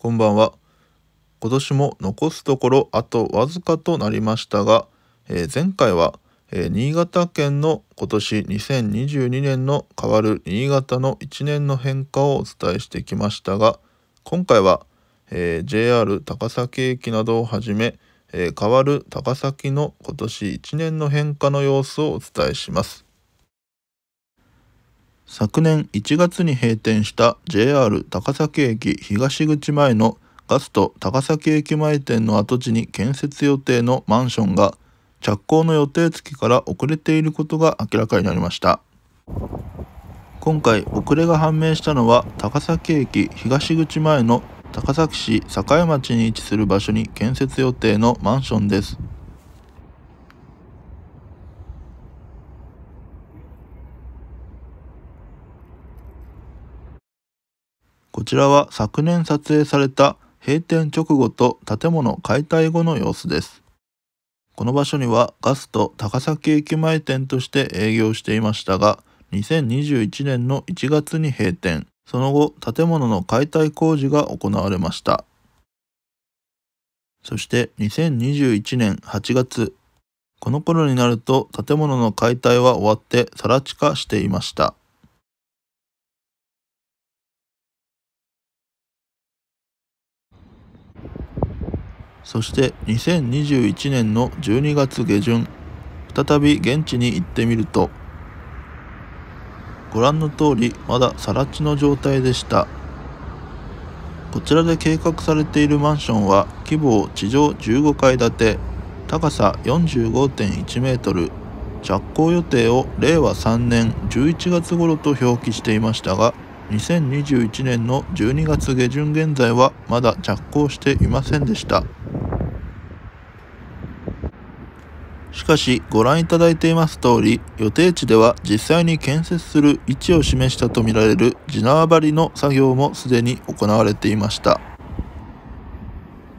こんばんは。今年も残すところあとわずかとなりましたが、えー、前回は、えー、新潟県の今年2022年の変わる新潟の1年の変化をお伝えしてきましたが、今回は、えー、JR 高崎駅などをはじめ、え変わる高崎の今年1年の変化の様子をお伝えします。昨年1月に閉店した JR 高崎駅東口前のガスト高崎駅前店の跡地に建設予定のマンションが着工の予定月から遅れていることが明らかになりました今回遅れが判明したのは高崎駅東口前の高崎市栄町に位置する場所に建設予定のマンションですこちらは昨年撮影された閉店直後と建物解体後の様子です。この場所にはガスト高崎駅前店として営業していましたが、2021年の1月に閉店、その後建物の解体工事が行われました。そして2021年8月、この頃になると建物の解体は終わって更地化していました。そして2021年の12月下旬再び現地に行ってみるとご覧の通りまだ更地の状態でしたこちらで計画されているマンションは規模を地上15階建て高さ45.1メートル着工予定を令和3年11月頃と表記していましたが2021年の12月下旬現在はまだ着工していませんでしたしかしご覧いただいています通り予定地では実際に建設する位置を示したとみられる地縄張りの作業もすでに行われていました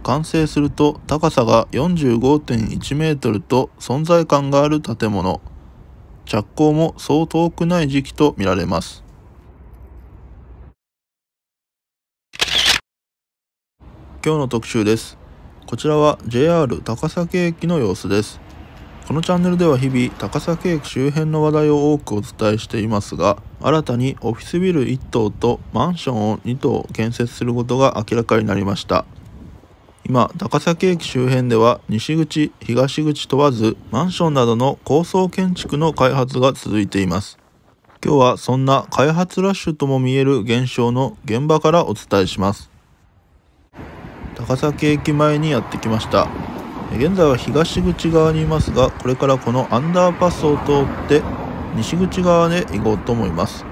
完成すると高さが45.1メートルと存在感がある建物着工もそう遠くない時期とみられます今日の特集です。こちらは JR 高崎駅の様子です。このチャンネルでは日々高崎駅周辺の話題を多くお伝えしていますが、新たにオフィスビル1棟とマンションを2棟建設することが明らかになりました。今、高崎駅周辺では西口、東口問わずマンションなどの高層建築の開発が続いています。今日はそんな開発ラッシュとも見える現象の現場からお伝えします。高崎駅前にやってきました現在は東口側にいますがこれからこのアンダーパスを通って西口側で行こうと思います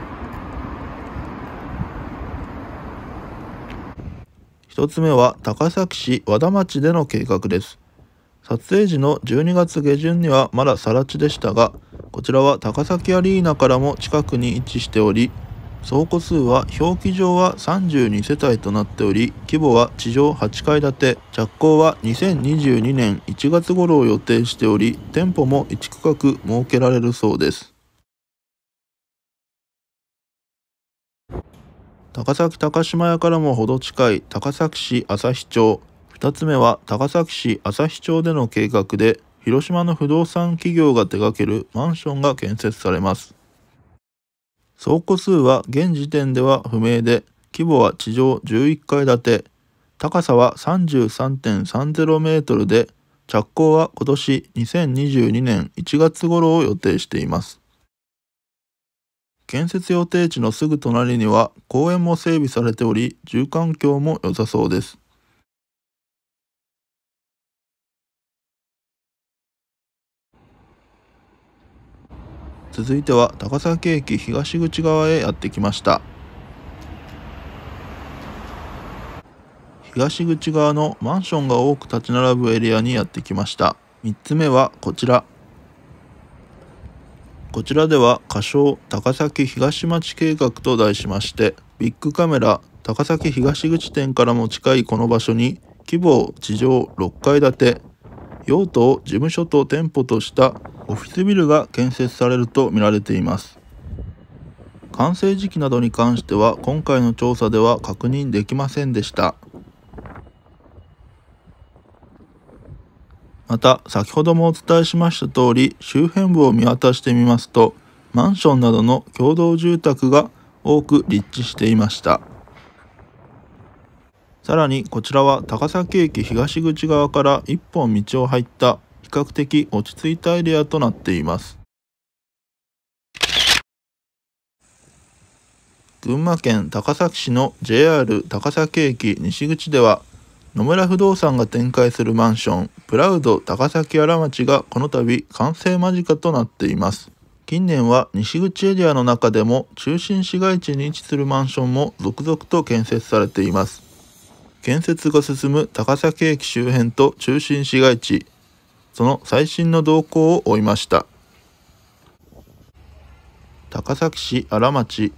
1つ目は高崎市和田町での計画です撮影時の12月下旬にはまだ更地でしたがこちらは高崎アリーナからも近くに位置しており倉庫数は表記上は32世帯となっており規模は地上8階建て着工は2022年1月頃を予定しており店舗も1区画設けられるそうです高崎高島屋からも程近い高崎市旭町2つ目は高崎市旭町での計画で広島の不動産企業が手掛けるマンションが建設されます倉庫数は現時点では不明で、規模は地上11階建て、高さは33.30メートルで、着工は今年2022年1月頃を予定しています。建設予定地のすぐ隣には公園も整備されており、住環境も良さそうです。続いては高崎駅東口側へやってきました東口側のマンションが多く立ち並ぶエリアにやってきました3つ目はこちらこちらでは仮称高崎東町計画と題しましてビッグカメラ高崎東口店からも近いこの場所に規模地上6階建て用途を事務所と店舗としたオフィスビルが建設されるとみられています完成時期などに関しては今回の調査では確認できませんでしたまた先ほどもお伝えしました通り周辺部を見渡してみますとマンションなどの共同住宅が多く立地していました。さらにこちらは高崎駅東口側から一本道を入った比較的落ち着いたエリアとなっています群馬県高崎市の JR 高崎駅西口では野村不動産が展開するマンションプラウド高崎荒町がこの度完成間近となっています近年は西口エリアの中でも中心市街地に位置するマンションも続々と建設されています建設が進む高崎駅周辺と中心市街地その最新の動向を追いました高崎市荒町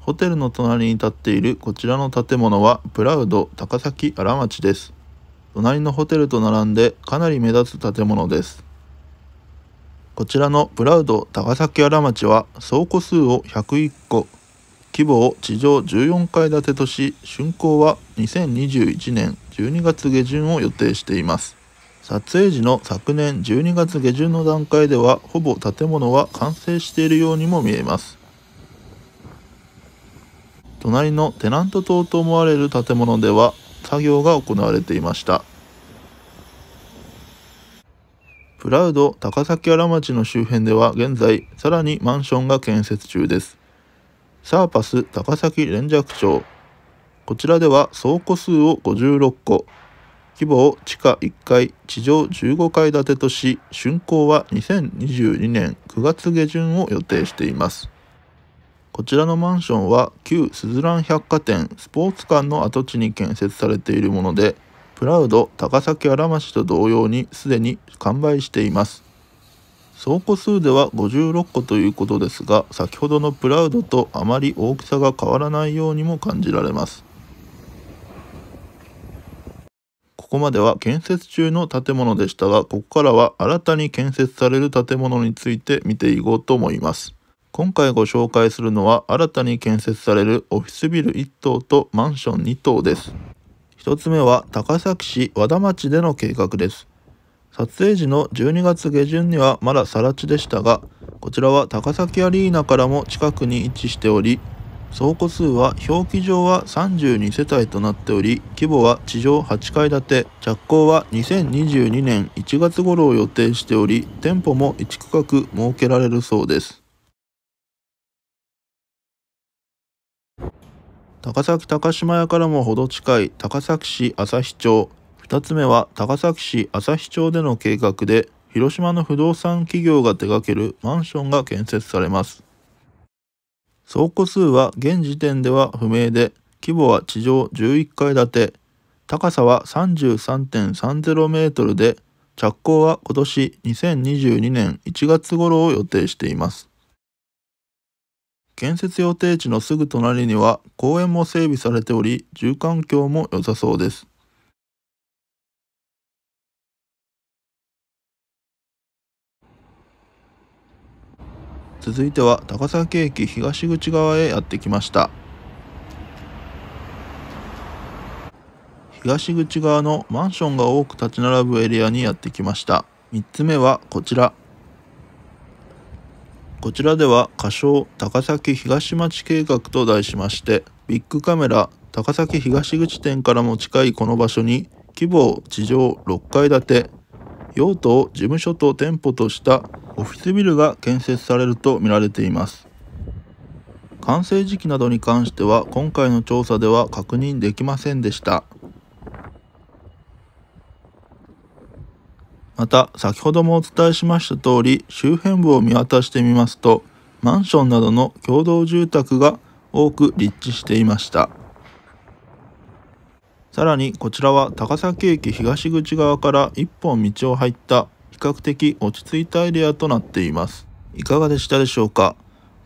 ホテルの隣に立っているこちらの建物はプラウド高崎荒町です隣のホテルと並んでかなり目立つ建物ですこちらのプラウド高崎荒町は倉庫数を101個規模を地上14階建てとし竣工は2021年12月下旬を予定しています撮影時の昨年12月下旬の段階ではほぼ建物は完成しているようにも見えます隣のテナント棟と思われる建物では作業が行われていましたプラウド高崎荒町の周辺では現在さらにマンションが建設中ですサーパス高崎連雀町こちらでは倉庫数を56個規模を地下1階地上15階建てとし竣工は2022年9月下旬を予定していますこちらのマンションは旧すずらん百貨店スポーツ館の跡地に建設されているものでプラウド高崎荒らと同様にすでに完売しています倉庫数では56個ということですが先ほどのプラウドとあまり大きさが変わらないようにも感じられますここまでは建設中の建物でしたがここからは新たに建設される建物について見ていこうと思います今回ご紹介するのは新たに建設されるオフィスビル1棟とマンション2棟です1つ目は高崎市和田町での計画です撮影時の12月下旬にはまだ更地でしたが、こちらは高崎アリーナからも近くに位置しており、倉庫数は表記上は32世帯となっており、規模は地上8階建て、着工は2022年1月頃を予定しており、店舗も1区画設けられるそうです。高崎高島屋からも程近い高崎市旭町2つ目は高崎市旭町での計画で広島の不動産企業が手掛けるマンションが建設されます倉庫数は現時点では不明で規模は地上11階建て高さは33.30メートルで着工は今年2022年1月頃を予定しています建設予定地のすぐ隣には公園も整備されており住環境も良さそうです続いては高崎駅東口側へやってきました東口側のマンションが多く立ち並ぶエリアにやってきました3つ目はこちらこちらでは仮称高崎東町計画と題しましてビッグカメラ高崎東口店からも近いこの場所に規模地上6階建て用途を事務所と店舗としたオフィスビルが建設されると見られています完成時期などに関しては今回の調査では確認できませんでしたまた先ほどもお伝えしました通り周辺部を見渡してみますとマンションなどの共同住宅が多く立地していましたさらにこちらは高崎駅東口側から一本道を入った比較的落ち着いたエリアとなっていますいかがでしたでしょうか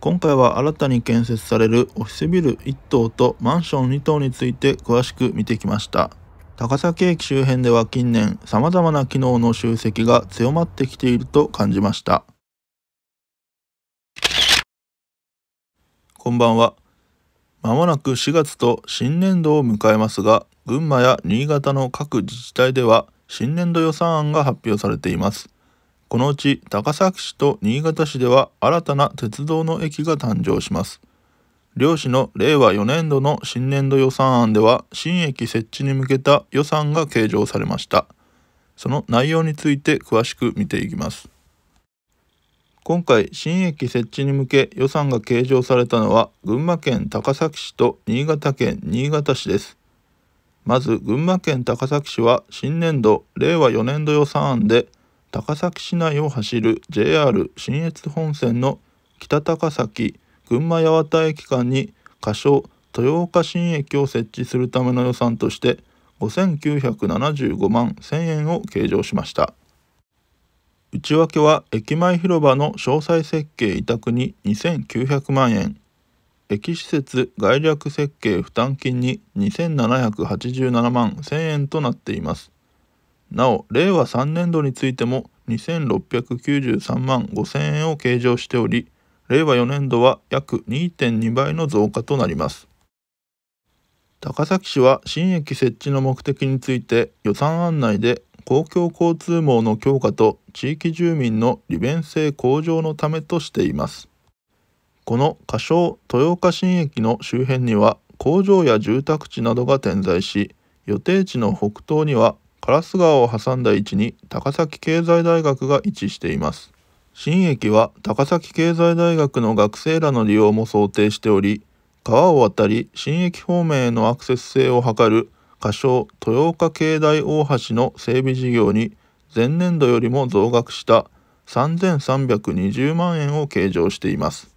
今回は新たに建設されるオフィスビル1棟とマンション2棟について詳しく見てきました高崎駅周辺では近年様々な機能の集積が強まってきていると感じましたこんばんはまもなく4月と新年度を迎えますが群馬や新潟の各自治体では新年度予算案が発表されていますこのうち高崎市と新潟市では新たな鉄道の駅が誕生します両市の令和4年度の新年度予算案では新駅設置に向けた予算が計上されましたその内容について詳しく見ていきます今回新駅設置に向け予算が計上されたのは群馬県高崎市と新潟県新潟市ですまず群馬県高崎市は新年度令和4年度予算案で高崎市内を走る JR 信越本線の北高崎群馬八幡駅間に仮称豊岡新駅を設置するための予算として5975万1000円を計上しました内訳は駅前広場の詳細設計委託に2900万円駅施設概略設計負担金に2787万1000円となっていますなお令和3年度についても2693万5000円を計上しており令和4年度は約2.2倍の増加となります高崎市は新駅設置の目的について予算案内で公共交通網の強化と地域住民の利便性向上のためとしていますこの仮称豊岡新駅の周辺には工場や住宅地などが点在し予定地の北東には烏川を挟んだ位置に高崎経済大学が位置しています新駅は高崎経済大学の学生らの利用も想定しており川を渡り新駅方面へのアクセス性を図る仮称豊岡経大大橋の整備事業に前年度よりも増額した3320万円を計上しています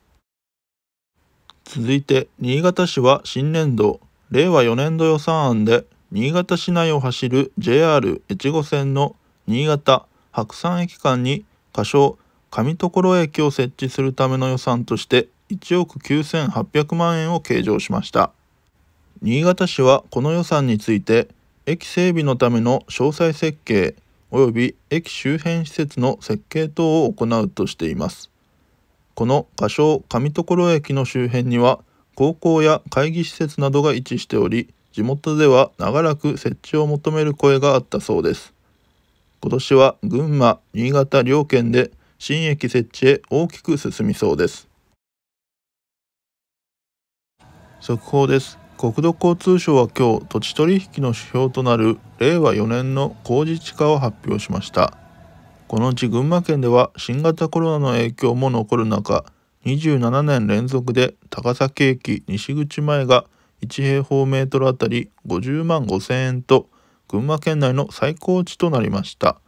続いて新潟市は新年度令和4年度予算案で新潟市内を走る JR 越後線の新潟白山駅間に仮称上所駅を設置するための予算として1億9800万円を計上しました新潟市はこの予算について駅整備のための詳細設計及び駅周辺施設の設計等を行うとしていますこの仮称上所駅の周辺には高校や会議施設などが位置しており地元では長らく設置を求める声があったそうです今年は群馬新潟両県で新駅設置へ大きく進みそうです速報です国土交通省は今日土地取引の指標となる令和4年の公示地価を発表しましたこのうち群馬県では新型コロナの影響も残る中27年連続で高崎駅西口前が1平方メートルあたり50万5000円と群馬県内の最高値となりました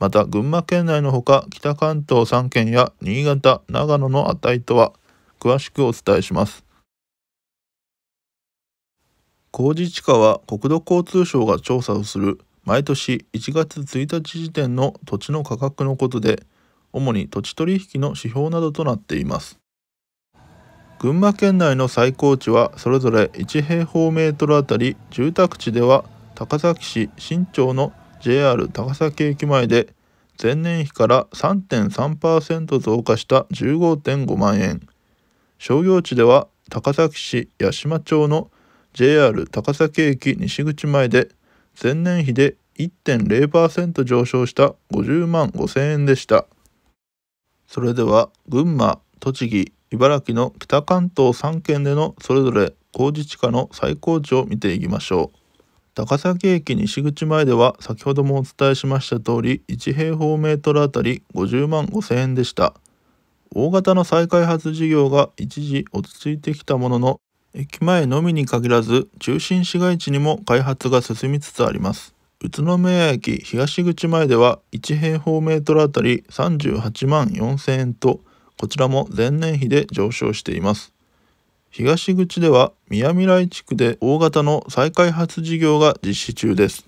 また群馬県内のほか北関東3県や新潟長野の値とは詳しくお伝えします工事地価は国土交通省が調査をする毎年1月1日時点の土地の価格のことで主に土地取引の指標などとなっています群馬県内の最高値はそれぞれ1平方メートルあたり住宅地では高崎市新町の JR 高崎駅前で前年比から3.3%増加した15.5万円商業地では高崎市八島町の JR 高崎駅西口前で前年比で1.0%上昇した50万5000円でした。それでは群馬、栃木、茨城の北関東3県でのそれぞれ工事地価の最高値を見ていきましょう。高崎駅西口前では先ほどもお伝えしました通り1平方メートルあたり50万5000円でした大型の再開発事業が一時落ち着いてきたものの駅前のみに限らず中心市街地にも開発が進みつつあります宇都宮駅東口前では1平方メートルあたり38万4千円とこちらも前年比で上昇しています東口では宮未来地区で大型の再開発事業が実施中です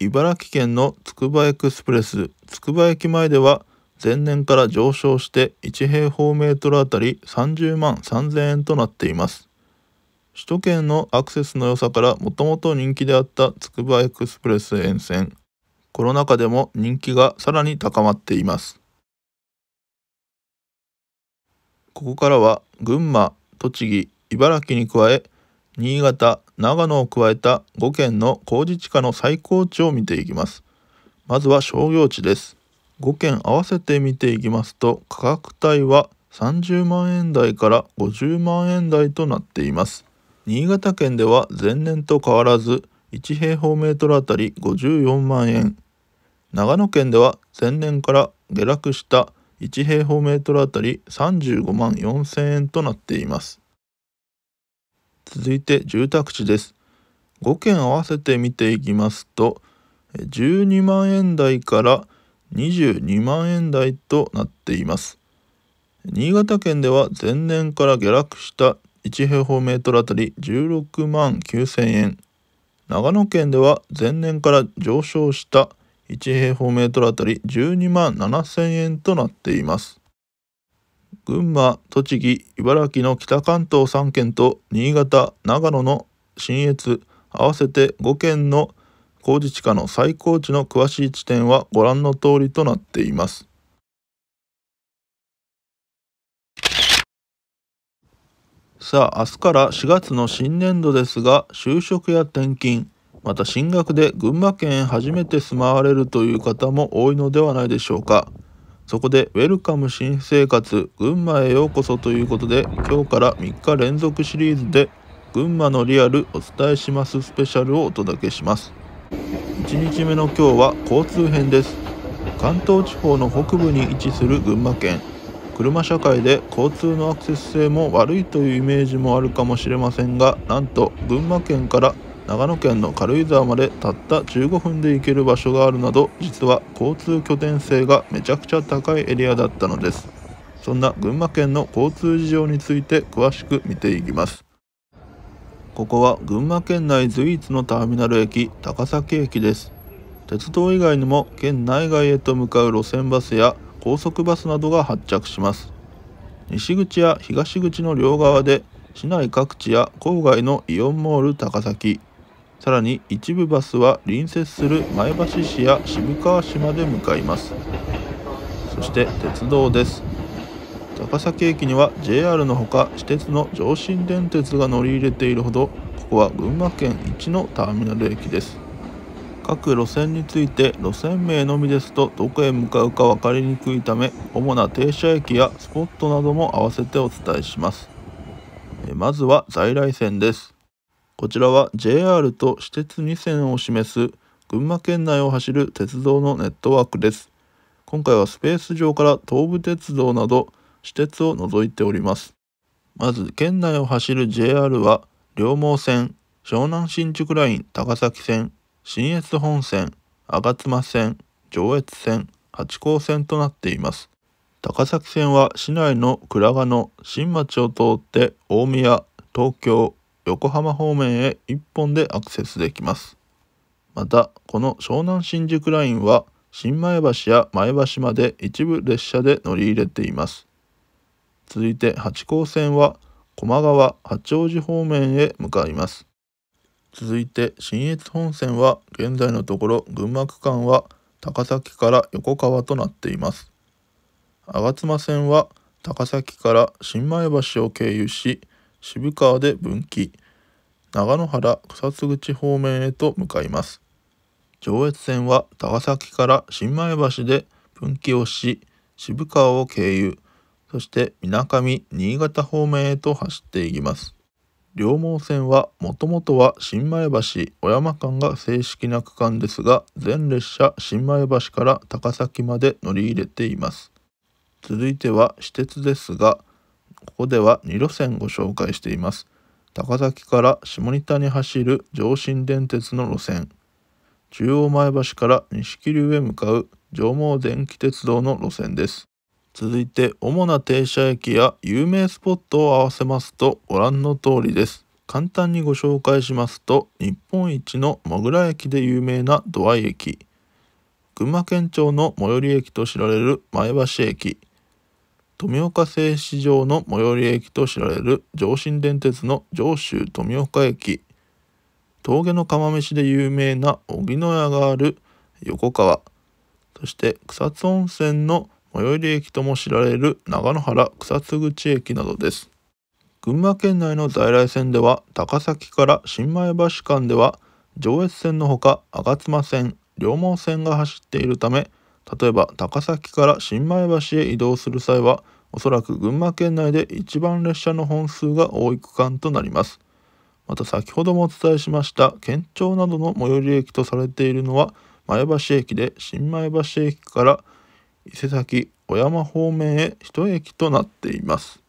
茨城県のつくばエクスプレスつくば駅前では前年から上昇して1平方メートルあたり30万3千円となっています首都圏のアクセスの良さからもともと人気であったつくばエクスプレス沿線コロナ禍でも人気がさらに高まっていますここからは群馬栃木茨城に加え新潟長野を加えた5県の工事地価の最高値を見ていきますまずは商業地です5県合わせて見ていきますと価格帯は30万円台から50万円台となっています新潟県では前年と変わらず1平方メートルあたり54万円長野県では前年から下落した1平方メートルあたり35万4 0円となっています続いて住宅地です5件合わせて見ていきますと12万円台から22万円台となっています新潟県では前年から下落した1平方メートルあたり16万9000円長野県では前年から上昇した1平方メートルあたり12万7000円となっています群馬栃木茨城の北関東3県と新潟長野の新越合わせて5県の工事地価の最高値の詳しい地点はご覧の通りとなっていますさあ明日から4月の新年度ですが就職や転勤また進学で群馬県へ初めて住まわれるという方も多いのではないでしょうかそこでウェルカム新生活群馬へようこそということで今日から3日連続シリーズで群馬のリアルお伝えしますスペシャルをお届けします1日目の今日は交通編です関東地方の北部に位置する群馬県車社会で交通のアクセス性も悪いというイメージもあるかもしれませんがなんと群馬県から長野県の軽井沢までたった15分で行ける場所があるなど実は交通拠点性がめちゃくちゃ高いエリアだったのですそんな群馬県の交通事情について詳しく見ていきますここは群馬県内随一のターミナル駅高崎駅です鉄道以外にも県内外へと向かう路線バスや高速バスなどが発着します西口や東口の両側で市内各地や郊外のイオンモール高崎さらに一部バスは隣接する前橋市や渋川市まで向かいますそして鉄道です高崎駅には JR のほか私鉄の上信電鉄が乗り入れているほどここは群馬県一のターミナル駅です各路線について路線名のみですとどこへ向かうか分かりにくいため主な停車駅やスポットなども併せてお伝えしますえまずは在来線ですこちらは JR と私鉄2線を示す群馬県内を走る鉄道のネットワークです今回はスペース上から東武鉄道など私鉄を除いておりますまず県内を走る JR は両毛線湘南新宿ライン高崎線信越本線、吾妻線、上越線、八高線となっています。高崎線は市内の倉賀の新町を通って大宮、東京、横浜方面へ1本でアクセスできます。また、この湘南新宿ラインは新前橋や前橋まで一部列車で乗り入れています。続いて八高線は駒川八王子方面へ向かいます。続いて信越本線は現在のところ群馬区間は高崎から横川となっています吾妻線は高崎から新前橋を経由し渋川で分岐長野原草津口方面へと向かいます上越線は高崎から新前橋で分岐をし渋川を経由そして水上新潟方面へと走っていきます両毛線はもともとは新前橋小山間が正式な区間ですが全列車新前橋から高崎まで乗り入れています続いては私鉄ですがここでは2路線ご紹介しています高崎から下仁田に走る上新電鉄の路線中央前橋から西桐生へ向かう上毛電気鉄道の路線です続いて主な停車駅や有名スポットを合わせますとご覧の通りです簡単にご紹介しますと日本一のモグラ駅で有名な土合駅群馬県庁の最寄り駅と知られる前橋駅富岡製糸場の最寄り駅と知られる上信電鉄の上州富岡駅峠の釜飯で有名な荻野屋がある横川そして草津温泉の最寄り駅とも知られる長野原草津口駅などです群馬県内の在来線では高崎から新前橋間では上越線のほか吾妻線両毛線が走っているため例えば高崎から新前橋へ移動する際はおそらく群馬県内で一番列車の本数が多い区間となりますまた先ほどもお伝えしました県庁などの最寄り駅とされているのは前橋駅で新前橋駅から伊勢崎小山方面へ1駅となっています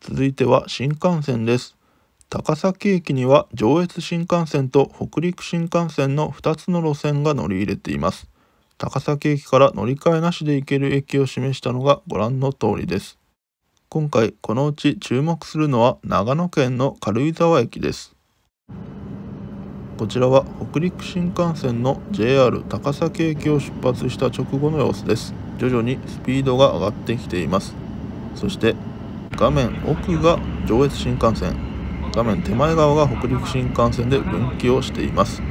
続いては新幹線です高崎駅には上越新幹線と北陸新幹線の2つの路線が乗り入れています高崎駅から乗り換えなしで行ける駅を示したのがご覧の通りです今回このうち注目するのは長野県の軽井沢駅ですこちらは北陸新幹線の JR 高崎駅を出発した直後の様子です徐々にスピードが上がってきていますそして画面奥が上越新幹線画面手前側が北陸新幹線で分岐をしています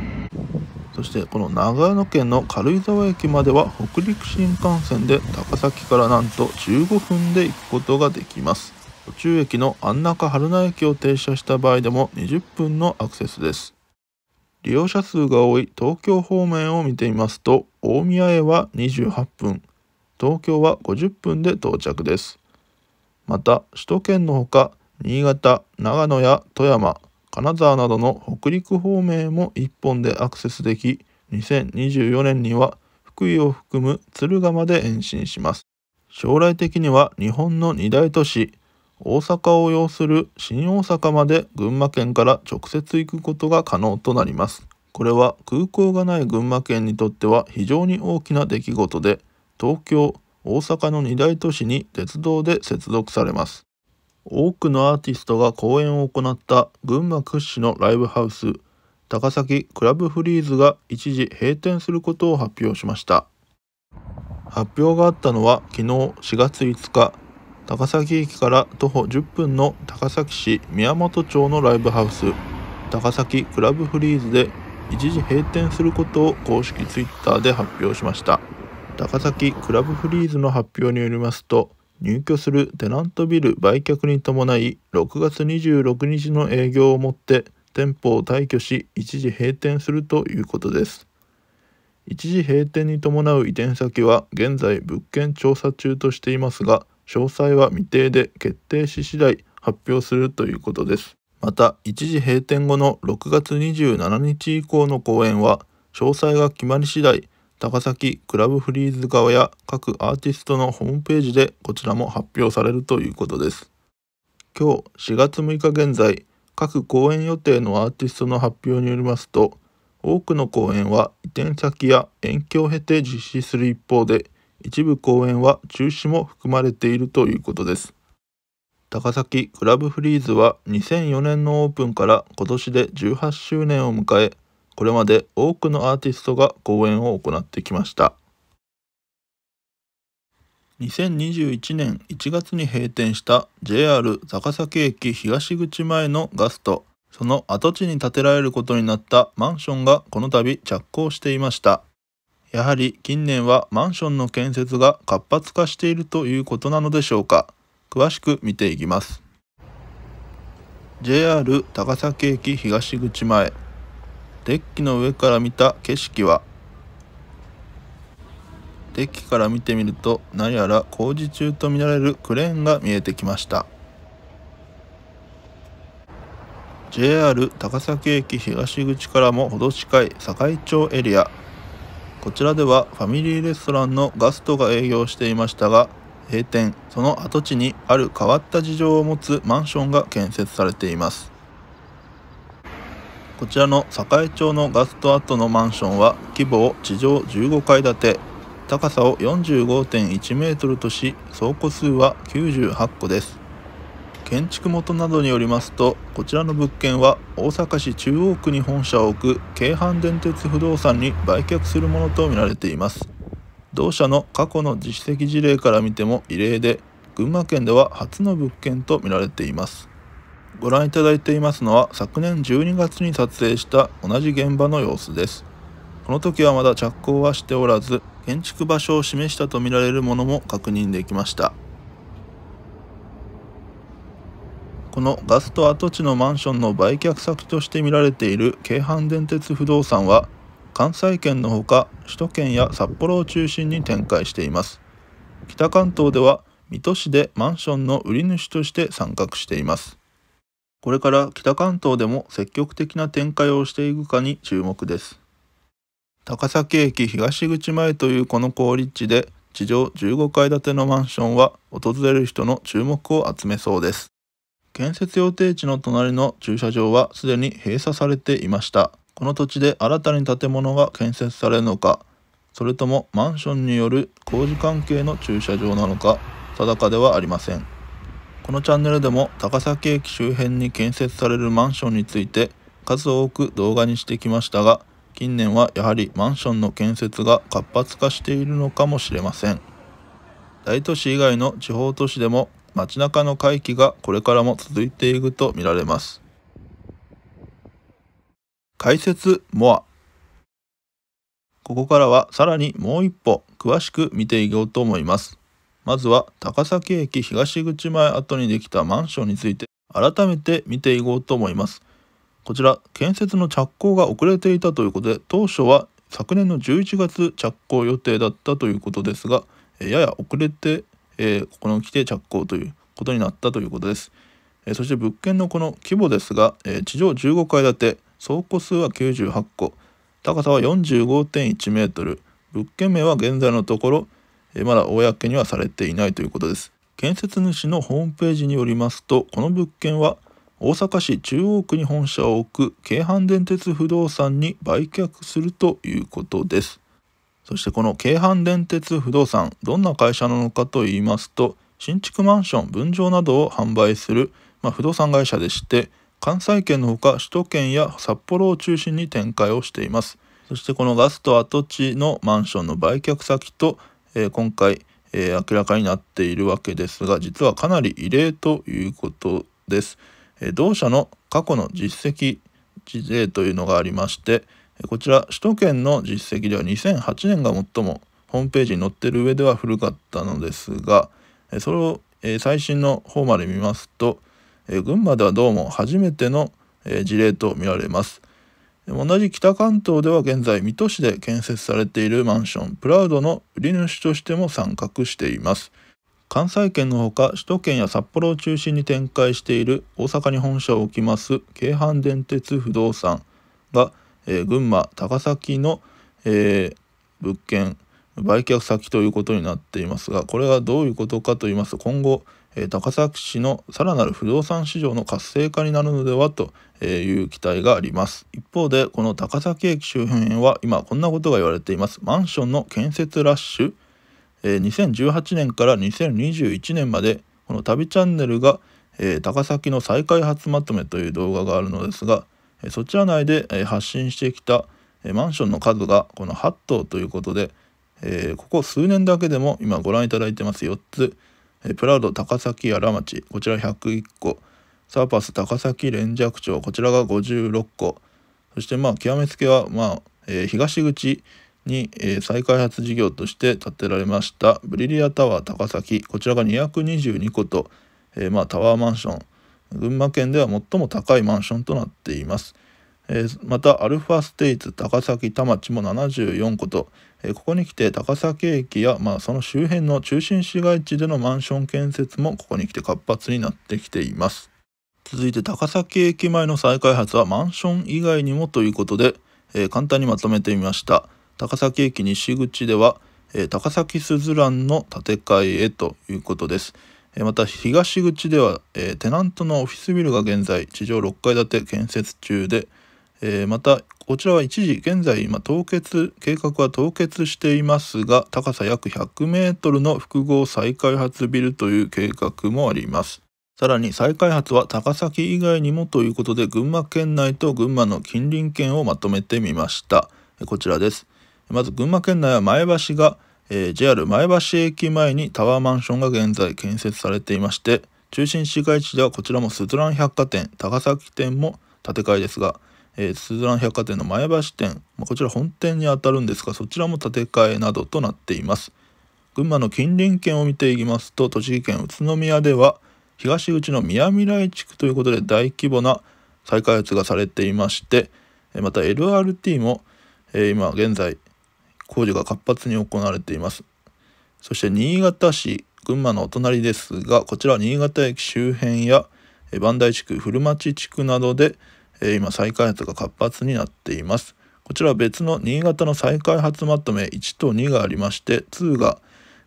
そしてこの長野県の軽井沢駅までは北陸新幹線で高崎からなんと15分で行くことができます途中駅の安中春名駅を停車した場合でも20分のアクセスです利用者数が多い東京方面を見てみますと大宮へは28分東京は50分で到着です。また首都圏のほか新潟、長野や富山、金沢などの北陸方面も1本でアクセスでき2024年には福井を含む敦賀まで延伸します将来的には日本の2大都市大阪を要する新大阪まで群馬県から直接行くことが可能となりますこれは空港がない群馬県にとっては非常に大きな出来事で東京大阪の2大都市に鉄道で接続されます多くのアーティストが公演を行った群馬屈指のライブハウス高崎クラブフリーズが一時閉店することを発表しました発表があったのは昨日4月5日高崎駅から徒歩10分の高崎市宮本町のライブハウス高崎クラブフリーズで一時閉店することを公式 Twitter で発表しました。高崎クラブフリーズの発表によりますと入居するテナントビル売却に伴い6月26日の営業をもって店舗を退去し一時閉店するということです一時閉店に伴う移転先は現在物件調査中としていますが詳細は未定で決定し次第発表するということですまた一時閉店後の6月27日以降の公演は詳細が決まり次第高崎クラブフリーズ側や各アーティストのホームページでこちらも発表されるということです今日4月6日現在各公演予定のアーティストの発表によりますと多くの公演は移転先や延期を経て実施する一方で一部公演は中止も含まれているということです高崎クラブフリーズは2004年のオープンから今年で18周年を迎えこれまで多くのアーティストが公演を行ってきました2021年1月に閉店した JR 高崎駅東口前のガストその跡地に建てられることになったマンションがこの度着工していましたやはり近年はマンションの建設が活発化しているということなのでしょうか詳しく見ていきます JR 高崎駅東口前デッキの上から見た景色はデッキから見てみると何やら工事中とみられるクレーンが見えてきました JR 高崎駅東口からも程近い境町エリアこちらではファミリーレストランのガストが営業していましたが閉店その跡地にある変わった事情を持つマンションが建設されていますこちらの栄町のガスト跡のマンションは規模を地上15階建て高さを45.1メートルとし倉庫数は98個です建築元などによりますとこちらの物件は大阪市中央区に本社を置く京阪電鉄不動産に売却するものとみられています同社の過去の実績事例から見ても異例で群馬県では初の物件とみられていますご覧いただいていますのは昨年12月に撮影した同じ現場の様子ですこの時はまだ着工はしておらず建築場所を示したとみられるものも確認できましたこのガスト跡地のマンションの売却先として見られている京阪電鉄不動産は関西圏のほか首都圏や札幌を中心に展開しています北関東では水戸市でマンションの売り主として参画していますこれから北関東でも積極的な展開をしていくかに注目です。高崎駅東口前というこの高立地で地上15階建てのマンションは訪れる人の注目を集めそうです。建設予定地の隣の駐車場はすでに閉鎖されていました。この土地で新たに建物が建設されるのか、それともマンションによる工事関係の駐車場なのか、定かではありません。このチャンネルでも高崎駅周辺に建設されるマンションについて数多く動画にしてきましたが近年はやはりマンションの建設が活発化しているのかもしれません大都市以外の地方都市でも街中の回帰がこれからも続いていくとみられます解説モアここからはさらにもう一歩詳しく見ていこうと思いますまずは高崎駅東口前跡にできたマンションについて改めて見ていこうと思います。こちら建設の着工が遅れていたということで当初は昨年の11月着工予定だったということですがやや遅れて、えー、ここに来て着工ということになったということです。えー、そして物件のこの規模ですが、えー、地上15階建て倉庫数は98戸高さは45.1メートル物件名は現在のところまだ公にはされていないということです建設主のホームページによりますとこの物件は大阪市中央区に本社を置く京阪電鉄不動産に売却するということですそしてこの京阪電鉄不動産どんな会社なのかと言いますと新築マンション分譲などを販売する、まあ、不動産会社でして関西圏のほか首都圏や札幌を中心に展開をしていますそしてこのガスト跡地のマンションの売却先とえー、今回、えー、明らかになっているわけですが実はかなり異例ということです。え同社の過去の実績事例というのがありましてこちら首都圏の実績では2008年が最もホームページに載ってる上では古かったのですがそれを最新の方まで見ますと群馬ではどうも初めての事例と見られます。同じ北関東では現在水戸市で建設されているマンションプラウドの売り主としても参画しています関西圏のほか首都圏や札幌を中心に展開している大阪に本社を置きます京阪電鉄不動産が、えー、群馬高崎の、えー、物件売却先ということになっていますがこれがどういうことかと言いますと今後え高崎市のさらなる不動産市場の活性化になるのではという期待があります一方でこの高崎駅周辺は今こんなことが言われていますマンションの建設ラッシュ、え2018年から2021年までこの旅チャンネルが、え高崎の再開発まとめという動画があるのですが、そちら内で、発信してきた、マンションの数がこの8棟ということで、えここ数年だけでも今ご覧いただいてます4つプラウド高崎荒町こちら101個サーパス高崎連雀町こちらが56個そしてまあ極めつけは、まあえー、東口に、えー、再開発事業として建てられましたブリリアタワー高崎こちらが222個と、えー、まあ、タワーマンション群馬県では最も高いマンションとなっています、えまたアルファステイツ高崎田町も74個とここに来て高崎駅や、まあ、その周辺の中心市街地でのマンション建設もここに来て活発になってきています続いて高崎駅前の再開発はマンション以外にもということで、えー、簡単にまとめてみました高崎駅西口では、えー、高崎すずらんの建て替えへということです、えー、また東口では、えテナントのオフィスビルが現在地上6階建て建設中でえー、またこちらは一時現在今凍結計画は凍結していますが高さ約 100m の複合再開発ビルという計画もありますさらに再開発は高崎以外にもということで群馬県内と群馬の近隣県をまとめてみましたこちらですまず群馬県内は前橋が、えー、JR 前橋駅前にタワーマンションが現在建設されていまして中心市街地ではこちらもすずらん百貨店高崎店も建て替えですがえー、スズラン百貨店の前橋店、まあ、こちら本店にあたるんですがそちらも建て替えなどとなっています群馬の近隣県を見ていきますと栃木県宇都宮では東口の宮未来地区ということで大規模な再開発がされていましてまた LRT も、えー、今現在工事が活発に行われていますそして新潟市群馬のお隣ですがこちら新潟駅周辺や磐梯地区古町地区などでえ今再開発が活発になっています。こちらは別の新潟の再開発まとめ1と2がありまして2が、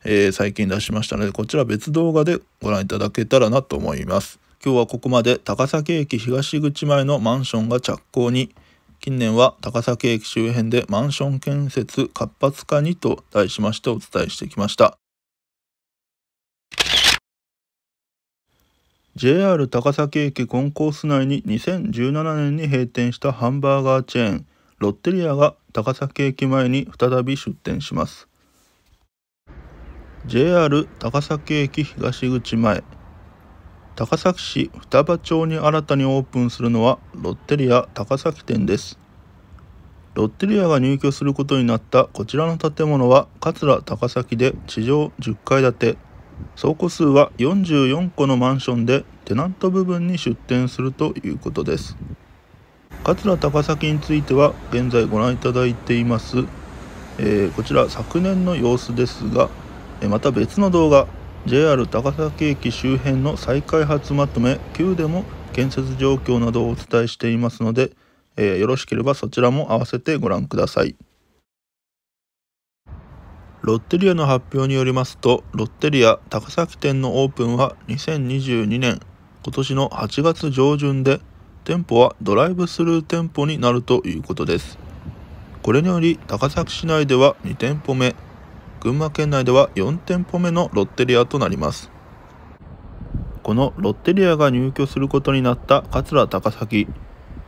えー、最近出しましたのでこちら別動画でご覧いただけたらなと思います。今日はここまで高崎駅東口前のマンションが着工に近年は高崎駅周辺でマンション建設活発化にと題しましてお伝えしてきました。JR 高崎駅コンコース内に2017年に閉店したハンバーガーチェーンロッテリアが高崎駅前に再び出店します JR 高崎駅東口前高崎市双葉町に新たにオープンするのはロッテリア高崎店ですロッテリアが入居することになったこちらの建物は桂高崎で地上10階建て倉庫数は44個のマンションでテナント部分に出店するということです桂高崎については現在ご覧いただいています、えー、こちら昨年の様子ですが、えまた別の動画 JR 高崎駅周辺の再開発まとめ Q でも建設状況などをお伝えしていますので、えー、よろしければそちらも併せてご覧ください。ロッテリアの発表によりますと、ロッテリア高崎店のオープンは2022年今年の8月上旬で、店舗はドライブスルー店舗になるということです。これにより高崎市内では2店舗目、群馬県内では4店舗目のロッテリアとなります。このロッテリアが入居することになった桂高崎。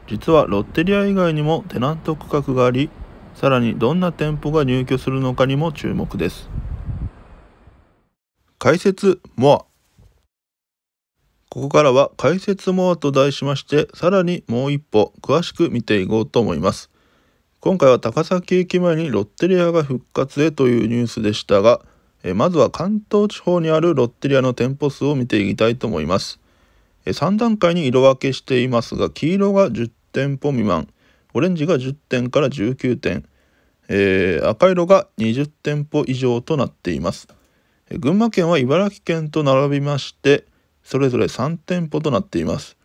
実はロッテリア以外にもテナント区画があり、さらにどんな店舗が入居するのかにも注目です解説モアここからは解説モアと題しましてさらにもう一歩詳しく見ていこうと思います今回は高崎駅前にロッテリアが復活へというニュースでしたがえまずは関東地方にあるロッテリアの店舗数を見ていきたいと思いますえ3段階に色分けしていますが黄色が10店舗未満オレンジが10点から19点、えー、赤色が20店舗以上となっています、群馬県は茨城県と並びましてそれぞれ3店舗となっています、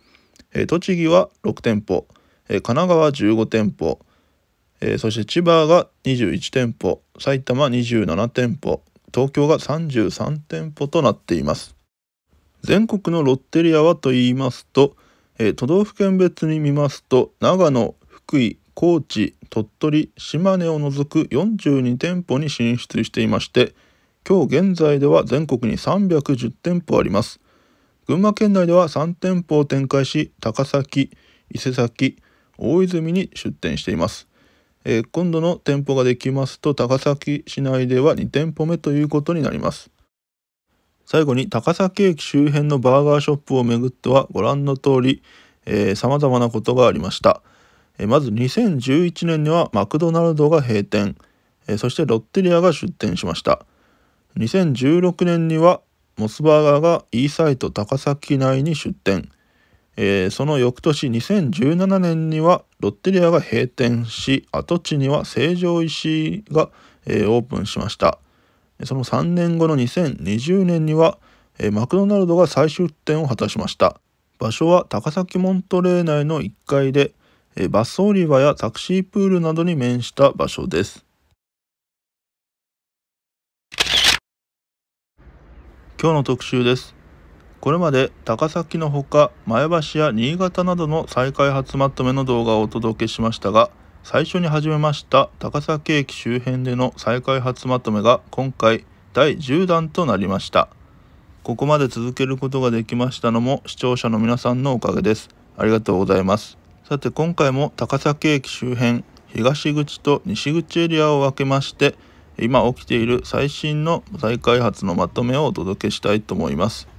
えー、栃木は6店舗、え神奈川15店舗、えそして千葉が21店舗埼玉27店舗東京が33店舗となっています全国のロッテリアはと言いますと、え都道府県別に見ますと長野福井高知鳥取島根を除く42店舗に進出していまして今日現在では全国に310店舗あります群馬県内では3店舗を展開し高崎伊勢崎大泉に出店しています、えー、今度の店舗ができますと高崎市内では2店舗目ということになります最後に高崎駅周辺のバーガーショップをめぐってはご覧の通り、さま様々なことがありました。まず2011年にはマクドナルドが閉店そしてロッテリアが出店しました2016年にはモスバーガーが E サイト高崎内に出店その翌年2017年にはロッテリアが閉店し跡地には成城石井が、オープンしましたその3年後の2020年には、マクドナルドが再出店を果たしました場所は高崎モントレー内の1階で、えバス降り場やタクシープールなどに面した場所です。今日の特集です。これまで高崎のほか前橋や新潟などの再開発まとめの動画をお届けしましたが最初に始めました高崎駅周辺での再開発まとめが今回第10弾となりましたここまで続けることができましたのも視聴者の皆さんのおかげですありがとうございますさて今回も高崎駅周辺東口と西口エリアを分けまして今起きている最新の再開発のまとめをお届けしたいと思います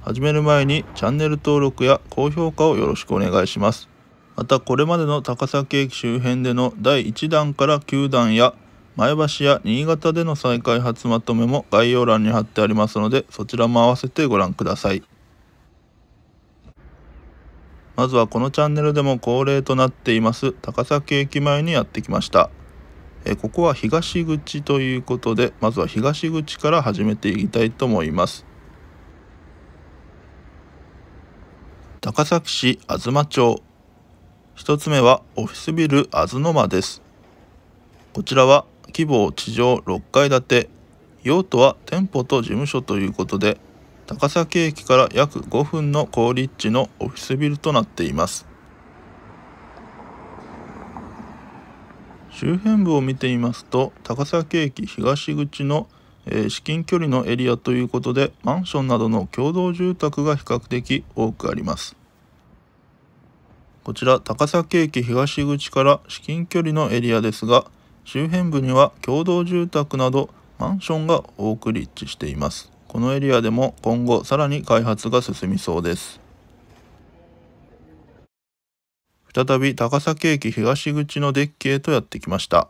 始める前にチャンネル登録や高評価をよろしくお願いしますまたこれまでの高崎駅周辺での第1弾から9弾や前橋や新潟での再開発まとめも概要欄に貼ってありますのでそちらも併せてご覧くださいまずはこのチャンネルでも恒例となっています高崎駅前にやってきましたえここは東口ということでまずは東口から始めていきたいと思います高崎市東町1つ目はオフィスビル東間ですこちらは規模地上6階建て用途は店舗と事務所ということで高崎駅から約5分の好立地のオフィスビルとなっています周辺部を見てみますと高崎駅東口の、えー、至近距離のエリアということでマンションなどの共同住宅が比較的多くありますこちら高崎駅東口から至近距離のエリアですが周辺部には共同住宅などマンションが多く立地していますこのエリアでも今後さらに開発が進みそうです再び高崎駅東口のデッキへとやってきました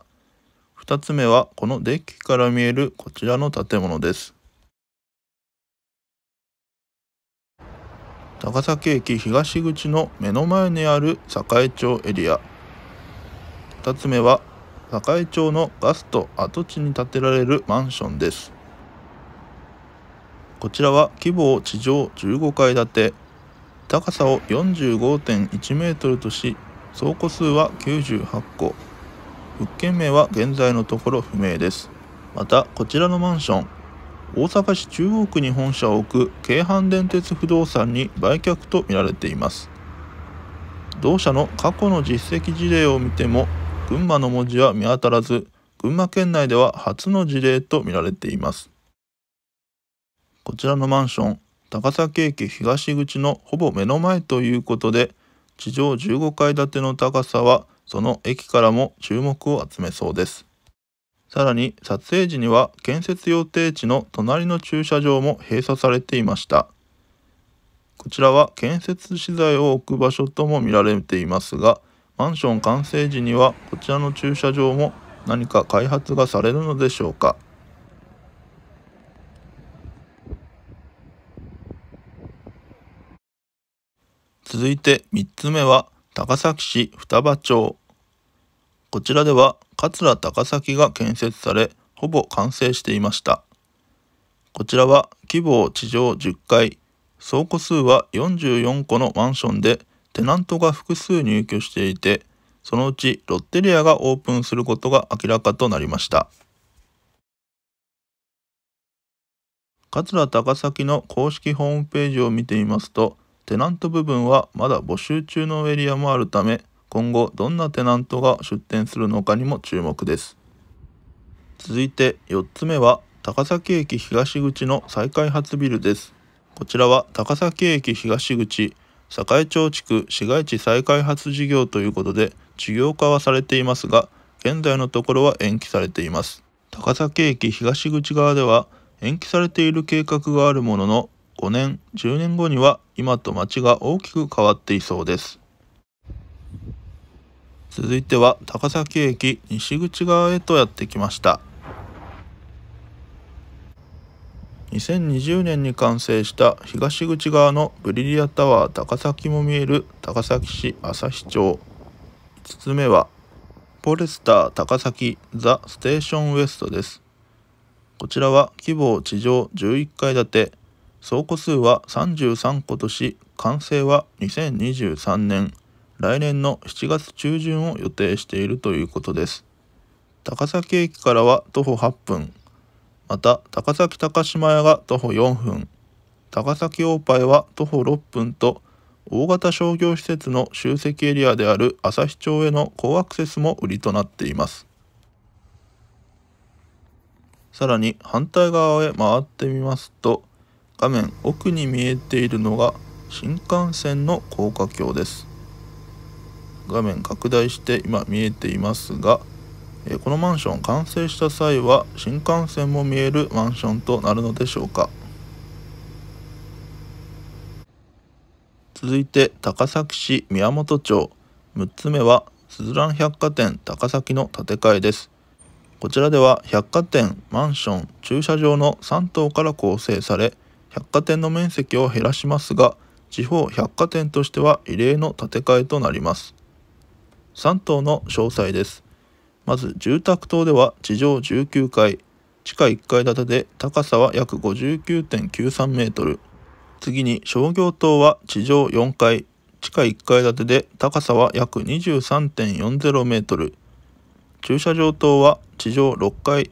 2つ目はこのデッキから見えるこちらの建物です高崎駅東口の目の前にある栄町エリア2つ目は栄町のガスト跡地に建てられるマンションですこちらは規模を地上15階建て高さを45.1メートルとし倉庫数は98個、物件名は現在のところ不明ですまたこちらのマンション大阪市中央区に本社を置く京阪電鉄不動産に売却とみられています同社の過去の実績事例を見ても群馬の文字は見当たらず群馬県内では初の事例とみられていますこちらのマンション高崎駅東口のほぼ目の前ということで地上15階建ての高さはその駅からも注目を集めそうですさらに撮影時には建設予定地の隣の駐車場も閉鎖されていましたこちらは建設資材を置く場所とも見られていますがマンション完成時にはこちらの駐車場も何か開発がされるのでしょうか続いて3つ目は高崎市双葉町こちらでは桂高崎が建設されほぼ完成していましたこちらは規模を地上10階倉庫数は44個のマンションでテナントが複数入居していてそのうちロッテリアがオープンすることが明らかとなりました桂高崎の公式ホームページを見てみますとテナント部分はまだ募集中のエリアもあるため今後どんなテナントが出店するのかにも注目です続いて4つ目は高崎駅東口の再開発ビルですこちらは高崎駅東口栄町地区市街地再開発事業ということで事業化はされていますが現在のところは延期されています高崎駅東口側では延期されている計画があるものの5年10年後には今と町が大きく変わっていそうです続いては高崎駅西口側へとやってきました2020年に完成した東口側のブリリアタワー高崎も見える高崎市旭町5つ目はポレスター高崎ザ・ステーションウエストですこちらは規模地上11階建て総戸数は33個とし完成は2023年来年の7月中旬を予定しているということです高崎駅からは徒歩8分また高崎高島屋が徒歩4分高崎オーパイは徒歩6分と大型商業施設の集積エリアである旭町への好アクセスも売りとなっていますさらに反対側へ回ってみますと画面奥に見えているのが新幹線の高架橋です画面拡大して今見えていますがこのマンション完成した際は新幹線も見えるマンションとなるのでしょうか続いて高崎市宮本町6つ目はすずらん百貨店高崎の建て替えですこちらでは百貨店マンション駐車場の3棟から構成され百貨店の面積を減らしますが地方百貨店としては異例の建て替えとなります3棟の詳細ですまず住宅棟では地上19階地下1階建てで高さは約59.93メートル次に商業棟は地上4階地下1階建てで高さは約23.40メートル駐車場棟は地上6階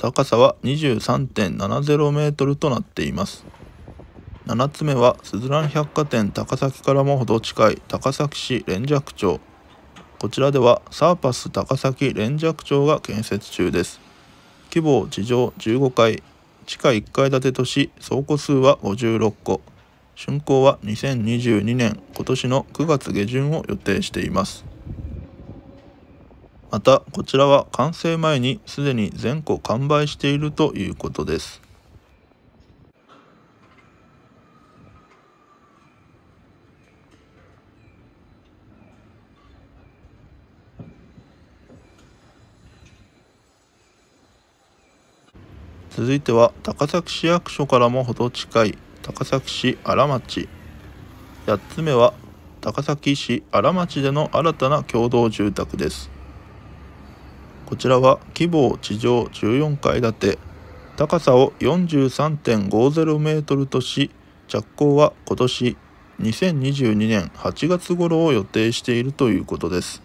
高さは23.70メートルとなっています。7つ目はすずらん百貨店高崎からもほど近い高崎市連雀町こちらではサーパス高崎連雀町が建設中です規模地上15階地下1階建てとし倉庫数は56個竣工は2022年今年の9月下旬を予定していますまたこちらは完成前にすでに全個完売しているということです続いては高崎市役所からもほど近い高崎市荒町8つ目は高崎市荒町での新たな共同住宅ですこちらは規模地上14階建て高さを43.50メートルとし着工は今年2022年8月頃を予定しているということです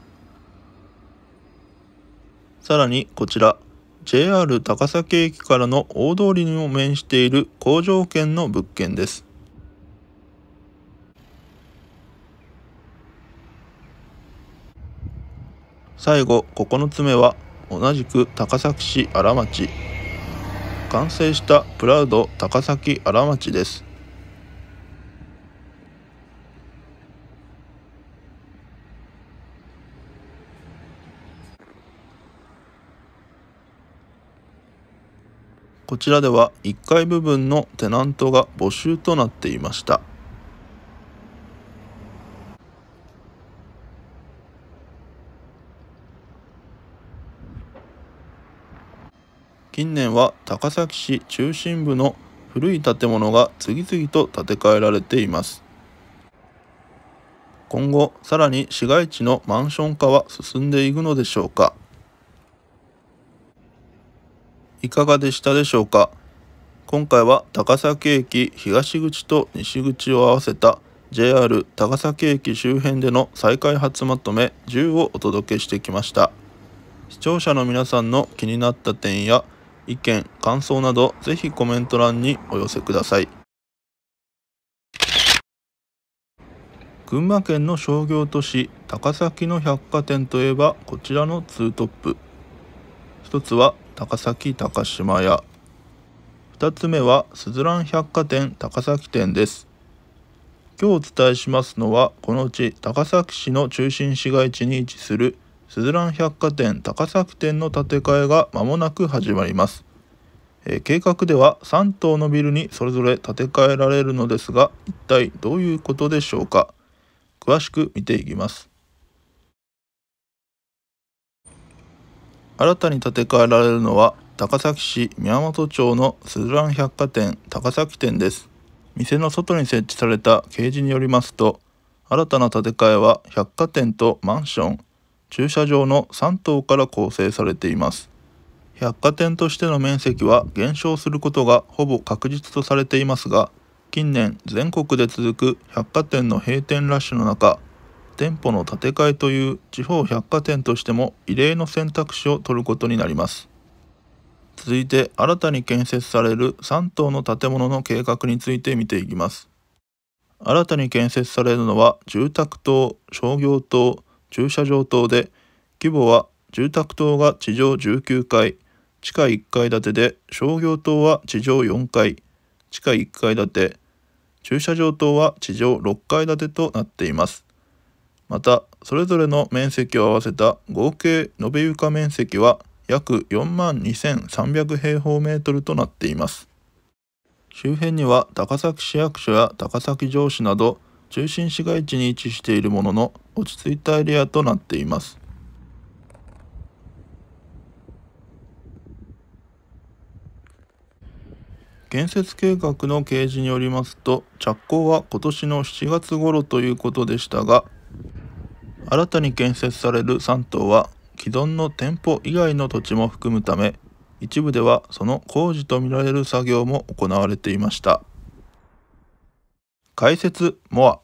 さらにこちら JR 高崎駅からの大通りにも面している工場圏の物件です最後9つ目は同じく高崎市荒町完成したプラウド高崎荒町ですこちらでは1階部分のテナントが募集となっていました。近年は高崎市中心部の古い建物が次々と建て替えられています今後さらに市街地のマンション化は進んでいくのでしょうかいかがでしたでしょうか今回は高崎駅東口と西口を合わせた JR 高崎駅周辺での再開発まとめ10をお届けしてきました視聴者の皆さんの気になった点や意見、感想など、ぜひコメント欄にお寄せください。群馬県の商業都市高崎の百貨店といえばこちらのツートップ1つは高崎高島屋2つ目はすずらん百貨店高崎店です今日お伝えしますのはこのうち高崎市の中心市街地に位置するすずらん百貨店高崎店の建て替えが間もなく始まります、えー、計画では3棟のビルにそれぞれ建て替えられるのですが一体どういうことでしょうか詳しく見ていきます新たに建て替えられるのは高崎市宮本町のすずらん百貨店高崎店です店の外に設置された掲示によりますと新たな建て替えは百貨店とマンション駐車場の3棟から構成されています百貨店としての面積は減少することがほぼ確実とされていますが近年全国で続く百貨店の閉店ラッシュの中店舗の建て替えという地方百貨店としても異例の選択肢を取ることになります続いて新たに建設される3棟の建物の計画について見ていきます新たに建設されるのは住宅棟商業棟駐車場棟で規模は住宅棟が地上19階地下1階建てで商業棟は地上4階地下1階建て駐車場棟は地上6階建てとなっていますまたそれぞれの面積を合わせた合計延べ床面積は約4万2300平方メートルとなっています周辺には高崎市役所や高崎城市など中心市街地に位置しているものの落ち着いたエリアとなっています建設計画の掲示によりますと着工は今年の7月頃ということでしたが新たに建設される3棟は既存の店舗以外の土地も含むため一部ではその工事とみられる作業も行われていました解説モア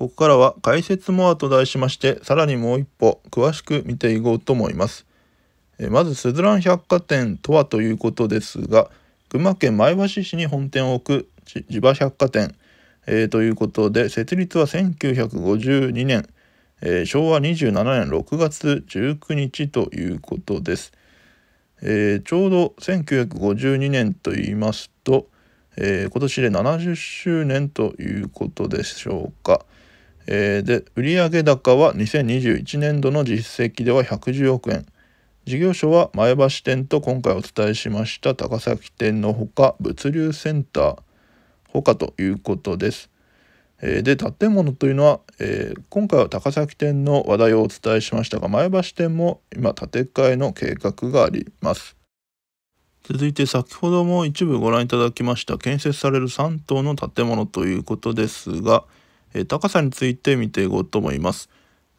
ここからは解説モアと題しましてさらにもう一歩詳しく見ていこうと思います。まずすずらん百貨店とはということですが群馬県前橋市に本店を置く地場百貨店、えー、ということで設立は1952年、えー、昭和27年6月19日ということです。えー、ちょうど1952年と言いますと、えー、今年で70周年ということでしょうか。えー、で売上高は2021年度の実績では110億円事業所は前橋店と今回お伝えしました高崎店のほか物流センターほかということです。えー、で建物というのは、えー、今回は高崎店の話題をお伝えしましたが前橋店も今建て替えの計画があります。続いて先ほども一部ご覧いただきました建設される3棟の建物ということですが、高さについて見ていこうと思います。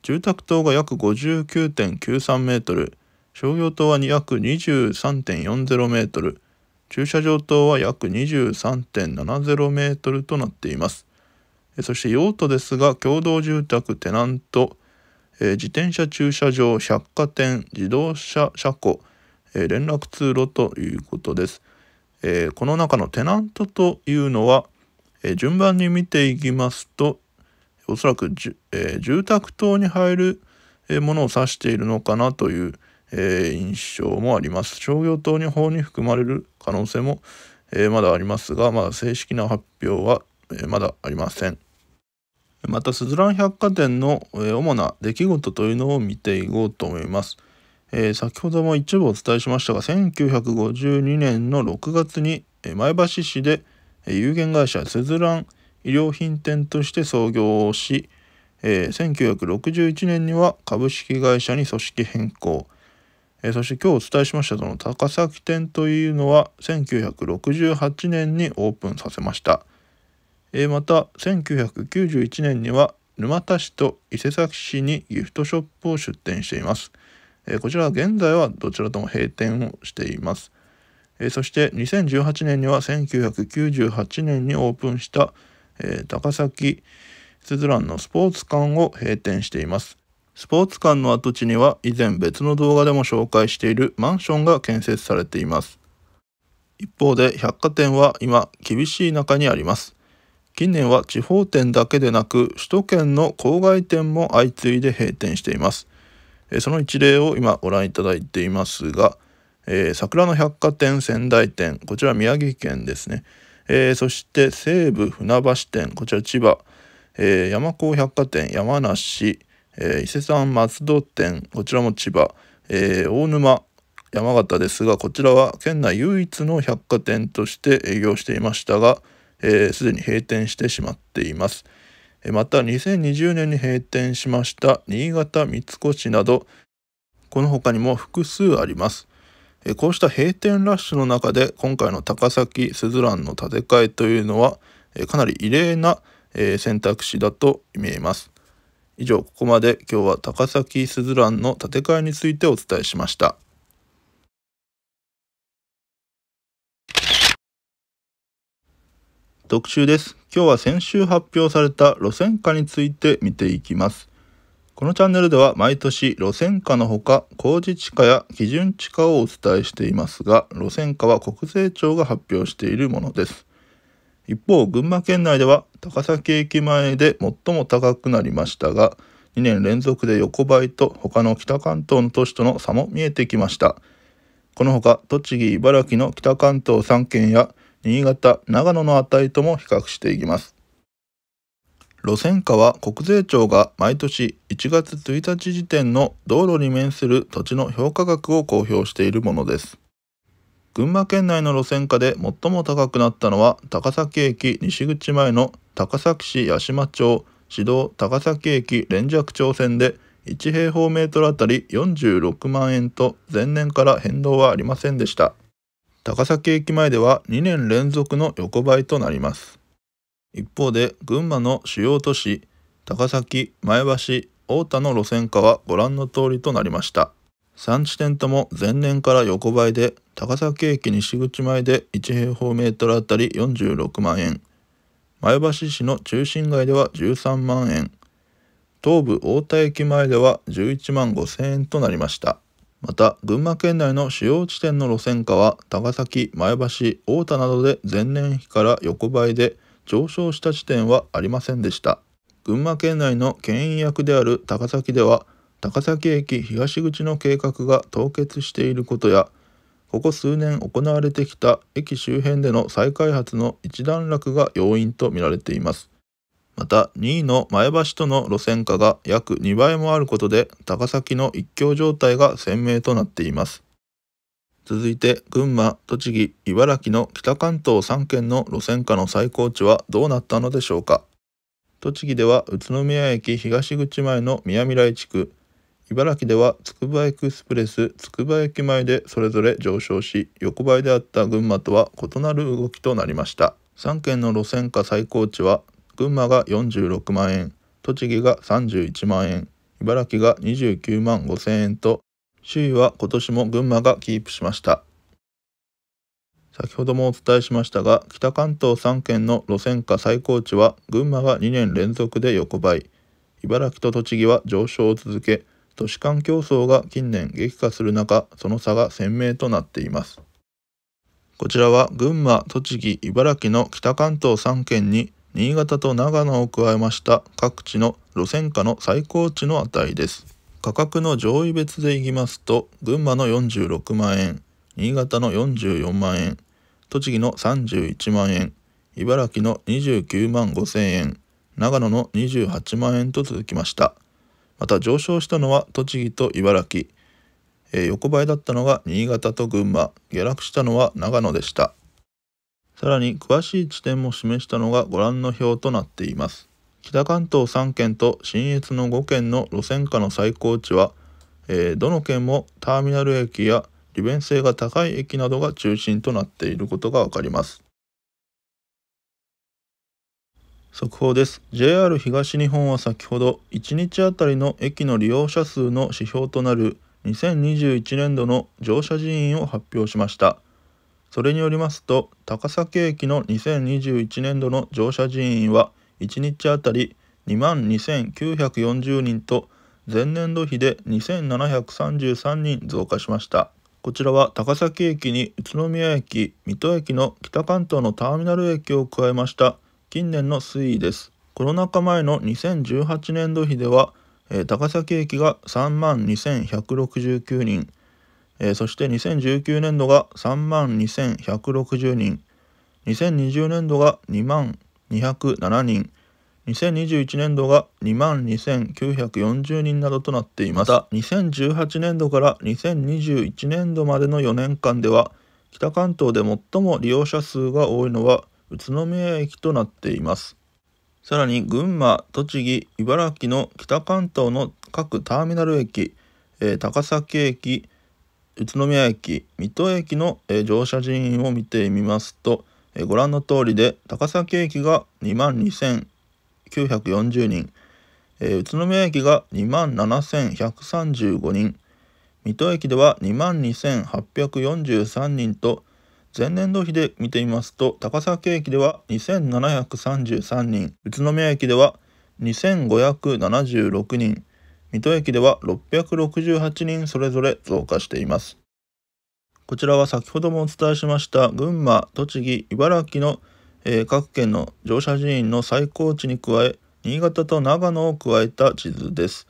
住宅棟が約59.93メートル、商業棟は約23.40メートル、駐車場棟は約23.70メートルとなっています。そして用途ですが、共同住宅、テナント、自転車駐車場、百貨店、自動車車庫、連絡通路ということです。この中のテナントというのは、えー、順番に見ていきますとおそらくじえー、住宅棟に入るものを指しているのかなという、えー、印象もあります商業棟に法に含まれる可能性も、えー、まだありますがまだ正式な発表は、えー、まだありませんまたすずらん百貨店の、主な出来事というのを見ていこうと思います、えー、先ほども一部お伝えしましたが1952年の6月に前橋市で、有限会社スズラン衣料品店として創業し、えー、1961年には株式会社に組織変更、えー、そして今日お伝えしましたその高崎店というのは1968年にオープンさせました、えー、また1991年には沼田市と伊勢崎市にギフトショップを出店しています、えこちらは現在はどちらとも閉店をしていますえー、そして2018年には1998年にオープンした、えー、高崎スズランのスポーツ館を閉店しています。スポーツ館の跡地には以前別の動画でも紹介しているマンションが建設されています。一方で百貨店は今厳しい中にあります。近年は地方店だけでなく首都圏の郊外店も相次いで閉店しています。その一例を今ご覧いただいていますが、えー、桜の百貨店仙台店こちら宮城県ですね、えー、そして西武船橋店こちら千葉、えー、山高百貨店山梨、え伊勢山松戸店こちらも千葉、え大沼山形ですがこちらは県内唯一の百貨店として営業していましたがすで、えー、に閉店してしまっています。また2020年に閉店しました新潟三越などこの他にも複数あります。えこうした閉店ラッシュの中で今回の高崎すずらんの建て替えというのは、えかなり異例な、え選択肢だと見えます以上ここまで今日は高崎すずらんの建て替えについてお伝えしました特集です今日は先週発表された路線化について見ていきますこのチャンネルでは毎年路線価のほか工事地価や基準地価をお伝えしていますが路線価は国税庁が発表しているものです一方群馬県内では高崎駅前で最も高くなりましたが2年連続で横ばいと他の北関東の都市との差も見えてきましたこのほか栃木茨城の北関東3県や新潟長野の値とも比較していきます路線価は国税庁が毎年1月1日時点の道路に面する土地の評価額を公表しているものです。群馬県内の路線価で最も高くなったのは高崎駅西口前の高崎市八島町市道高崎駅連尺町線で1平方メートルあたり46万円と前年から変動はありませんでした。高崎駅前では2年連続の横ばいとなります。一方で群馬の主要都市高崎前橋太田の路線価はご覧の通りとなりました3地点とも前年から横ばいで高崎駅西口前で1平方メートルあたり46万円前橋市の中心街では13万円東武太田駅前では11万5000円となりましたまた群馬県内の主要地点の路線価は高崎前橋太田などで前年比から横ばいで上昇した地点はありませんでした群馬県内の県引役である高崎では高崎駅東口の計画が凍結していることやここ数年行われてきた駅周辺での再開発の一段落が要因とみられていますまた2位の前橋との路線価が約2倍もあることで高崎の一強状態が鮮明となっています続いて群馬栃木茨城の北関東3県の路線価の最高値はどうなったのでしょうか栃木では宇都宮駅東口前の宮未来地区茨城ではつくばエクスプレスつくば駅前でそれぞれ上昇し横ばいであった群馬とは異なる動きとなりました3県の路線価最高値は群馬が46万円栃木が31万円茨城が29万5000円と首位は今年も群馬がキープしました先ほどもお伝えしましたが北関東3県の路線価最高値は群馬が2年連続で横ばい茨城と栃木は上昇を続け都市間競争が近年激化する中その差が鮮明となっていますこちらは群馬栃木茨城の北関東3県に新潟と長野を加えました各地の路線価の最高値の値です価格の上位別でいきますと群馬の46万円新潟の44万円栃木の31万円茨城の29万5千円長野の28万円と続きましたまた上昇したのは栃木と茨城、えー、横ばいだったのが新潟と群馬下落したのは長野でしたさらに詳しい地点も示したのがご覧の表となっています北関東3県と新越の5県の路線価の最高値は、えー、どの県もターミナル駅や利便性が高い駅などが中心となっていることが分かります速報です JR 東日本は先ほど1日あたりの駅の利用者数の指標となる2021年度の乗車人員を発表しましたそれによりますと高崎駅の2021年度の乗車人員は1日あたり2万2940人と前年度比で2733人増加しましたこちらは高崎駅に宇都宮駅水戸駅の北関東のターミナル駅を加えました近年の推移ですコロナ禍前の2018年度比では、えー、高崎駅が3万2169人、えー、そして2019年度が3万2160人2020年度が2万207人2021年度が2万2940人などとなっていますまた2018年度から2021年度までの4年間では北関東で最も利用者数が多いのは宇都宮駅となっていますさらに群馬栃木茨城の北関東の各ターミナル駅、えー、高崎駅宇都宮駅水戸駅の、えー、乗車人員を見てみますとえご覧の通りで高崎駅が2万2940人、え宇都宮駅が2万7135人水戸駅では2万2843人と前年度比で見てみますと高崎駅では2733人宇都宮駅では2576人水戸駅では668人それぞれ増加していますこちらは先ほどもお伝えしました群馬、栃木、茨城の、えー、各県の乗車人員の最高値に加え新潟と長野を加えた地図です。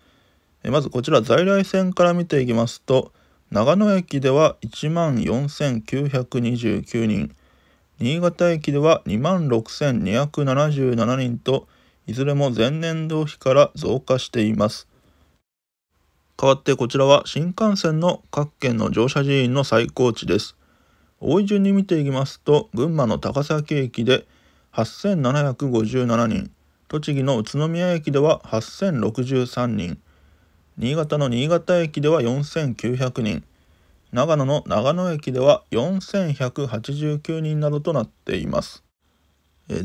えー、まずこちら在来線から見ていきますと長野駅では1万4929人新潟駅では2万6277人といずれも前年同比から増加しています。変わってこちらは新幹線の各県の乗車人員の最高値です。多い順に見ていきますと、群馬の高崎駅で8757人、栃木の宇都宮駅では8063人、新潟の新潟駅では4900人、長野の長野駅では4189人などとなっています。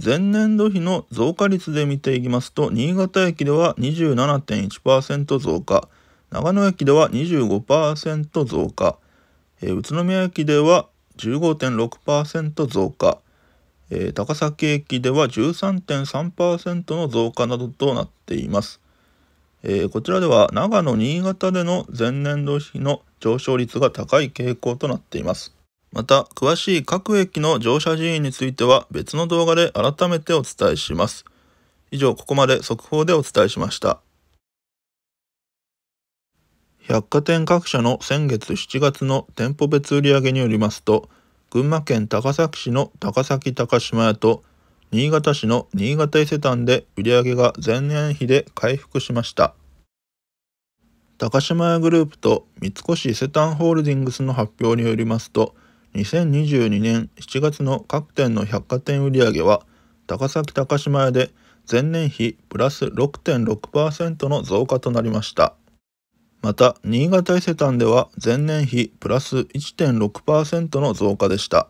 前年度比の増加率で見ていきますと新潟駅では27.1%増加長野駅では25%増加、えー、宇都宮駅では15.6%増加、えー、高崎駅では13.3%の増加などとなっています、えー、こちらでは長野新潟での前年度比の上昇率が高い傾向となっていますまた詳しい各駅の乗車人員については別の動画で改めてお伝えします以上ここまで速報でお伝えしました百貨店各社の先月7月の店舗別売上によりますと、群馬県高崎市の高崎高島屋と新潟市の新潟伊勢丹で売上が前年比で回復しました。高島屋グループと三越伊勢丹ホールディングスの発表によりますと、2022年7月の各店の百貨店売上は高崎高島屋で前年比プラス6.6%の増加となりました。また、新潟伊勢丹では前年比プラス1.6%の増加でした。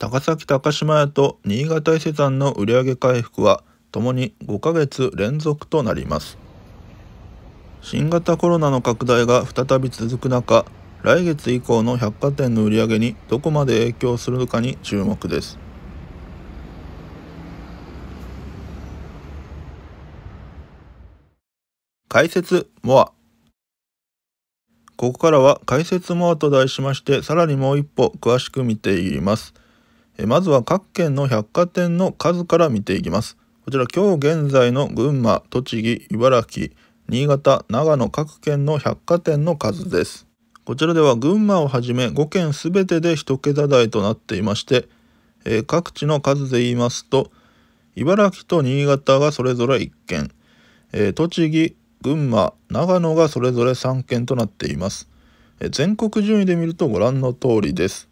高崎高島屋と新潟伊勢丹の売上回復はともに5ヶ月連続となります。新型コロナの拡大が再び続く中、来月以降の百貨店の売り上げにどこまで影響するのかに注目です。解説モアここからは解説もと題しましてさらにもう一歩詳しく見ていきますえまずは各県の百貨店の数から見ていきますこちら今日現在の群馬栃木茨城新潟長野各県の百貨店の数ですこちらでは群馬をはじめ5県全てで1桁台となっていまして、えー、各地の数で言いますと茨城と新潟がそれぞれ1件、えー、栃木群馬長野がそれぞれ3県となっています全国順位で見るとご覧の通りです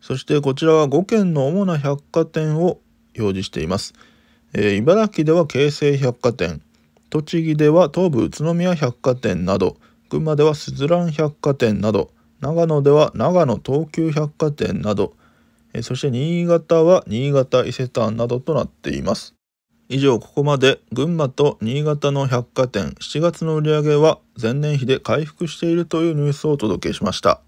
そしてこちらは5県の主な百貨店を表示しています、えー、茨城では京成百貨店栃木では東武宇都宮百貨店など群馬ではすずらん百貨店など長野では長野東急百貨店などえそして新潟は新潟伊勢丹などとなっています以上ここまで群馬と新潟の百貨店7月の売り上げは前年比で回復しているというニュースをお届けしました。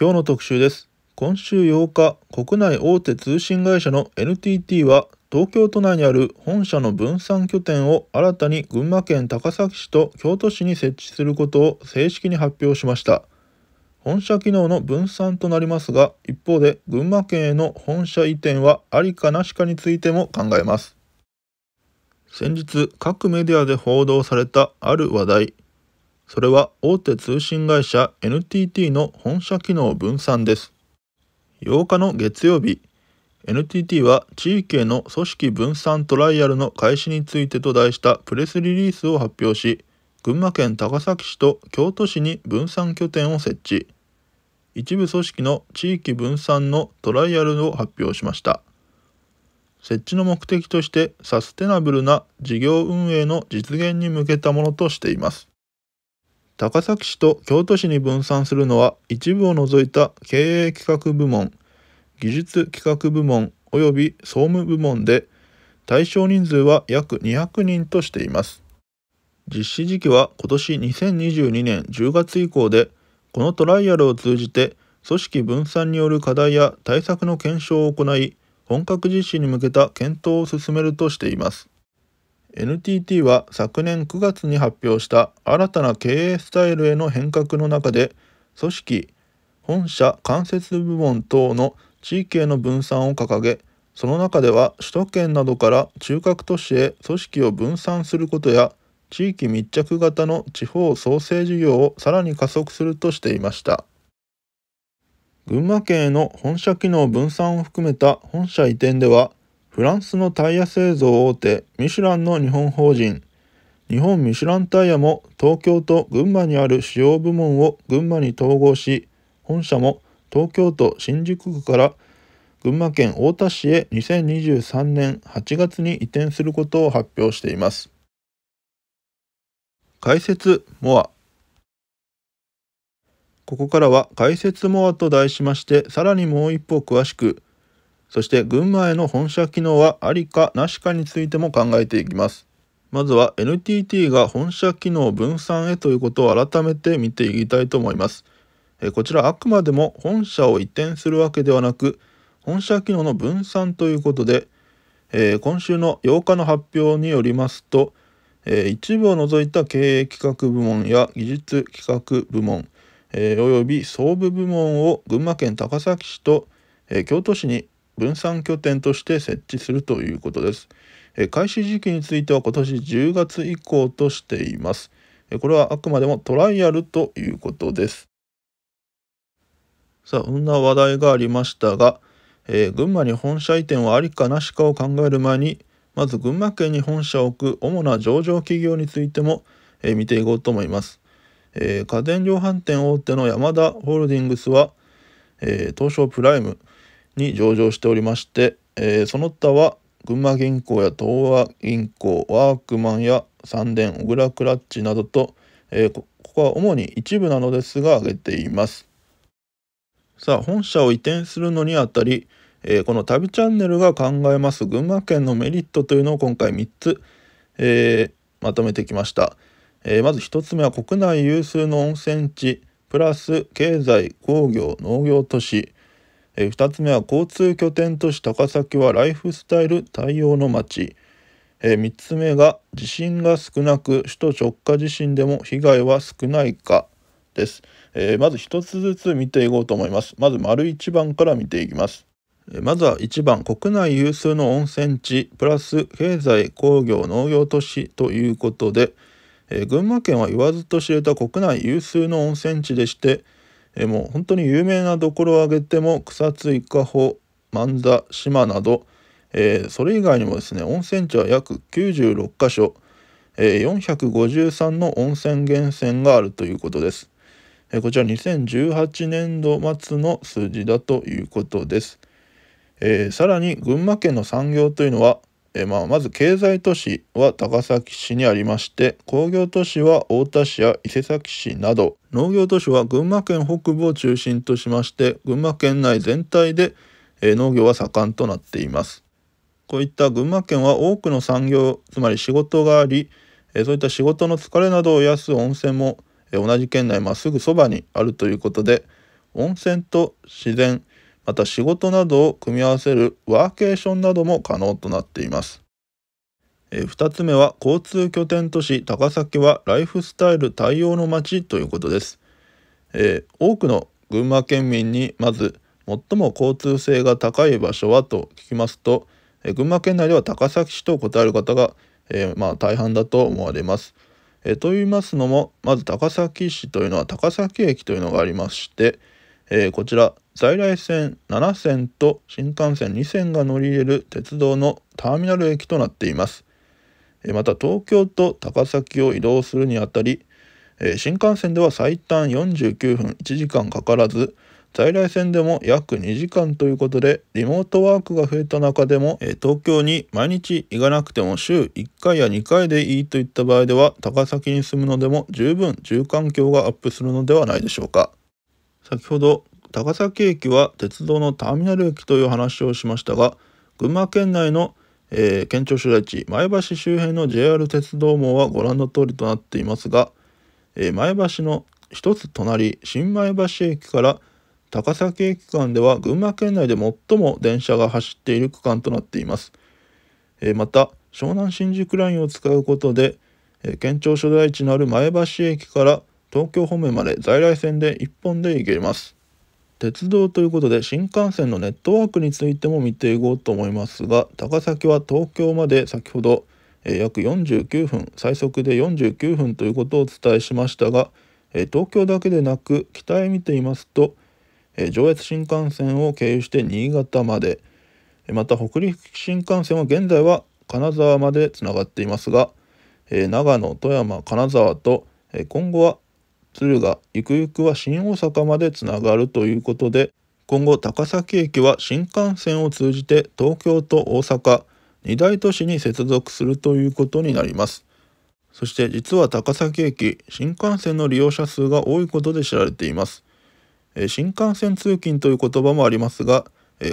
今日の特集です。今週8日、国内大手通信会社の NTT は東京都内にある本社の分散拠点を新たに群馬県高崎市と京都市に設置することを正式に発表しました。本社機能の分散となりますが、一方で群馬県への本社移転はありかなしかについても考えます。先日、各メディアで報道されたある話題。それは大手通信会社 NTT の本社機能分散です。8日の月曜日、NTT は地域への組織分散トライアルの開始についてと題したプレスリリースを発表し、群馬県高崎市と京都市に分散拠点を設置一部組織の地域分散のトライアルを発表しました設置の目的としてサステナブルな事業運営の実現に向けたものとしています高崎市と京都市に分散するのは一部を除いた経営企画部門技術企画部門及び総務部門で対象人数は約200人としています実施時期は今年2022年10月以降でこのトライアルを通じて組織分散による課題や対策の検証を行い本格実施に向けた検討を進めるとしています NTT は昨年9月に発表した新たな経営スタイルへの変革の中で組織本社間接部門等の地域への分散を掲げその中では首都圏などから中核都市へ組織を分散することや地域密着型の地方創生事業をさらに加速するとしていました群馬県への本社機能分散を含めた本社移転ではフランスのタイヤ製造大手ミシュランの日本法人日本ミシュランタイヤも東京と群馬にある主要部門を群馬に統合し本社も東京都新宿区から群馬県太田市へ2023年8月に移転することを発表しています解説モアここからは解説モアと題しましてさらにもう一歩詳しくそして群馬への本社機能はありかなしかについても考えていきますまずは NTT が本社機能分散へということを改めて見ていきたいと思いますこちらあくまでも本社を移転するわけではなく本社機能の分散ということで、え今週の8日の発表によりますとえー、一部を除いた経営企画部門や技術企画部門、えー、および総部部門を群馬県高崎市と、えー、京都市に分散拠点として設置するということです。えー、開始時期については今年10月以降としています。えー、これはあくまでもトライアルということです。さあ、そんな話題がありましたが、えー、群馬に本社移転はありかなしかを考える前に、まず群馬県に本社を置く主な上場企業についても、えー、見ていこうと思います、えー、家電量販店大手のヤマダホールディングスは、えー、東証プライムに上場しておりまして、えー、その他は群馬銀行や東和銀行ワークマンや三電小倉クラッチなどと、えー、ここは主に一部なのですが挙げていますさあ本社を移転するのにあたりえー、この旅チャンネルが考えます群馬県のメリットというのを今回3つ、えー、まとめてきました、えー、まず1つ目は国内有数の温泉地プラス経済工業農業都市、え2つ目は交通拠点都市高崎はライフスタイル対応の街、え3つ目が地震が少なく首都直下地震でも被害は少ないかです、えまず1つずつ見ていこうと思いますまず丸1番から見ていきますまずは1番国内有数の温泉地プラス経済工業農業都市ということで、えー、群馬県は言わずと知れた国内有数の温泉地でして、えー、もう本当に有名なところを挙げても草津伊香保万座島など、えー、それ以外にもですね温泉地は約96か所、えー、453の温泉源泉があるということです。こちら2018年度末の数字だということです。えー、さらに群馬県の産業というのは、えー、まあ、まず経済都市は高崎市にありまして工業都市は太田市や伊勢崎市など農業都市は群馬県北部を中心としまして群馬県内全体で、えー、農業は盛んとなっています。こういった群馬県は多くの産業つまり仕事があり、えそういった仕事の疲れなどを癒す温泉も、え同じ県内まっすぐそばにあるということで温泉と自然また仕事などを組み合わせるワーケーションなども可能となっています。え2つ目は交通拠点都市高崎はライフスタイル対応の街ということです。え多くの群馬県民にまず最も交通性が高い場所はと聞きますと、え群馬県内では高崎市と答える方が、えまあ、大半だと思われます。えと言いますのもまず高崎市というのは高崎駅というのがありまして、えこちら在来線7線と新幹線2線が乗り入れる鉄道のターミナル駅となっています。また東京と高崎を移動するにあたり、新幹線では最短49分1時間かからず、在来線でも約2時間ということで、リモートワークが増えた中でも、東京に毎日行かなくても週1回や2回でいいといった場合では、高崎に住むのでも十分住環境がアップするのではないでしょうか。先ほど高崎駅は鉄道のターミナル駅という話をしましたが群馬県内の、えー、県庁所在地前橋周辺の JR 鉄道網はご覧の通りとなっていますが、えー、前橋の一つ隣新前橋駅から高崎駅間では群馬県内で最も電車が走っている区間となっています、えー、また湘南新宿ラインを使うことで、え県庁所在地のある前橋駅から東京方面まで在来線で1本で行けます鉄道ということで新幹線のネットワークについても見ていこうと思いますが高崎は東京まで先ほど約49分最速で49分ということをお伝えしましたが東京だけでなく北へ見ていますと上越新幹線を経由して新潟までまた北陸新幹線は現在は金沢までつながっていますが長野富山金沢と今後は敦賀ゆくゆくは新大阪までつながるということで今後高崎駅は新幹線を通じて東京と大阪二大都市に接続するということになりますそして実は高崎駅新幹線の利用者数が多いことで知られています新幹線通勤という言葉もありますが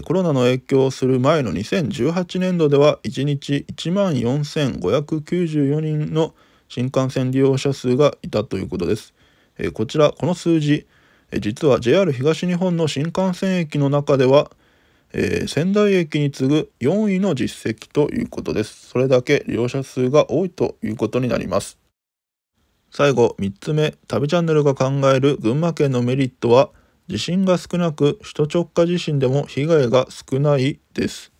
コロナの影響をする前の2018年度では1日1万4594人の新幹線利用者数がいたということですえこちらこの数字、え実は JR 東日本の新幹線駅の中では、えー、仙台駅に次ぐ4位の実績ということですそれだけ利用者数が多いということになります最後3つ目旅チャンネルが考える群馬県のメリットは地震が少なく首都直下地震でも被害が少ないです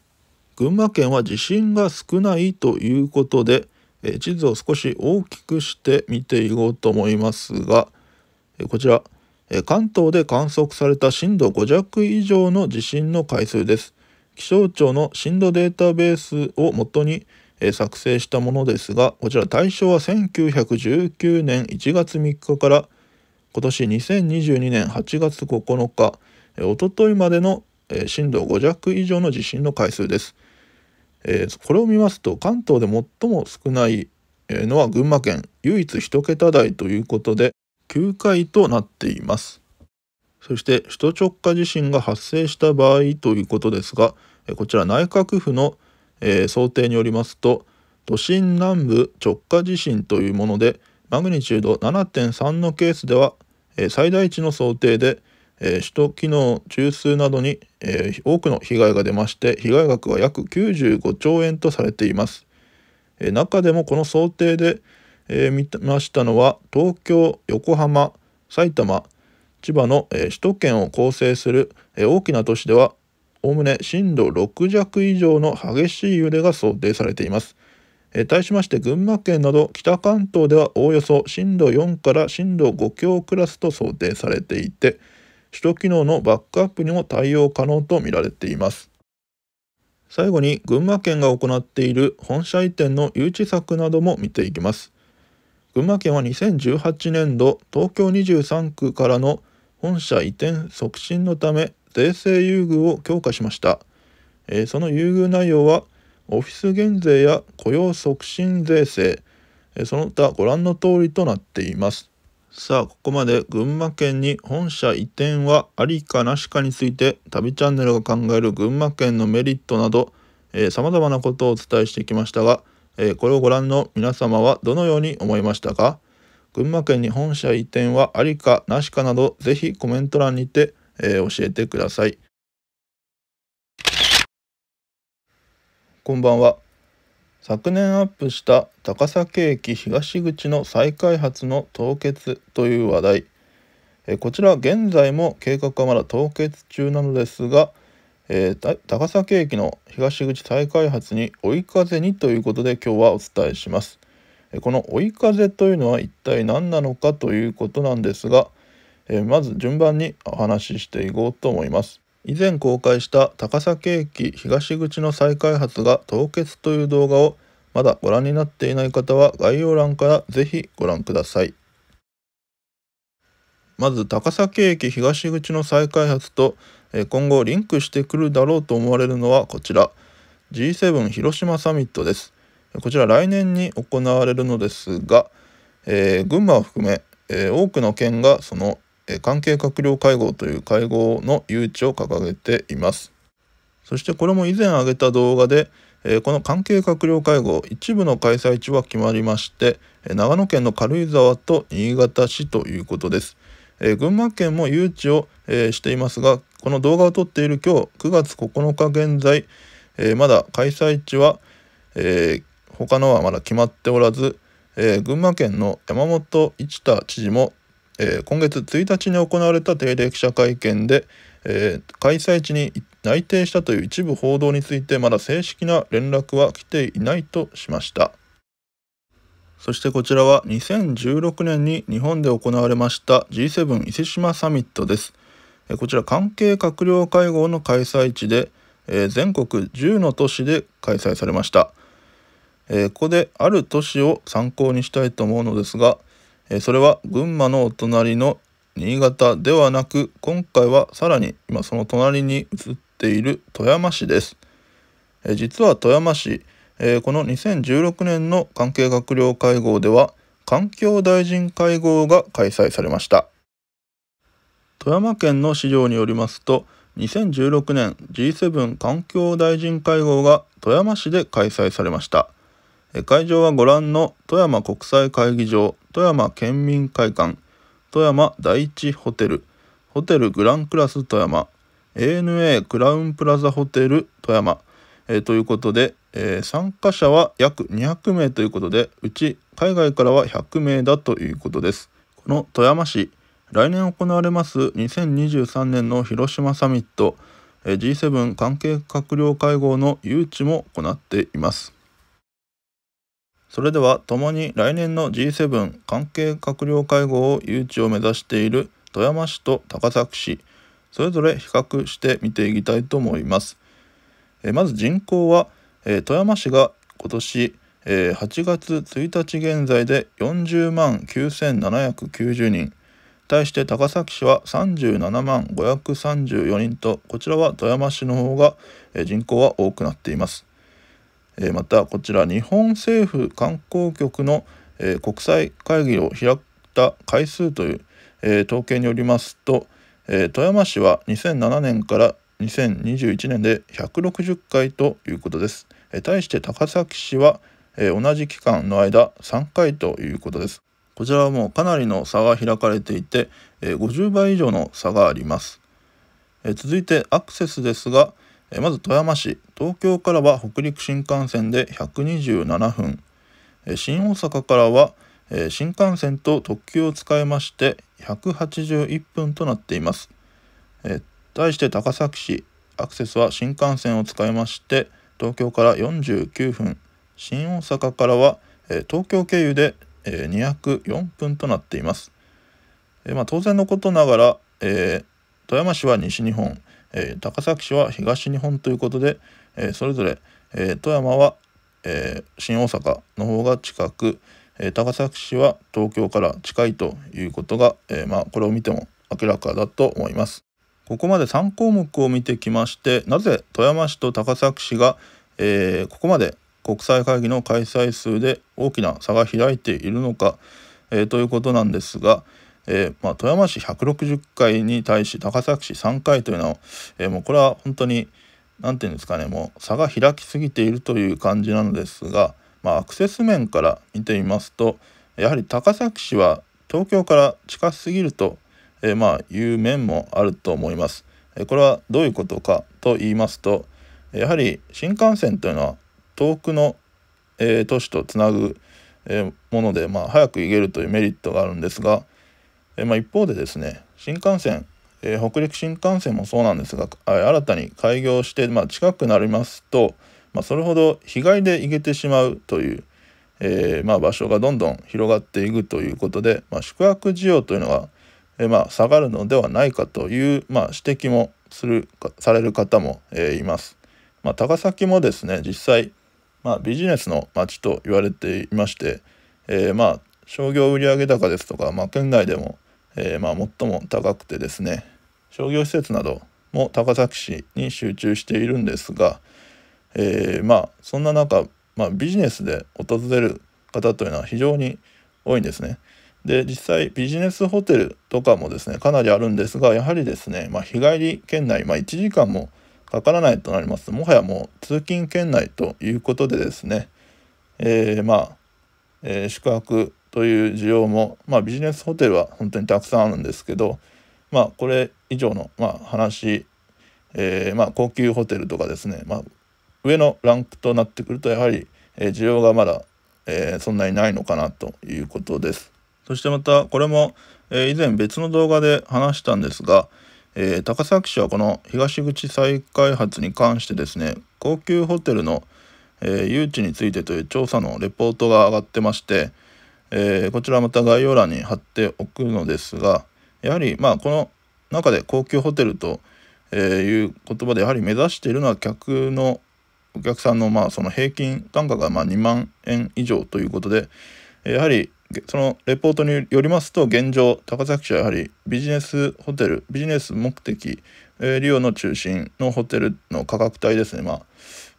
群馬県は地震が少ないということで、え地図を少し大きくして見ていこうと思いますがこちら、関東で観測された震度5弱以上の地震の回数です。気象庁の震度データベースをもとに作成したものですが、こちら対象は1919年1月3日から今年2022年8月9日、おとといまでの震度5弱以上の地震の回数です。これを見ますと関東で最も少ないのは群馬県唯一1桁台ということで9回となっています。そして首都直下地震が発生した場合ということですが、こちら内閣府の、えー、想定によりますと、都心南部直下地震というもので、マグニチュード7.3のケースでは、えー、最大値の想定で、えー、首都機能中枢などに、え多くの被害が出まして、被害額は約95兆円とされています。え中でもこの想定で、えー、見ましたのは東京横浜埼玉千葉の、えー、首都圏を構成する、えー、大きな都市ではおおむね震度6弱以上の激しい揺れが想定されています。え対しまして群馬県など北関東ではおおよそ震度4から震度5強クラスと想定されていて首都機能のバックアップにも対応可能とみられています。最後に群馬県が行っている本社移転の誘致策なども見ていきます。群馬県は2018年度東京23区からの本社移転促進のため税制優遇を強化しました、えー、その優遇内容はオフィス減税や雇用促進税制、えー、その他ご覧の通りとなっていますさあここまで群馬県に本社移転はありかなしかについて旅チャンネルが考える群馬県のメリットなどさまざまなことをお伝えしてきましたがえー、これをご覧の皆様はどのように思いましたか群馬県に本社移転はありかなしかなどぜひコメント欄にて、えー、教えてください。こんばんは。昨年アップした高崎駅東口の再開発の凍結という話題。えこちら現在も計画はまだ凍結中なのですがえー、高崎駅の東口再開発に追い風にということで今日はお伝えします。この追い風というのは一体何なのかということなんですが、えー、まず順番にお話ししていこうと思います。以前公開した高崎駅東口の再開発が凍結という動画をまだご覧になっていない方は概要欄からぜひご覧ください。まず高崎駅東口の再開発と今後リンクしてくるだろうと思われるのはこちら G7 広島サミットですこちら来年に行われるのですが、えー、群馬を含め、えー、多くの県がその、え関係閣僚会合という会合の誘致を掲げていますそしてこれも以前挙げた動画で、えー、この関係閣僚会合一部の開催地は決まりまして長野県の軽井沢と新潟市ということです、え群馬県も誘致を、えしていますがこの動画を撮っている今日9月9日現在、えー、まだ開催地は、えー、他のはまだ決まっておらず、えー、群馬県の山本一太知事も、えー、今月1日に行われた定例記者会見で、えー、開催地に内定したという一部報道についてまだ正式な連絡は来ていないとしましたそしてこちらは2016年に日本で行われました G7 伊勢志摩サミットですこちら関係閣僚会合の開催地で、えー、全国10の都市で開催されました、えー、ここである都市を参考にしたいと思うのですが、えー、それは群馬のお隣の新潟ではなく今回はさらに今その隣に移っている富山市です、え実は富山市、えこの2016年の関係閣僚会合では環境大臣会合が開催されました富山県の資料によりますと2016年 G7 環境大臣会合が富山市で開催されました会場はご覧の富山国際会議場富山県民会館富山第一ホテルホテルグランクラス富山 ANA クラウンプラザホテル富山、えー、ということで、えー、参加者は約200名ということでうち海外からは100名だということですこの富山市来年行われます2023年の広島サミット G7 関係閣僚会合の誘致も行っていますそれではともに来年の G7 関係閣僚会合を誘致を目指している富山市と高崎市それぞれ比較して見ていきたいと思いますまず人口は富山市が今年8月1日現在で40万9790人対して高崎市は37万534人とこちらは富山市の方が人口は多くなっています。またこちら日本政府観光局の国際会議を開いた回数という統計によりますと富山市は2007年から2021年で160回ということです。対して高崎市は同じ期間の間3回ということです。こちらはもうかなりの差が開かれていて、え50倍以上の差があります。え続いてアクセスですが、えまず富山市東京からは北陸新幹線で127分、え新大阪からは、え新幹線と特急を使いまして181分となっています。え対して高崎市アクセスは新幹線を使いまして東京から49分新大阪からは、え東京経由でえー、204分となっています。えー、まあ、当然のことながら、えー、富山市は西日本、え高崎市は東日本ということで、えそれぞれ、え富山は、え新大阪の方が近く、え高崎市は東京から近いということが、えまあ、これを見ても明らかだと思います。ここまで3項目を見てきましてなぜ富山市と高崎市が、えー、ここまで国際会議の開催数で大きな差が開いているのか、えー、ということなんですが、えー、まあ、富山市160回に対し高崎市3回というのは、えー、もうこれは本当に何て言うんですかねもう差が開きすぎているという感じなのですが、まあ、アクセス面から見てみますとやはり高崎市は東京から近すぎると、えまあ、いう面もあると思います。これはどういうことかと言いますとやはり新幹線というのは遠くの、えー、都市とつなぐ、えー、もので、まあ、早く行けるというメリットがあるんですが、えー、まあ、一方でですね新幹線、え北陸新幹線もそうなんですが新たに開業して、まあ、近くなりますと、まそれほど被害で行けてしまうという、えま場所がどんどん広がっていくということで、ま宿泊需要というのが、えま下がるのではないかという、ま指摘もするされる方も、えいます。まあ、高崎もですね実際まあ、ビジネスの街と言われていまして、えー、まあ商業売上高ですとか、まあ、県外でも、えー、まあ最も高くてですね商業施設なども高崎市に集中しているんですが、えー、まあそんな中、まあ、ビジネスで訪れる方というのは非常に多いんですね。で実際ビジネスホテルとかもですねかなりあるんですがやはりですね、まあ、日帰り圏内、まあ、1時間もかからないとなります。もはやもう通勤圏内ということでですね、えー、まあ、えー、宿泊という需要も、まあ、ビジネスホテルは本当にたくさんあるんですけど、まあ、これ以上の、まあ、話、えー、まあ、高級ホテルとかですね、まあ、上のランクとなってくるとやはり、え需要がまだ、えそんなにないのかなということです。そしてまたこれも、え以前別の動画で話したんですが、えー、高崎市はこの東口再開発に関してですね高級ホテルの、えー、誘致についてという調査のレポートが上がってまして、えー、こちらまた概要欄に貼っておくのですがやはりまあこの中で高級ホテルと、いう言葉でやはり目指しているのは客のお客さんのまあその平均単価がま2万円以上ということでやはりそのレポートによりますと現状高崎市はやはりビジネスホテルビジネス目的、えー、リオの中心のホテルの価格帯ですねまあ、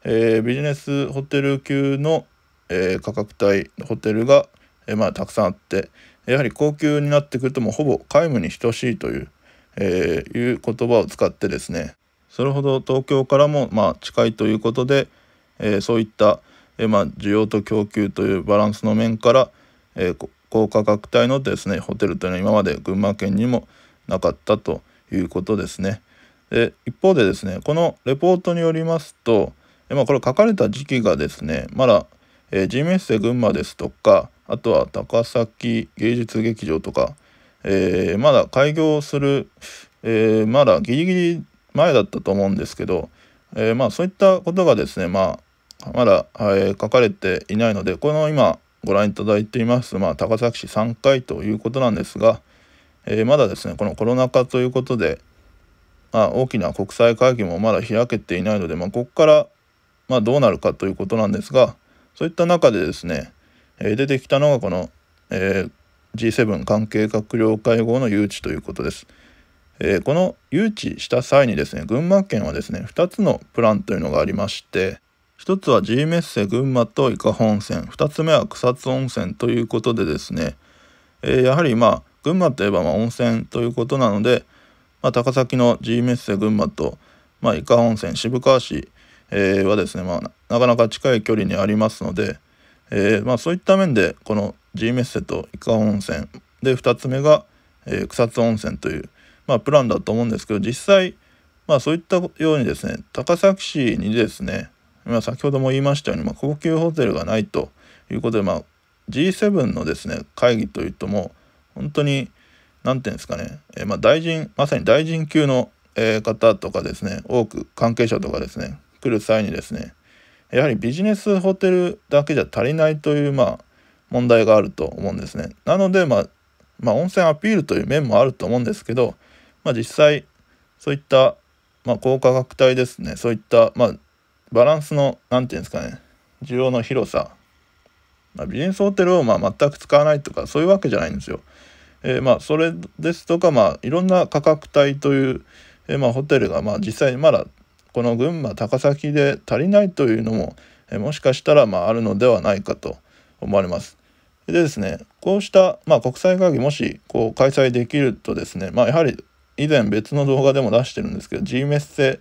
えー、ビジネスホテル級の、えー、価格帯ホテルが、えまあ、たくさんあってやはり高級になってくるともうほぼ皆無に等しいという、えいう言葉を使ってですねそれほど東京からもまあ近いということで、えそういった、えまあ、需要と供給というバランスの面からえー、高価格帯のですねホテルというのは今まで群馬県にもなかったということですね。で一方でですねこのレポートによりますと、えまあ、これ書かれた時期がですねまだ、えー、メッセ群馬ですとかあとは高崎芸術劇場とか、えー、まだ開業する、えー、まだギリギリ前だったと思うんですけど、えまあそういったことがですねまあまだ、え書かれていないのでこの今ご覧いただいています、まあ、高崎市3回ということなんですが、えー、まだですねこのコロナ禍ということで、まあ、大きな国際会議もまだ開けていないので、まあ、ここから、まどうなるかということなんですがそういった中でですね、えー、出てきたのがこの、え G7 関係閣僚会合の誘致ということです。えこの誘致した際にですね群馬県はですね2つのプランというのがありまして一つは G メッセ群馬と伊香保温泉二つ目は草津温泉ということでですね、えー、やはりまあ群馬といえばま温泉ということなので、まあ、高崎の G メッセ群馬と、まあ、伊香保温泉渋川市、えー、はですね、まあ、なかなか近い距離にありますので、えー、まあ、そういった面でこの G メッセと伊香保温泉で2つ目が、え草津温泉という、まあ、プランだと思うんですけど実際、まあ、そういったようにですね高崎市にですねまあ、先ほども言いましたように、まあ、高級ホテルがないということで、まあ、G7 のですね会議というとも本当に何て言うんですかね、えー、まあ、大臣まさに大臣級の、えー、方とかですね多く関係者とかですね来る際にですねやはりビジネスホテルだけじゃ足りないというまあ問題があると思うんですね。なので、まあ、まあ、温泉アピールという面もあると思うんですけど、まあ、実際そういった、まあ、高価格帯ですねそういった、まあ、バランスの何て言うんですかね需要の広さ、まあ、ビジネスホテルをま全く使わないとかそういうわけじゃないんですよ。えー、まそれですとか、まあ、いろんな価格帯という、えー、まホテルがまあ実際まだこの群馬高崎で足りないというのも、えー、もしかしたらまあるのではないかと思われます。でですねこうした、まあ、国際会議もしこう開催できるとですね、まあ、やはり以前別の動画でも出してるんですけど G メッセ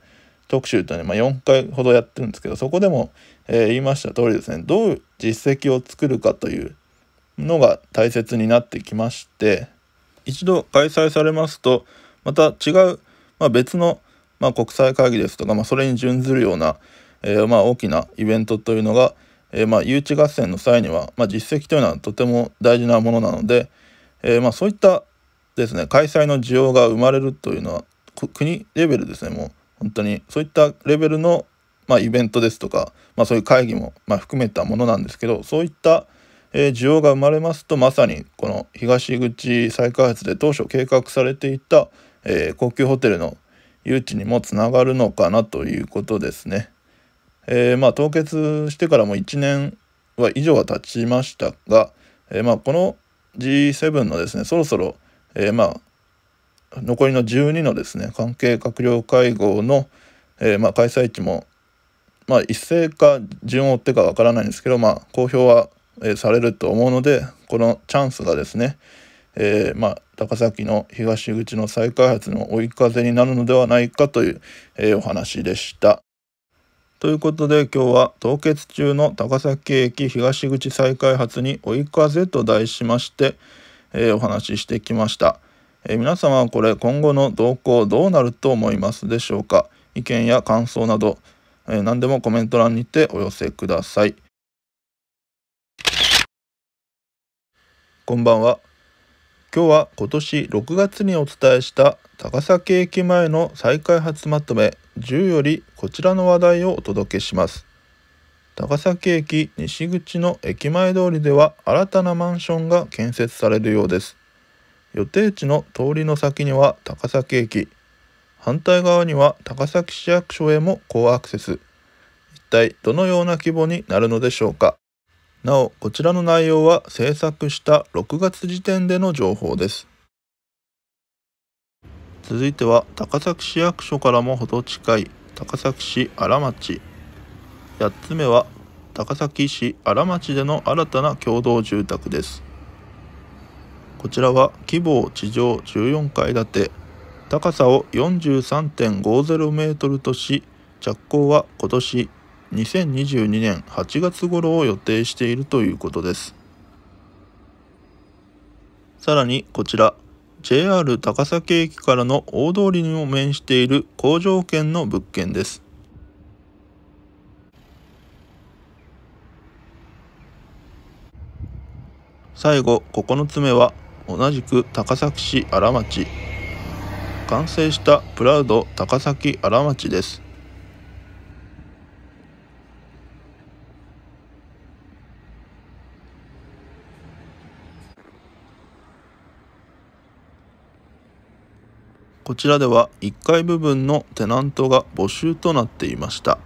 特集とね、まあ、4回ほどやってるんですけどそこでも、えー、言いました通りですねどういう実績を作るかというのが大切になってきまして一度開催されますとまた違う、まあ、別の、まあ、国際会議ですとか、まあ、それに準ずるような、えー、まあ、大きなイベントというのが、えー、まあ、誘致合戦の際には、まあ、実績というのはとても大事なものなので、えー、まあ、そういったですね開催の需要が生まれるというのは国レベルですねもう本当にそういったレベルの、まあ、イベントですとか、まあ、そういう会議も、ま含めたものなんですけどそういった、え需要が生まれますとまさにこの東口再開発で当初計画されていた、え高級ホテルの誘致にもつながるのかなということですね。えー、まあ凍結してからも1年は以上は経ちましたが、えー、まあこの G7 のですねそろそろ、えー、まあ残りの12のですね関係閣僚会合の、えー、まあ、開催地も、まあ、一斉か順を追ってかわからないんですけど、まあ、公表は、えー、されると思うのでこのチャンスがですね、えー、まあ、高崎の東口の再開発の追い風になるのではないかという、えお話でした。ということで今日は凍結中の高崎駅東口再開発に追い風と題しまして、えお話ししてきました。えー、皆様はこれ今後の動向どうなると思いますでしょうか意見や感想など、えー、何でもコメント欄にてお寄せくださいこんばんは今日は今年6月にお伝えした高崎駅前の再開発まとめ10よりこちらの話題をお届けします高崎駅西口の駅前通りでは新たなマンションが建設されるようです予定地の通りの先には高崎駅反対側には高崎市役所へも好アクセス一体どのような規模になるのでしょうかなおこちらの内容は制作した6月時点での情報です続いては高崎市役所からもほど近い高崎市荒町8つ目は高崎市荒町での新たな共同住宅ですこちらは規模地上14階建て高さを43.50メートルとし着工は今年2022年8月頃を予定しているということですさらにこちら JR 高崎駅からの大通りにも面している工場圏の物件です最後9つ目は同じく高崎市荒町完成したプラウド高崎荒町ですこちらでは1階部分のテナントが募集となっていました。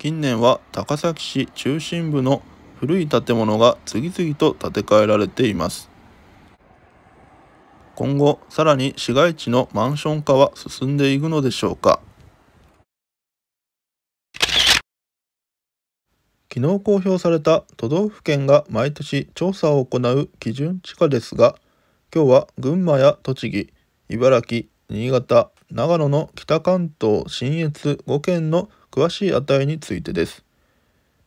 近年は高崎市中心部の古い建物が次々と建て替えられています今後さらに市街地のマンション化は進んでいくのでしょうか昨日公表された都道府県が毎年調査を行う基準地価ですが今日は群馬や栃木茨城新潟長野の北関東信越5県の詳しい値についてです。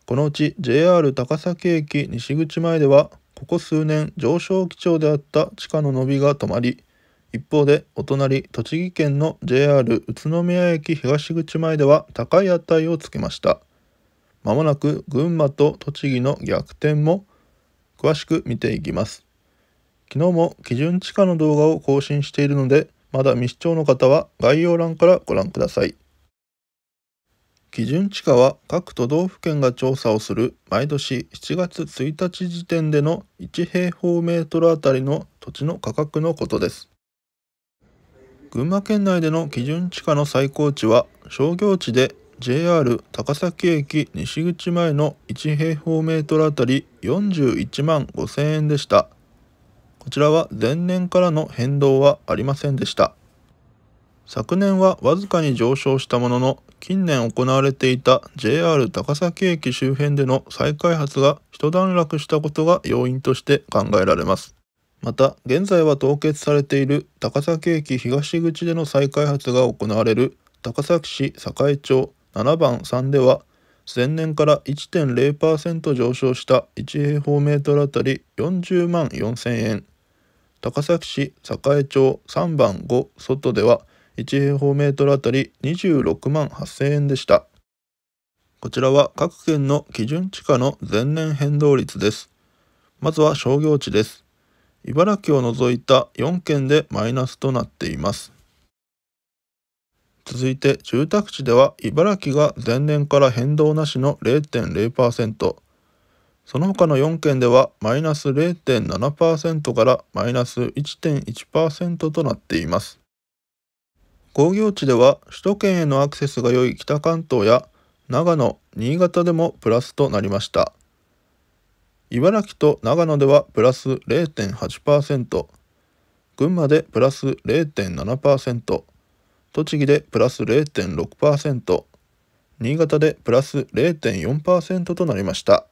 このうち JR 高崎駅西口前ではここ数年上昇基調であった地価の伸びが止まり一方でお隣栃木県の JR 宇都宮駅東口前では高い値をつけましたまもなく群馬と栃木の逆転も詳しく見ていきます昨日も基準地価の動画を更新しているのでまだ未視聴の方は概要欄からご覧ください基準地価は各都道府県が調査をする毎年7月1日時点での1平方メートルあたりの土地の価格のことです群馬県内での基準地価の最高値は商業地で JR 高崎駅西口前の1平方メートルあたり41万5000円でしたこちらは前年からの変動はありませんでした昨年はわずかに上昇したものの近年行われていた JR 高崎駅周辺での再開発が一段落したことが要因として考えられます。また、現在は凍結されている高崎駅東口での再開発が行われる高崎市栄町7番3では、前年から1.0%上昇した1平方メートルあたり40万4000円、高崎市栄町3番5外では、1平方メートルあたり26万8000円でした。こちらは各県の基準地価の前年変動率です。まずは商業地です。茨城を除いた4県でマイナスとなっています。続いて住宅地では茨城が前年から変動なしの0.0%その他の4県ではマイナス0.7%からマイナス1.1%となっています工業地では首都圏へのアクセスが良い北関東や長野、新潟でもプラスとなりました。茨城と長野ではプラス0.8%、群馬でプラス0.7%、栃木でプラス0.6%、新潟でプラス0.4%となりました。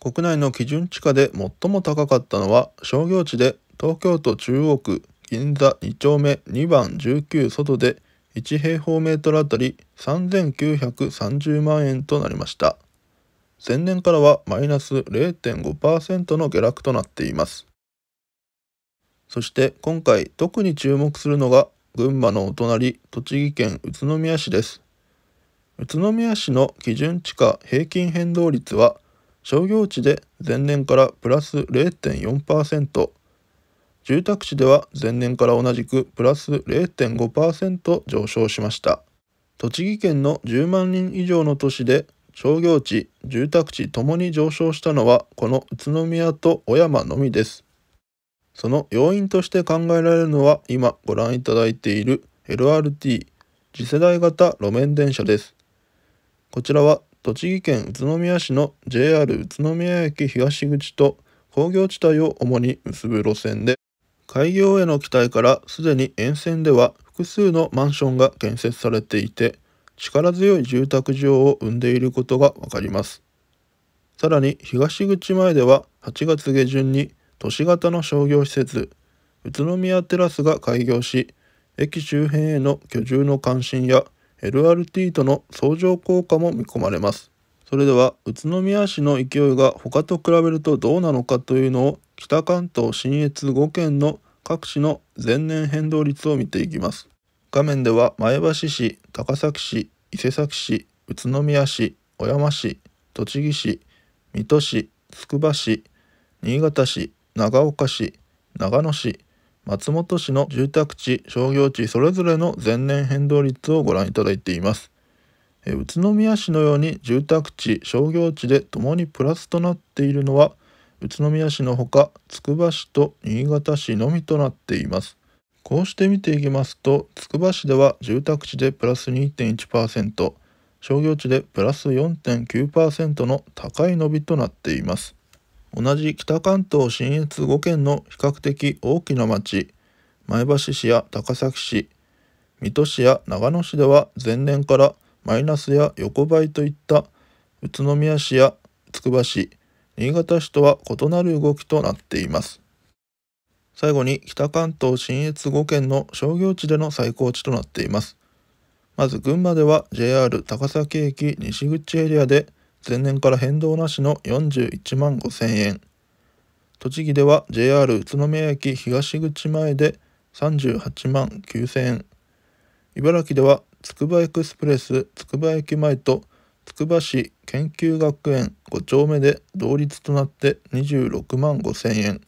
国内の基準地価で最も高かったのは商業地で東京都中央区銀座2丁目2番19外で1平方メートルあたり3930万円となりました。前年からはマイナス0.5%の下落となっています。そして今回特に注目するのが群馬のお隣栃木県宇都宮市です。宇都宮市の基準地価平均変動率は商業地で前年からプラス0.4%住宅地では前年から同じくプラス0.5%上昇しました栃木県の10万人以上の都市で商業地住宅地ともに上昇したのはこの宇都宮と小山のみですその要因として考えられるのは今ご覧いただいている LRT 次世代型路面電車ですこちらは栃木県宇都宮市の JR 宇都宮駅東口と工業地帯を主に結ぶ路線で開業への期待からすでに沿線では複数のマンションが建設されていて力強い住宅需要を生んでいることがわかりますさらに東口前では8月下旬に都市型の商業施設宇都宮テラスが開業し駅周辺への居住の関心や LRT との相乗効果も見込まれますそれでは宇都宮市の勢いが他と比べるとどうなのかというのを北関東信越5県の各地の前年変動率を見ていきます。画面では前橋市、高崎市、伊勢崎市、宇都宮市、小山市、栃木市、水戸市、つくば市、新潟市、長岡市、長野市、松本市の住宅地、商業地それぞれの前年変動率をご覧いただいています。宇都宮市のように住宅地、商業地でともにプラスとなっているのは宇都宮市のほかつくば市と新潟市のみとなっていますこうして見ていきますとつくば市では住宅地でプラス2.1%商業地でプラス4.9%の高い伸びとなっています同じ北関東新越5県の比較的大きな町前橋市や高崎市水戸市や長野市では前年からマイナスや横ばいといった宇都宮市やつくば市新潟市とは異なる動きとなっています。最後に北関東新越5県の商業地での最高値となっています。まず群馬では JR 高崎駅西口エリアで前年から変動なしの41万5千円。栃木では JR 宇都宮駅東口前で38万9千円。茨城ではつくばエクスプレスつくば駅前とつくば市研究学園5丁目で同率となって26万5000円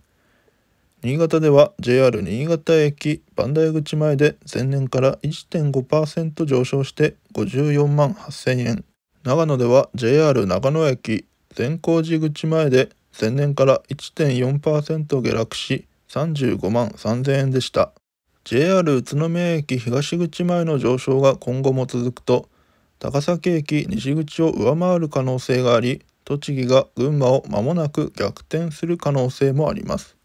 新潟では JR 新潟駅磐梯口前で前年から1.5%上昇して54万8000円長野では JR 長野駅善光寺口前で前年から1.4%下落し35万3000円でした JR 宇都宮駅東口前の上昇が今後も続くと高崎駅西口を上回る可能性があり栃木が群馬を間もなく逆転する可能性もあります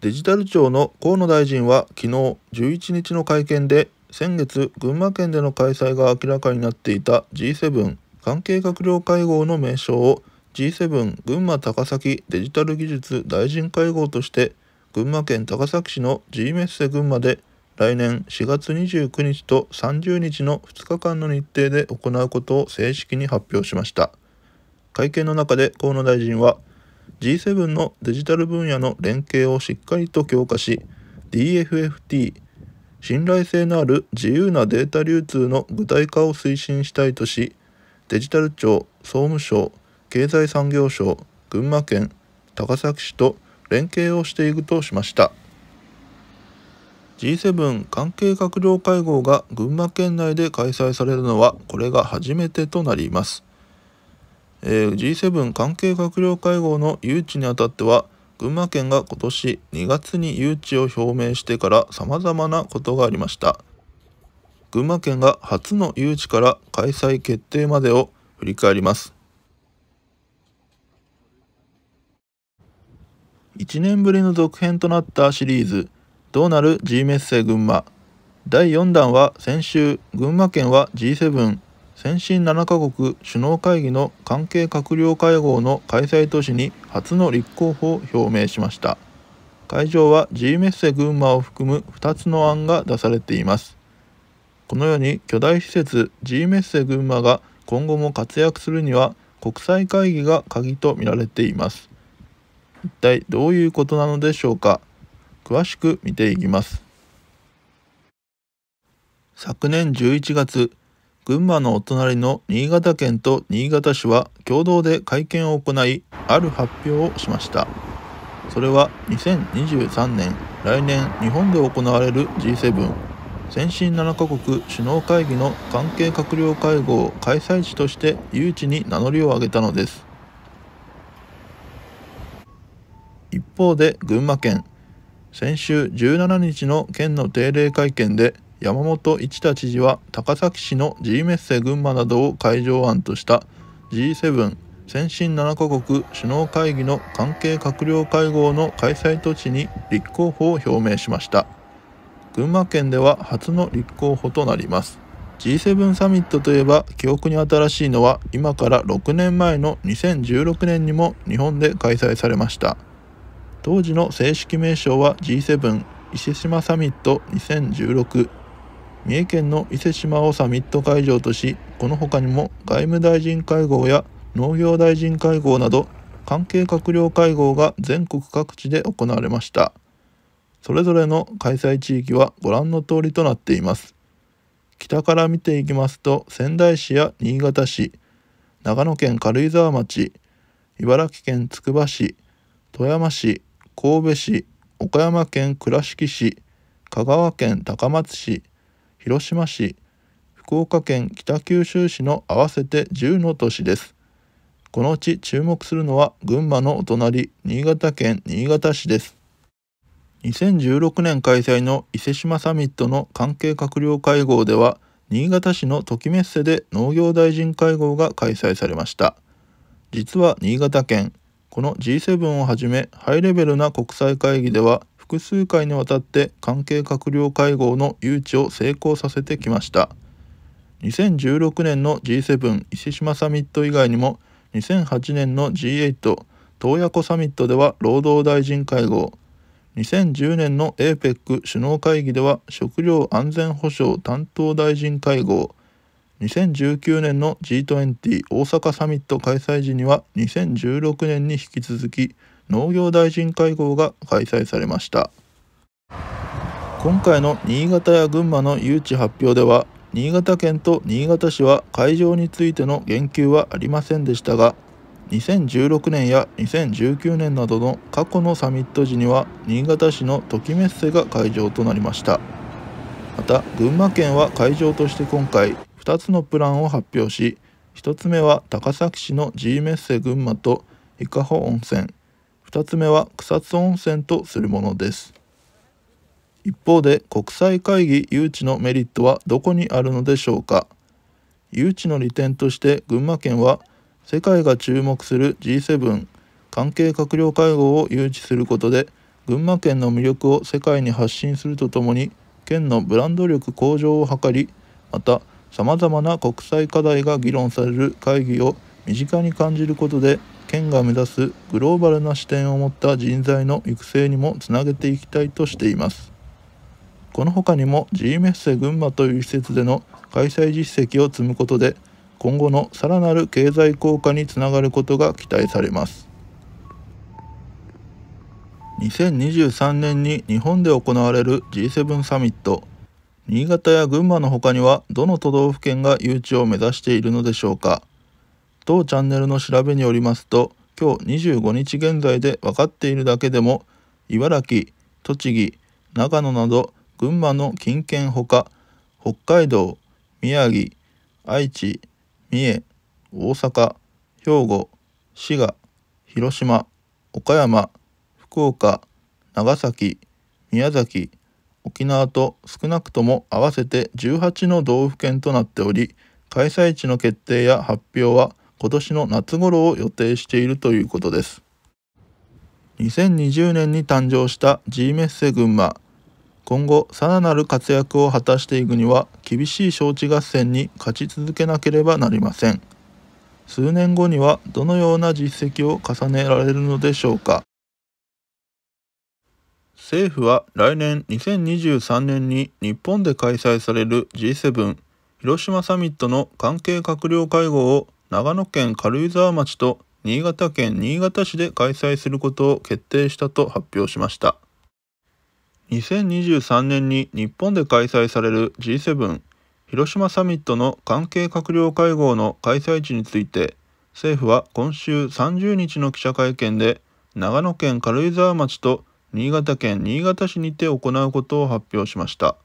デジタル庁の河野大臣は昨日11日の会見で先月群馬県での開催が明らかになっていた G7 関係閣僚会合の名称を G7 群馬高崎デジタル技術大臣会合として群馬県高崎市の G メッセ群馬で来年4月29日と30日の2日間の日程で行うことを正式に発表しました会見の中で河野大臣は G7 のデジタル分野の連携をしっかりと強化し DFFT 信頼性のある自由なデータ流通の具体化を推進したいとしデジタル庁総務省経済産業省群馬県高崎市と連携をしていくとしました。G7 関係閣僚会合が群馬県内で開催されるのはこれが初めてとなります、えー、G7 関係閣僚会合の誘致にあたっては群馬県が今年2月に誘致を表明してから様々なことがありました群馬県が初の誘致から開催決定までを振り返ります1年ぶりの続編となったシリーズどうなる G メッセ群馬第4弾は先週群馬県は G7 先進7カ国首脳会議の関係閣僚会合の開催都市に初の立候補を表明しました会場は G メッセ群馬を含む2つの案が出されていますこのように巨大施設 G メッセ群馬が今後も活躍するには国際会議が鍵とみられています一体どういうことなのでしょうか詳しく見ていきます昨年11月群馬のお隣の新潟県と新潟市は共同で会見を行いある発表をしましたそれは2023年来年日本で行われる G7 先進7カ国首脳会議の関係閣僚会合を開催地として誘致に名乗りを上げたのです一方で群馬県先週17日の県の定例会見で山本一太知事は高崎市の G メッセ群馬などを会場案とした G7 先進7カ国首脳会議の関係閣僚会合の開催都地に立候補を表明しました群馬県では初の立候補となります G7 サミットといえば記憶に新しいのは今から6年前の2016年にも日本で開催されました当時の正式名称は G7 伊勢志摩サミット2016三重県の伊勢志摩をサミット会場としこの他にも外務大臣会合や農業大臣会合など関係閣僚会合が全国各地で行われましたそれぞれの開催地域はご覧の通りとなっています北から見ていきますと仙台市や新潟市長野県軽井沢町茨城県つくば市富山市神戸市岡山県倉敷市香川県高松市広島市福岡県北九州市の合わせて10の都市ですこのうち注目するのは群馬のお隣新潟県新潟市です2016年開催の伊勢志摩サミットの関係閣僚会合では新潟市の時メッセで農業大臣会合が開催されました実は新潟県この G7 をはじめハイレベルな国際会議では複数回にわたって関係閣僚会合の誘致を成功させてきました2016年の G7 石島サミット以外にも2008年の G8 洞爺湖サミットでは労働大臣会合2010年の APEC 首脳会議では食料安全保障担当大臣会合2019年の G20 大阪サミット開催時には2016年に引き続き農業大臣会合が開催されました今回の新潟や群馬の誘致発表では新潟県と新潟市は会場についての言及はありませんでしたが2016年や2019年などの過去のサミット時には新潟市の時メッセが会場となりましたまた群馬県は会場として今回2つのプランを発表し1つ目は高崎市の G メッセ群馬と伊香保温泉2つ目は草津温泉とするものです一方で国際会議誘致のメリットはどこにあるのでしょうか誘致の利点として群馬県は世界が注目する G7 関係閣僚会合を誘致することで群馬県の魅力を世界に発信するとともに県のブランド力向上を図りまたさまざまな国際課題が議論される会議を身近に感じることで県が目指すグローバルな視点を持った人材の育成にもつなげていきたいとしていますこの他にも G メッセ群馬という施設での開催実績を積むことで今後のさらなる経済効果につながることが期待されます2023年に日本で行われる G7 サミット新潟や群馬の他にはどの都道府県が誘致を目指しているのでしょうか当チャンネルの調べによりますと今日25日現在で分かっているだけでも茨城栃木長野など群馬の近県ほか北海道宮城愛知三重大阪兵庫滋賀広島岡山福岡長崎宮崎沖縄と少なくとも合わせて18の道府県となっており開催地の決定や発表は今年の夏頃を予定しているということです2020年に誕生した G メッセ群馬今後さらなる活躍を果たしていくには厳しい招致合戦に勝ち続けなければなりません数年後にはどのような実績を重ねられるのでしょうか政府は来年2023年に日本で開催される G7 広島サミットの関係閣僚会合を長野県軽井沢町と新潟県新潟市で開催することを決定したと発表しました2023年に日本で開催される G7 広島サミットの関係閣僚会合の開催地について政府は今週30日の記者会見で長野県軽井沢町と新潟県新潟市にて行うことを発表しました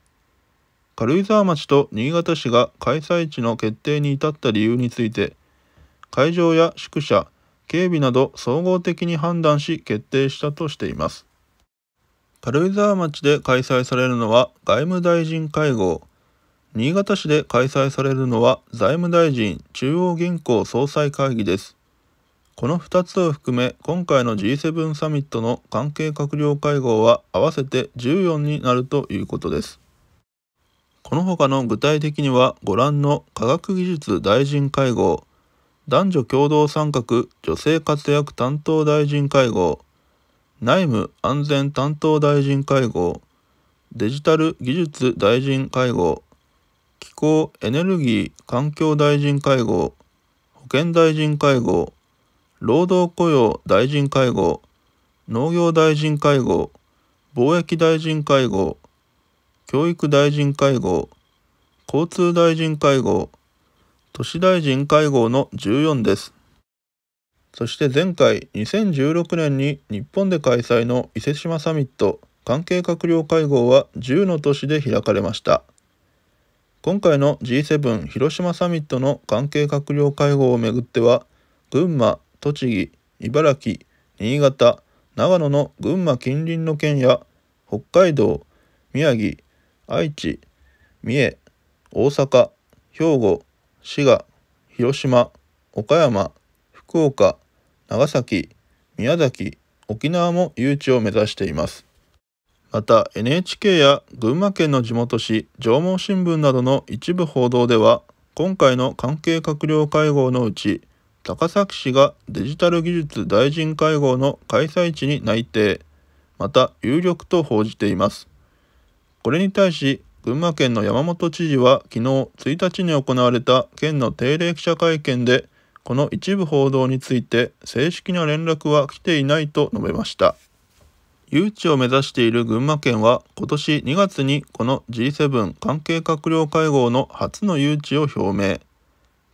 軽井沢町と新潟市が開催地の決定に至った理由について会場や宿舎警備など総合的に判断し決定したとしています軽井沢町で開催されるのは外務大臣会合新潟市で開催されるのは財務大臣中央銀行総裁会議ですこの2つを含め今回の G7 サミットの関係閣僚会合は合わせて14になるということです。この他の具体的にはご覧の科学技術大臣会合、男女共同参画女性活躍担当大臣会合、内務安全担当大臣会合、デジタル技術大臣会合、気候エネルギー環境大臣会合、保健大臣会合、労働雇用大臣会合、農業大臣会合、貿易大臣会合、教育大臣会合、交通大臣会合、都市大臣会合の14です。そして前回2016年に日本で開催の伊勢志摩サミット関係閣僚会合は10の都市で開かれました。今回の G7 広島サミットの関係閣僚会合をめぐっては群馬栃木、茨城、新潟、長野の群馬近隣の県や北海道、宮城、愛知、三重、大阪、兵庫、滋賀、広島、岡山、福岡、長崎、宮崎、沖縄も誘致を目指しています。また NHK や群馬県の地元紙縄文新聞などの一部報道では今回の関係閣僚会合のうち高崎市がデジタル技術大臣会合の開催地に内定また有力と報じていますこれに対し群馬県の山本知事は昨日1日に行われた県の定例記者会見でこの一部報道について正式な連絡は来ていないと述べました誘致を目指している群馬県は今年2月にこの G7 関係閣僚会合の初の誘致を表明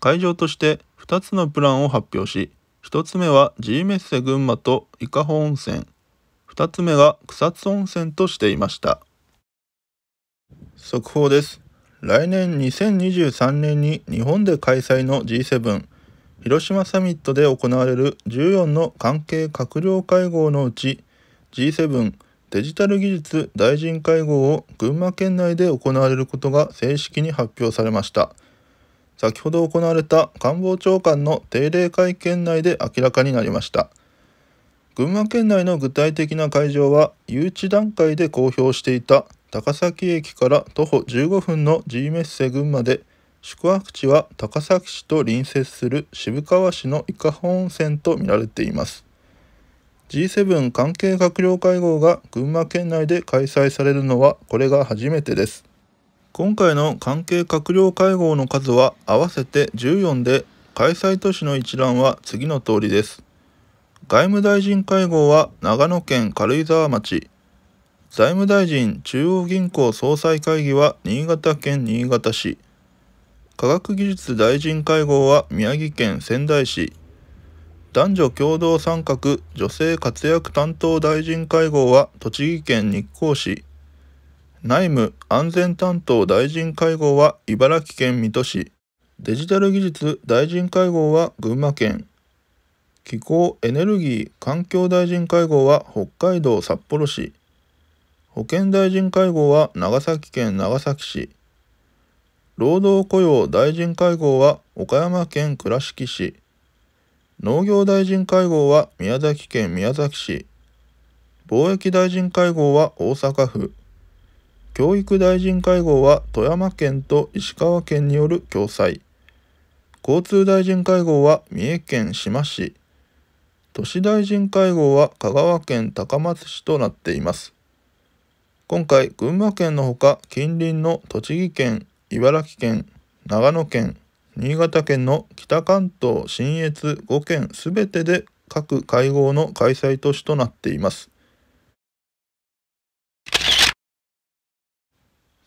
会場として2つのプランを発表し1つ目は G メッセ群馬と伊香保温泉2つ目が草津温泉としていました速報です来年2023年に日本で開催の G7 広島サミットで行われる14の関係閣僚会合のうち G7 デジタル技術大臣会合を群馬県内で行われることが正式に発表されました。先ほど行われた官房長官の定例会見内で明らかになりました群馬県内の具体的な会場は誘致段階で公表していた高崎駅から徒歩15分の G メッセ群馬で宿泊地は高崎市と隣接する渋川市の伊香保温泉とみられています G7 関係閣僚会合が群馬県内で開催されるのはこれが初めてです今回の関係閣僚会合の数は合わせて14で開催都市の一覧は次の通りです外務大臣会合は長野県軽井沢町財務大臣中央銀行総裁会議は新潟県新潟市科学技術大臣会合は宮城県仙台市男女共同参画女性活躍担当大臣会合は栃木県日光市内務安全担当大臣会合は茨城県水戸市デジタル技術大臣会合は群馬県気候エネルギー環境大臣会合は北海道札幌市保健大臣会合は長崎県長崎市労働雇用大臣会合は岡山県倉敷市農業大臣会合は宮崎県宮崎市貿易大臣会合は大阪府教育大臣会合は富山県と石川県による共催交通大臣会合は三重県志摩市都市大臣会合は香川県高松市となっています今回群馬県のほか近隣の栃木県茨城県長野県新潟県の北関東信越5県すべてで各会合の開催都市となっています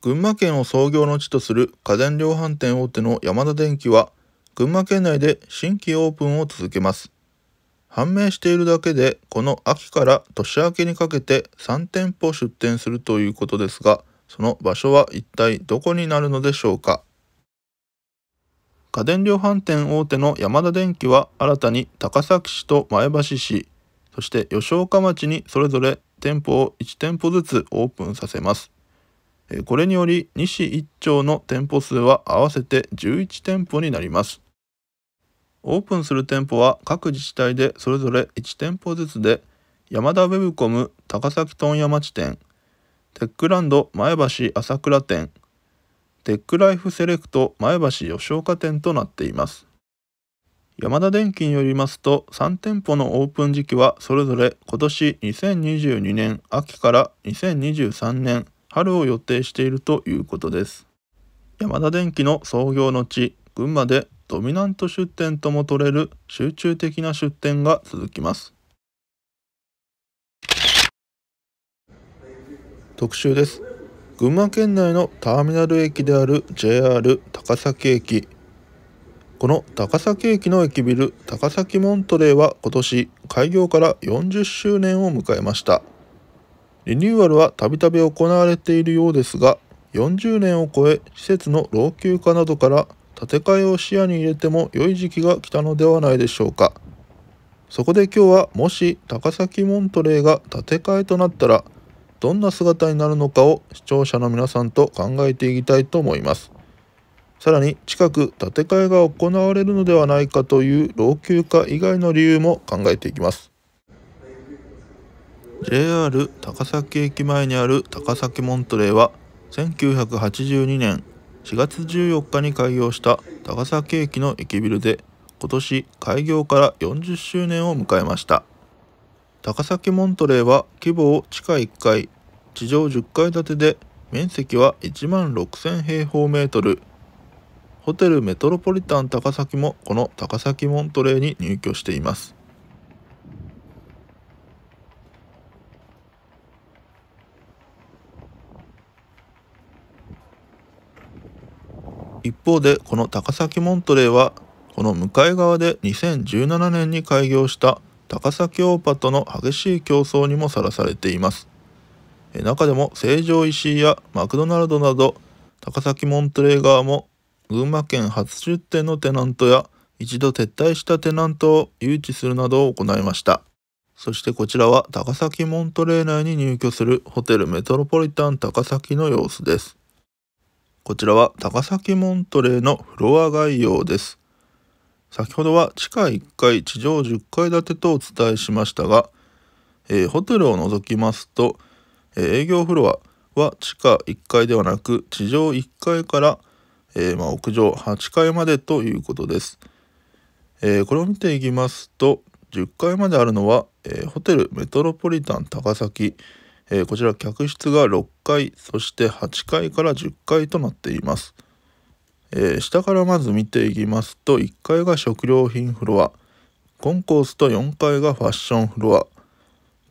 群馬県を創業の地とする家電量販店大手のヤマダ電機は群馬県内で新規オープンを続けます判明しているだけでこの秋から年明けにかけて3店舗出店するということですがその場所は一体どこになるのでしょうか家電量販店大手のヤマダ電機は新たに高崎市と前橋市そして吉岡町にそれぞれ店舗を1店舗ずつオープンさせますこれにより西1丁の店舗数は合わせて11店舗になります。オープンする店舗は各自治体でそれぞれ1店舗ずつで、山田ウェブコム高崎トン山地店、テックランド前橋朝倉店、テックライフセレクト前橋吉岡店となっています。山田電機によりますと3店舗のオープン時期はそれぞれ今年2022年秋から2023年春を予定しているということです山田電機の創業の地群馬でドミナント出店とも取れる集中的な出店が続きます特集です群馬県内のターミナル駅である JR 高崎駅この高崎駅の駅ビル高崎モントレーは今年開業から40周年を迎えましたリニューアルはたびたび行われているようですが40年を超え施設の老朽化などから建て替えを視野に入れても良い時期が来たのではないでしょうかそこで今日はもし高崎モントレーが建て替えとなったらどんな姿になるのかを視聴者の皆さんと考えていきたいと思いますさらに近く建て替えが行われるのではないかという老朽化以外の理由も考えていきます JR 高崎駅前にある高崎モントレーは1982年4月14日に開業した高崎駅の駅ビルで今年開業から40周年を迎えました高崎モントレーは規模を地下1階地上10階建てで面積は1万6000平方メートルホテルメトロポリタン高崎もこの高崎モントレーに入居しています一方でこの高崎モントレーはこの向かい側で2017年に開業した高崎オーパとの激しい競争にもさらされています中でも成城石井やマクドナルドなど高崎モントレー側も群馬県初出店のテナントや一度撤退したテナントを誘致するなどを行いましたそしてこちらは高崎モントレー内に入居するホテルメトロポリタン高崎の様子ですこちらは高崎モントレーのフロア概要です。先ほどは地下1階、地上10階建てとお伝えしましたが、えー、ホテルを除きますと、えー、営業フロアは地下1階ではなく地上1階から、えー、まあ、屋上8階までということです。えこれを見ていきますと10階まであるのは、えホテルメトロポリタン高崎えー、こちら客室が6階そして8階から10階となっています、えー、下からまず見ていきますと1階が食料品フロアコンコースと4階がファッションフロア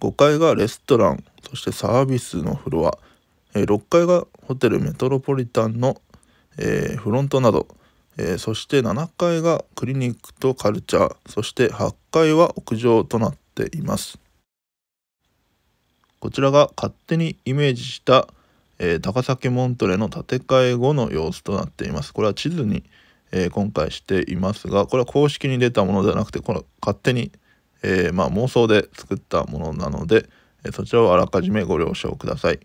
5階がレストランそしてサービスのフロア、えー、6階がホテルメトロポリタンの、えー、フロントなど、えー、そして7階がクリニックとカルチャーそして8階は屋上となっていますこちらが勝手にイメージした、えー、高崎モントレの建て替え後の様子となっています。これは地図に、えー、今回していますが、これは公式に出たものではなくて、この勝手に、えー、まあ、妄想で作ったものなので、えそちらをあらかじめご了承ください。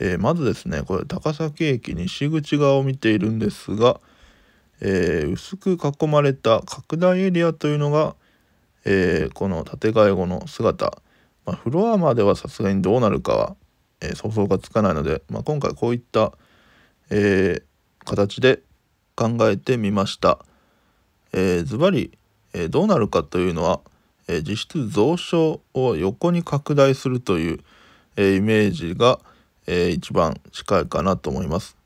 えまずですね、これ高崎駅西口側を見ているんですが、えー、薄く囲まれた拡大エリアというのが、えー、この建て替え後の姿まあ、フロアまではさすがにどうなるかは、えー、想像がつかないので、まあ、今回こういった、えー、形で考えてみました。ズバリどうなるかというのは、えー、実質増殖を横に拡大するという、えイメージが、えー、一番近いかなと思います。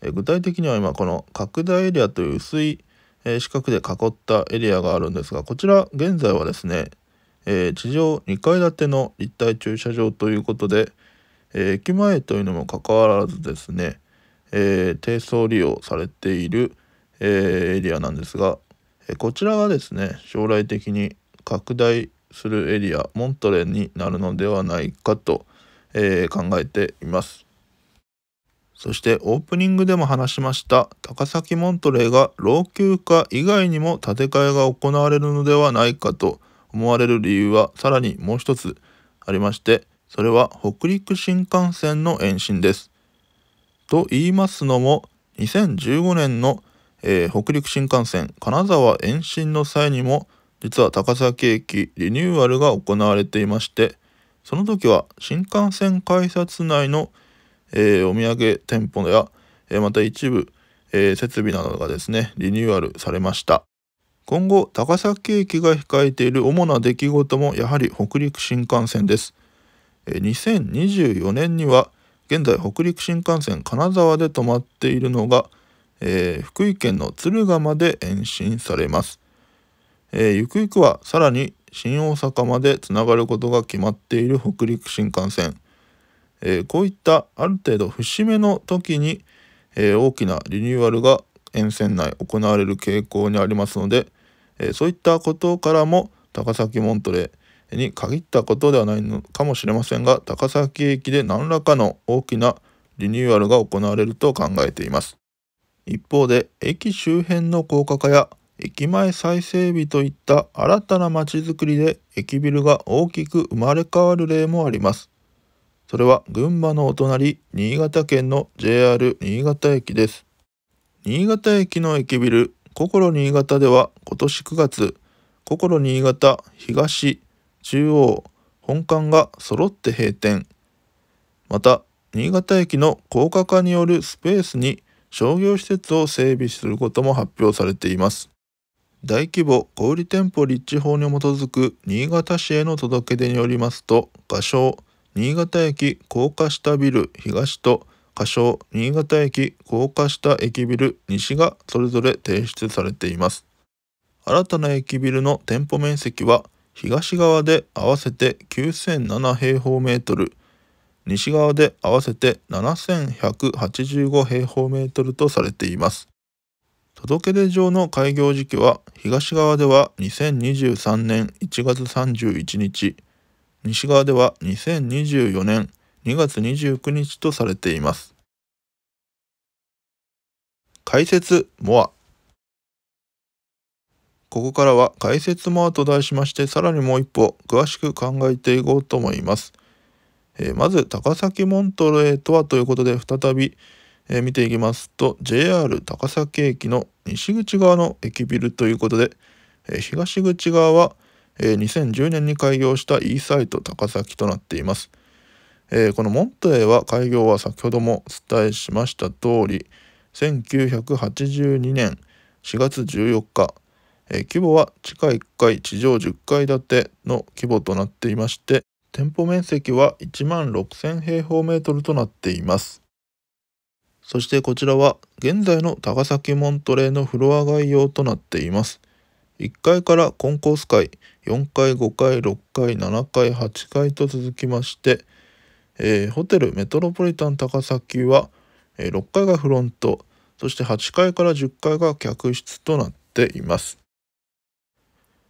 えー、具体的には今この拡大エリアという薄い、え四角で囲ったエリアがあるんですがこちら現在はですねえー、地上2階建ての立体駐車場ということで、えー、駅前というのもかかわらずですね、えー、低層利用されている、えエリアなんですが、えこちらがですね将来的に拡大するエリアモントレーになるのではないかと、え考えています。そしてオープニングでも話しました高崎モントレーが老朽化以外にも建て替えが行われるのではないかと思われる理由はさらにもう一つありましてそれは北陸新幹線の延伸です。と言いますのも2015年の、えー、北陸新幹線金沢延伸の際にも実は高崎駅リニューアルが行われていましてその時は新幹線改札内の、えー、お土産店舗や、えー、また一部、え設備などがですねリニューアルされました。今後高崎駅が控えている主な出来事もやはり北陸新幹線です2024年には現在北陸新幹線金沢で止まっているのが、えー、福井県の敦賀まで延伸されます、えー、ゆくゆくはさらに新大阪までつながることが決まっている北陸新幹線、えー、こういったある程度節目の時に、え大きなリニューアルが沿線内行われる傾向にありますので、えー、そういったことからも高崎モントレーに限ったことではないのかもしれませんが高崎駅で何らかの大きなリニューアルが行われると考えています一方で駅周辺の高架化や駅前再整備といった新たなまちづくりで駅ビルが大きく生まれ変わる例もありますそれは群馬のお隣新潟県の JR 新潟駅です新潟駅の駅ビル、心新潟では今年9月、心新潟東、中央、本館が揃って閉店。また、新潟駅の高架化によるスペースに商業施設を整備することも発表されています。大規模小売店舗立地法に基づく新潟市への届け出によりますと、画商、新潟駅高架下ビル東と仮称新潟駅高架下駅ビル西がそれぞれ提出されています。新たな駅ビルの店舗面積は東側で合わせて9007平方メートル、西側で合わせて7185平方メートルとされています。届け出上の開業時期は東側では2023年1月31日西側では2024年2月29日とされています。解説モアここからは解説モアと題しましてさらにもう一歩詳しく考えていこうと思います。えー、まず高崎モントレーとはということで再び、えー、見ていきますと JR 高崎駅の西口側の駅ビルということで、えー、東口側は、えー、2010年に開業した e サイト高崎となっています。えー、このモンテーは開業は先ほどもお伝えしました通り1982年4月14日、えー、規模は地下1階地上10階建ての規模となっていまして店舗面積は1万6000平方メートルとなっていますそしてこちらは現在の高崎モントレーのフロア概要となっています1階からコンコース階4階5階6階7階8階と続きましてえー、ホテルメトロポリタン高崎は、え6階がフロントそして8階から10階が客室となっています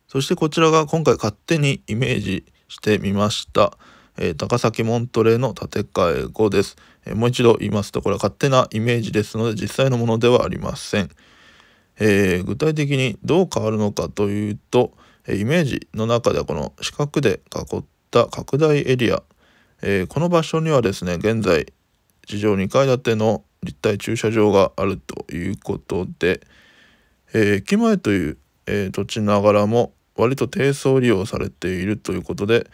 そしてこちらが今回勝手にイメージしてみました、えー、高崎モントレーの建て替え後です、えー、もう一度言いますとこれは勝手なイメージですので実際のものではありません、えー、具体的にどう変わるのかというとイメージの中ではこの四角で囲った拡大エリアえー、この場所にはですね現在地上2階建ての立体駐車場があるということで、えー、駅前という、えー、土地ながらも割と低層利用されているということで、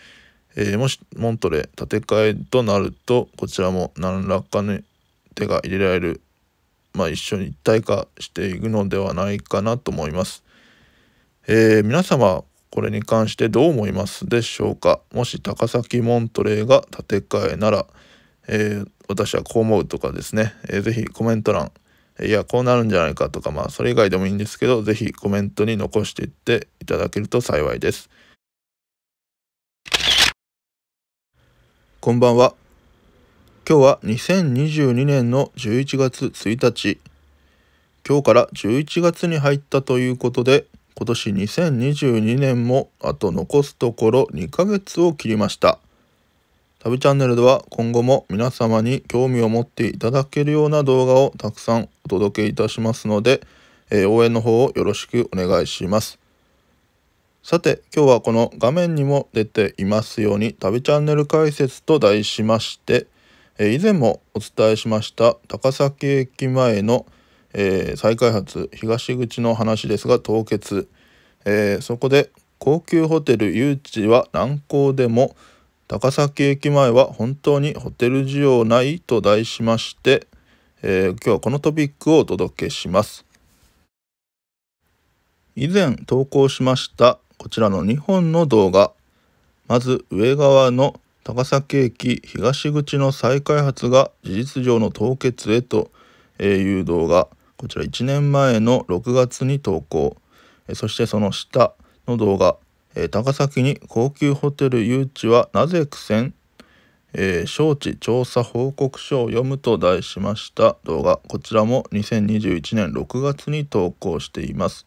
えもしモントレ建て替えとなるとこちらも何らかの手が入れられる、まあ、一緒に一体化していくのではないかなと思います。え皆様これに関してどう思いますでしょうかもし高崎モントレーが建て替えなら、えー、私はこう思うとかですね、えー、ぜひコメント欄いやこうなるんじゃないかとかまあそれ以外でもいいんですけどぜひコメントに残していっていただけると幸いですこんばんは今日は2022年の11月1日今日から11月に入ったということで今年2022年もあと残すところ2ヶ月を切りました旅チャンネルでは今後も皆様に興味を持っていただけるような動画をたくさんお届けいたしますので、えー、応援の方をよろしくお願いしますさて今日はこの画面にも出ていますように旅チャンネル解説と題しましてえ以前もお伝えしました高崎駅前のえー、再開発東口の話ですが凍結、えー、そこで高級ホテル誘致は難航でも高崎駅前は本当にホテル需要ないと題しまして、えー、今日はこのトピックをお届けします以前投稿しましたこちらの2本の動画まず上側の高崎駅東口の再開発が事実上の凍結へという動画こちら1年前の6月に投稿、そしてその下の動画、え高崎に高級ホテル誘致はなぜ苦戦、えー、招致調査報告書を読むと題しました動画こちらも2021年6月に投稿しています、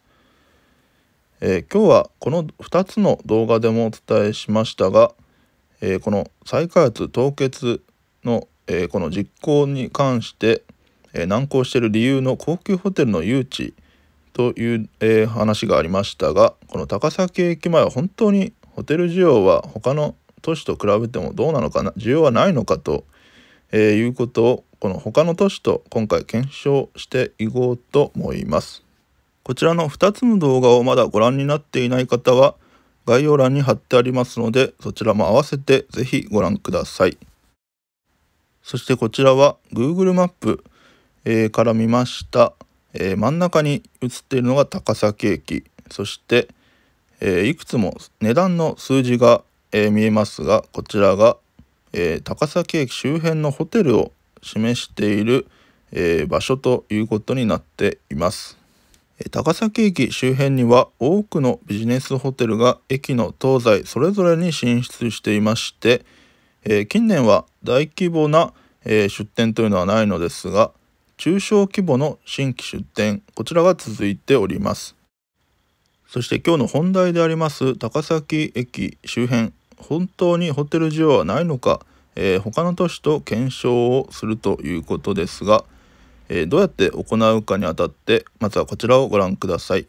えー、今日はこの2つの動画でもお伝えしましたが、えー、この再開発凍結の、えこの実行に関してえ難航している理由の高級ホテルの誘致という、え話がありましたがこの高崎駅前は本当にホテル需要は他の都市と比べてもどうなのかな需要はないのかと、えいうことをこの他の都市と今回検証していこうと思いますこちらの2つの動画をまだご覧になっていない方は概要欄に貼ってありますのでそちらも併せて是非ご覧くださいそしてこちらは Google マップえー、から見ました、えー、真ん中に写っているのが高崎駅そして、えー、いくつも値段の数字が、え見えますがこちらが、え高崎駅周辺のホテルを示している、え場所ということになっています。え高崎駅周辺には多くのビジネスホテルが駅の東西それぞれに進出していまして、え近年は大規模な、え出店というのはないのですが中小規模の新規出店、こちらが続いております。そして今日の本題であります高崎駅周辺、本当にホテル需要はないのか、えー、他の都市と検証をするということですが、えー、どうやって行うかにあたって、まずはこちらをご覧ください。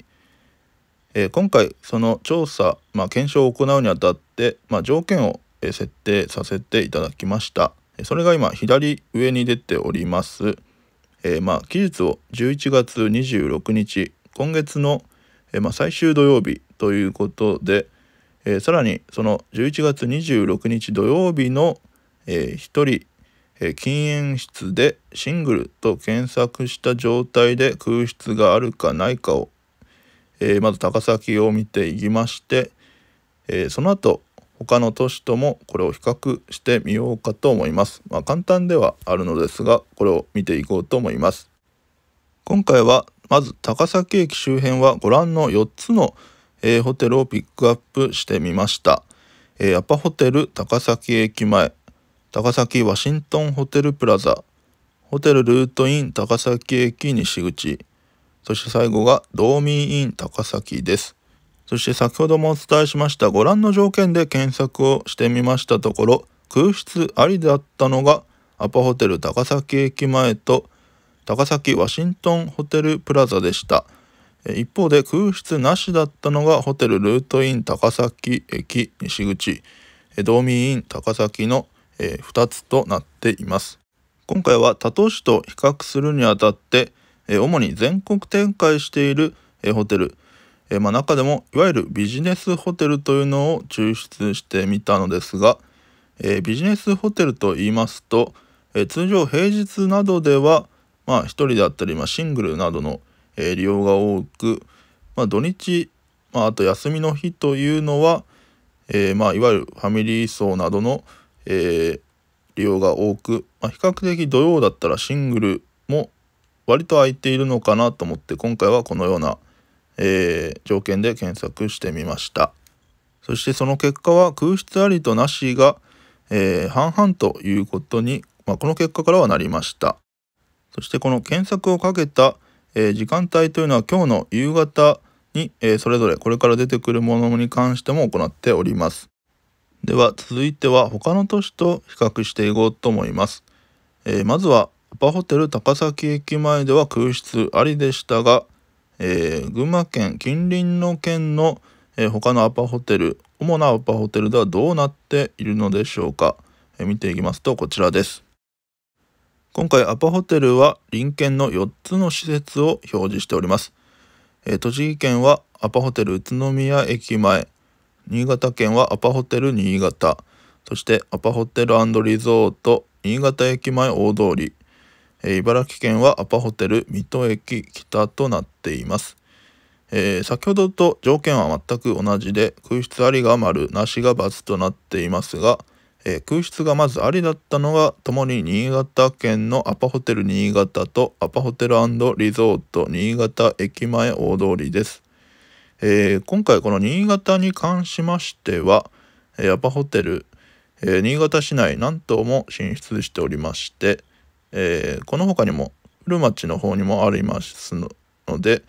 えー、今回その調査、まあ、検証を行うにあたって、まあ、条件を設定させていただきました。それが今左上に出ております。えー、まあ期日を11月26日今月の、えー、まあ、最終土曜日ということで、えー、さらにその11月26日土曜日の、え1人、え禁煙室でシングルと検索した状態で空室があるかないかを、えまず高崎を見ていきまして、えその後他の都市ともこれを比較してみようかと思います。まあ、簡単ではあるのですが、これを見ていこうと思います。今回はまず高崎駅周辺はご覧の4つの、えー、ホテルをピックアップしてみました。えー、アパホテル高崎駅前、高崎ワシントンホテルプラザ、ホテルルートイン高崎駅西口、そして最後がドーミーイン高崎です。そして先ほどもお伝えしましたご覧の条件で検索をしてみましたところ空室ありだったのがアパホテル高崎駅前と高崎ワシントンホテルプラザでした一方で空室なしだったのがホテルルートイン高崎駅西口道民イン高崎の2つとなっています今回は他都市と比較するにあたって主に全国展開しているホテルえー、まあ、中でもいわゆるビジネスホテルというのを抽出してみたのですが、えー、ビジネスホテルと言いますと、え通常平日などでは、まあ、1人だったり、まあ、シングルなどの、え利用が多く、まあ、土日、まあ、あと休みの日というのは、えまあ、いわゆるファミリー層などの、え利用が多く、まあ、比較的土曜だったらシングルも割と空いているのかなと思って今回はこのようなえー、条件で検索してみましたそしてその結果は空室ありとなしが、えー、半々ということに、まあ、この結果からはなりましたそしてこの検索をかけた、えー、時間帯というのは今日の夕方に、えそれぞれこれから出てくるものに関しても行っておりますでは続いては他の都市と比較していこうと思います、えまずはアパホテル高崎駅前では空室ありでしたがえー、群馬県近隣の県の、えー、他のアパホテル主なアパホテルではどうなっているのでしょうか、えー、見ていきますとこちらです今回アパホテルは隣県の4つの施設を表示しております、えー、栃木県はアパホテル宇都宮駅前新潟県はアパホテル新潟そしてアパホテルリゾート新潟駅前大通りえ茨城県はアパホテル水戸駅北となっています。えー、先ほどと条件は全く同じで空室ありが丸なしが×となっていますが、えー、空室がまずありだったのがともに新潟県のアパホテル新潟とアパホテルリゾート新潟駅前大通りです、えー、今回この新潟に関しましては、えアパホテル、え新潟市内何棟も進出しておりまして、えー、この他にも古町の方にもありますので、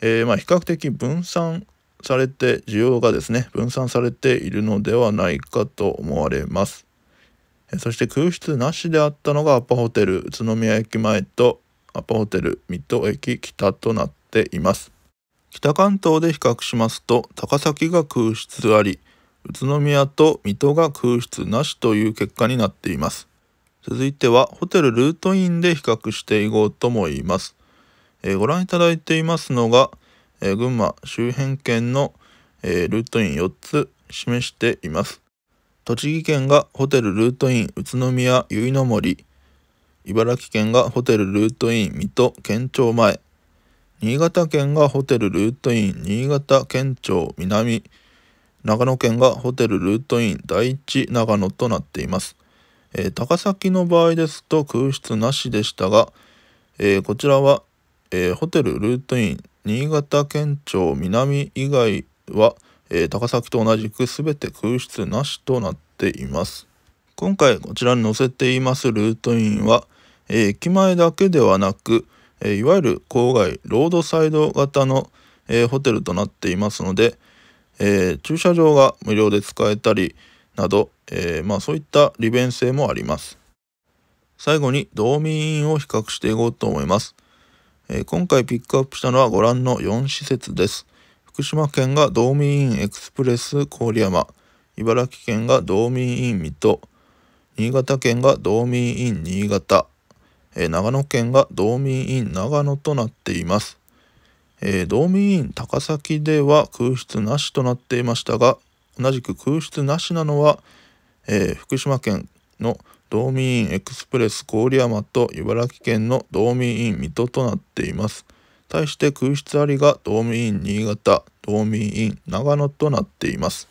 えー、まあ、比較的分散されて需要がですね分散されているのではないかと思われます。そして空室なしであったのがアパホテル宇都宮駅前とアパホテル水戸駅北となっています。北関東で比較しますと高崎が空室あり宇都宮と水戸が空室なしという結果になっています。続いてはホテルルートインで比較していこうと思います、えー、ご覧いただいていますのが、えー、群馬周辺県の、えー、ルートイン4つ示しています栃木県がホテルルートイン宇都宮結比の森茨城県がホテルルートイン水戸県庁前新潟県がホテルルートイン新潟県庁南長野県がホテルルートイン第一長野となっていますえー、高崎の場合ですと空室なしでしたが、えー、こちらは、えー、ホテルルートイン新潟県庁南以外は、え高崎と同じく全て空室なしとなっています今回こちらに載せていますルートインは、え駅前だけではなく、えいわゆる郊外ロードサイド型の、えホテルとなっていますので、え駐車場が無料で使えたり、など、えー、まあそういった利便性もあります。最後に道民を比較していこうと思います。えー、今回ピックアップしたのはご覧の4施設です。福島県が道民院エクスプレス郡山、茨城県が道民院水戸、新潟県が道民院新潟、えー、長野県が道民院長野となっています。えー、道民院高崎では空室なしとなっていましたが、同じく空室なしなのは、えー、福島県の道民院エクスプレス郡山と茨城県の道民院水戸となっています。対して空室ありが道民院新潟、道民院長野となっています。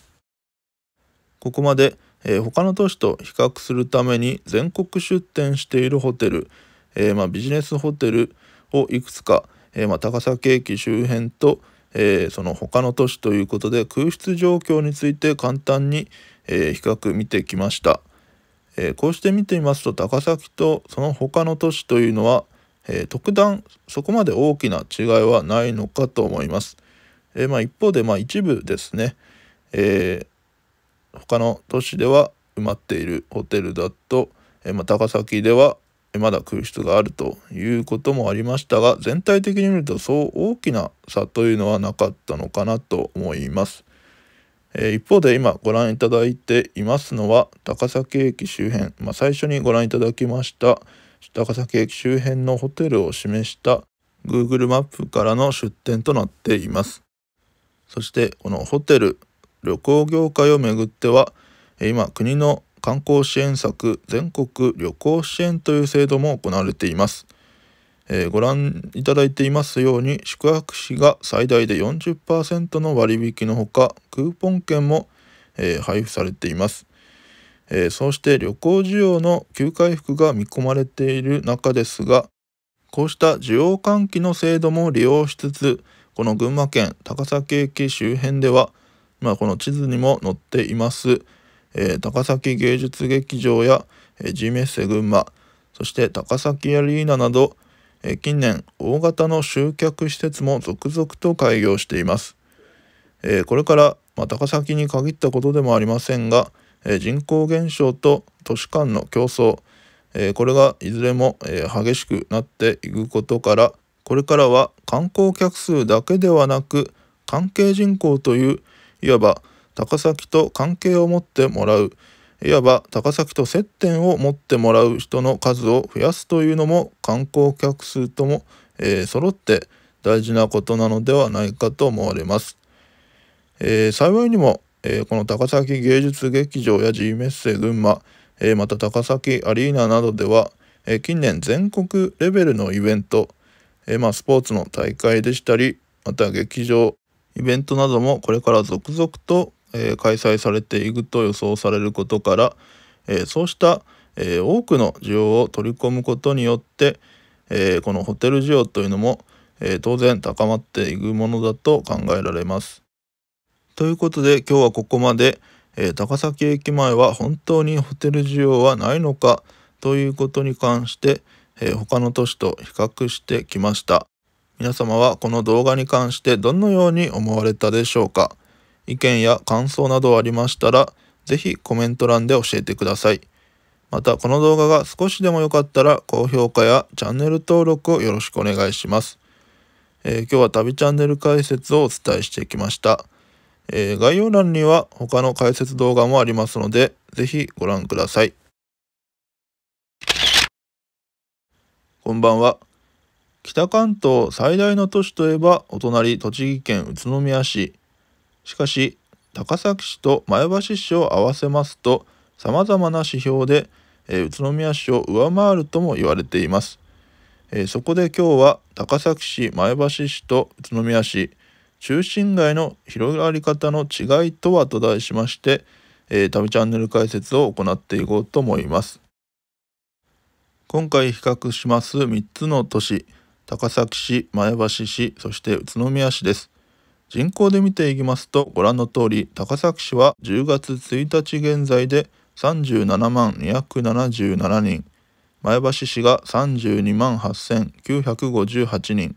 ここまで、えー、他の都市と比較するために全国出店しているホテル、えー、まあ、ビジネスホテルをいくつか、えー、まあ、高崎駅周辺と、えー、その他の都市ということで空室状況について簡単に、えー、比較見てきました、えー、こうして見てみますと高崎とその他の都市というのは、え特段そこまで大きな違いはないのかと思います、えまあ、一方でまあ一部ですね、え他の都市では埋まっているホテルだと、えまあ、高崎ではまだ空室があるということもありましたが全体的に見るとそう大きな差というのはなかったのかなと思います。え一方で今ご覧いただいていますのは高崎駅周辺、まあ、最初にご覧いただきました高崎駅周辺のホテルを示した Google マップからの出店となっていますそしてこのホテル旅行業界をめぐっては今国の観光支援策全国旅行支援という制度も行われています。えー、ご覧いただいていますように宿泊費が最大で40%の割引のほかクーポン券も、えー、配布されています、えー、そうして旅行需要の急回復が見込まれている中ですがこうした需要喚起の制度も利用しつつこの群馬県高崎駅周辺では、まあ、この地図にも載っていますえー、高崎芸術劇場や、えー、ジメッセ群馬そして高崎アリーナなど、えー、近年大型の集客施設も続々と開業しています、えー、これから、まあ、高崎に限ったことでもありませんが、えー、人口減少と都市間の競争、えー、これがいずれも、えー、激しくなっていくことからこれからは観光客数だけではなく関係人口といういわば高崎と関係を持ってもらういわば高崎と接点を持ってもらう人の数を増やすというのも観光客数とも、えー、揃って大事なことなのではないかと思われます。えー、幸いにも、えー、この高崎芸術劇場や G メッセ群馬、えー、また高崎アリーナなどでは、え近年全国レベルのイベント、えまあ、スポーツの大会でしたりまた劇場イベントなどもこれから続々とえ開催されていくと予想されることから、えそうした、え多くの需要を取り込むことによって、えこのホテル需要というのも、え当然高まっていくものだと考えられます。ということで今日はここまで、え高崎駅前は本当にホテル需要はないのかということに関して、え他の都市と比較してきました。皆様はこの動画に関してどのように思われたでしょうか意見や感想などありましたら、ぜひコメント欄で教えてください。また、この動画が少しでも良かったら、高評価やチャンネル登録をよろしくお願いします。えー、今日は旅チャンネル解説をお伝えしてきました。えー、概要欄には他の解説動画もありますので、ぜひご覧ください。こんばんは。北関東最大の都市といえばお隣栃木県宇都宮市。しかし高崎市と前橋市を合わせますとさまざまな指標で、え宇都宮市を上回るとも言われています、えそこで今日は高崎市前橋市と宇都宮市中心街の広がり方の違いとはと題しまして、え旅チャンネル解説を行っていこうと思います今回比較します3つの都市高崎市前橋市そして宇都宮市です人口で見ていきますとご覧の通り高崎市は10月1日現在で37万277人前橋市が32万8958人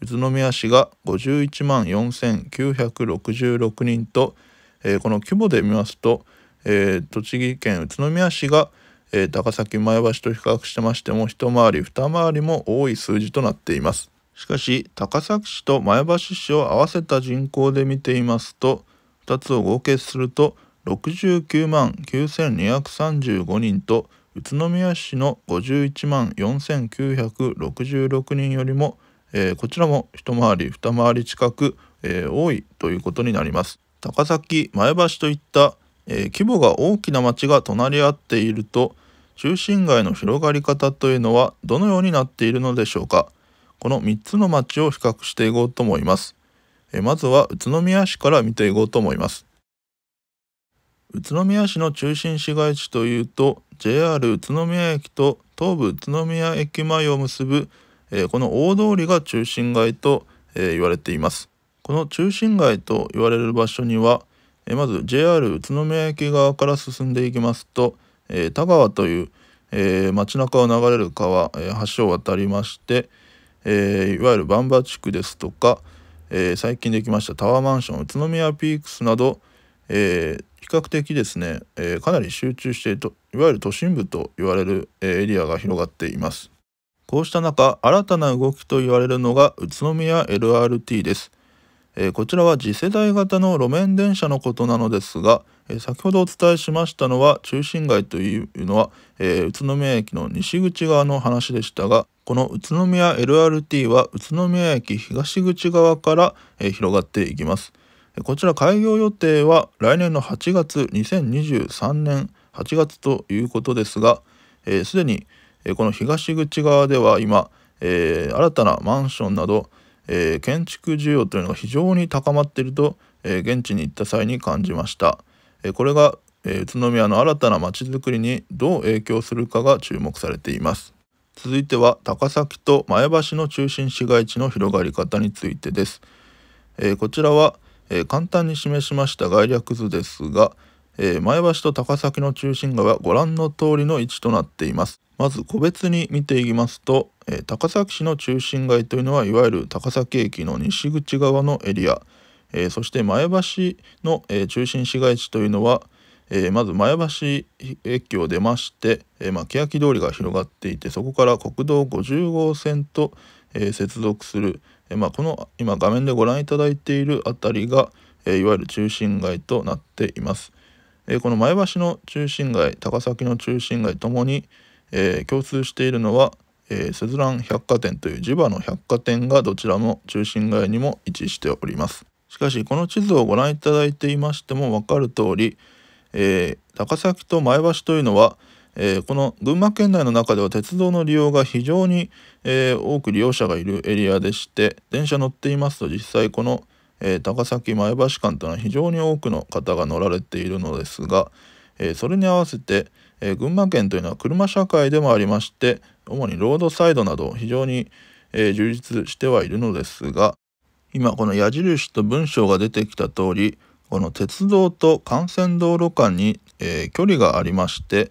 宇都宮市が51万4966人と、えー、この規模で見ますと、えー、栃木県宇都宮市が、えー、高崎前橋と比較してましても一回り二回りも多い数字となっています。しかし高崎市と前橋市を合わせた人口で見ていますと2つを合計すると69万9235人と宇都宮市の51万4966人よりも、えー、こちらも一回り二回り近く、えー、多いということになります。高崎前橋といった、えー、規模が大きな町が隣り合っていると中心街の広がり方というのはどのようになっているのでしょうか。この3つの町を比較していこうと思います。えまずは宇都宮市から見ていこうと思います。宇都宮市の中心市街地というと JR 宇都宮駅と東武宇都宮駅前を結ぶ、えこの大通りが中心街と、え言われています。この中心街と言われる場所には、えまず JR 宇都宮駅側から進んでいきますと、え田川という、え街中を流れる川、え橋を渡りまして、えー、いわゆるバンバ地区ですとか、えー、最近できましたタワーマンション宇都宮ピークスなど、えー、比較的ですね、えかなり集中していといわゆる都心部と言われる、えエリアが広がっていますこうした中新たな動きと言われるのが宇都宮 LRT ですえー、こちらは次世代型の路面電車のことなのですが、えー、先ほどお伝えしましたのは中心街というのは、えー、宇都宮駅の西口側の話でしたがこの宇都宮 LRT は宇都宮駅東口側から、え広がっていきますこちら開業予定は来年の8月2023年8月ということですがすで、既に、えこの東口側では今、え新たなマンションなどえー、建築需要というのが非常に高まっていると、えー、現地に行った際に感じました、えー、これが、え宇都宮の新たなまちづくりにどう影響するかが注目されています続いては高崎と前橋の中心市街地の広がり方についてです、えこちらは、え簡単に示しました概略図ですが、え前橋と高崎の中心街はご覧の通りの位置となっていますまず個別に見ていきますとえー、高崎市の中心街というのはいわゆる高崎駅の西口側のエリア、えー、そして前橋の、えー、中心市街地というのは、えまず前橋駅を出まして、えーまあ、欅通りが広がっていてそこから国道50号線と、え接続する、えまあ、この今画面でご覧いただいている辺りが、えいわゆる中心街となっています。えこの前橋の中心街高崎の中心街ともに、え共通しているのはえー、ラン百貨店という地場の百貨店がどちらも中心街にも位置しております。しかしこの地図をご覧いただいていましても分かる通り、えー、高崎と前橋というのは、えー、この群馬県内の中では鉄道の利用が非常に、えー、多く利用者がいるエリアでして電車乗っていますと実際この、え高崎前橋間というのは非常に多くの方が乗られているのですが、えそれに合わせて、え群馬県というのは車社会でもありまして主にロードサイドなど非常に、えー、充実してはいるのですが今この矢印と文章が出てきた通りこの鉄道と幹線道路間に、えー、距離がありまして、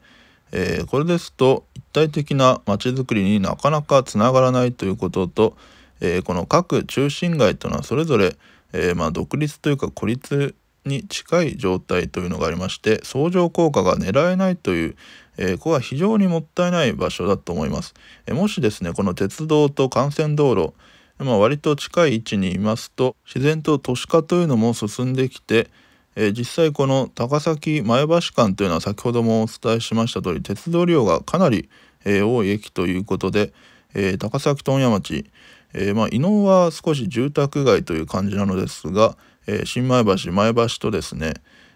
えー、これですと一体的なまちづくりになかなかつながらないということと、えー、この各中心街というのはそれぞれ、えまあ、独立というか孤立に近い状態というのがありまして相乗効果が狙えないという、えここは非常にもったいない場所だと思います。えもしですね、この鉄道と幹線道路、まあ、割と近い位置にいますと、自然と都市化というのも進んできて、え実際この高崎前橋間というのは先ほどもお伝えしました通り鉄道量がかなり、え多い駅ということで、え高崎問屋町、えー、まあ、伊能は少し住宅街という感じなのですが、え新前橋前橋とですね、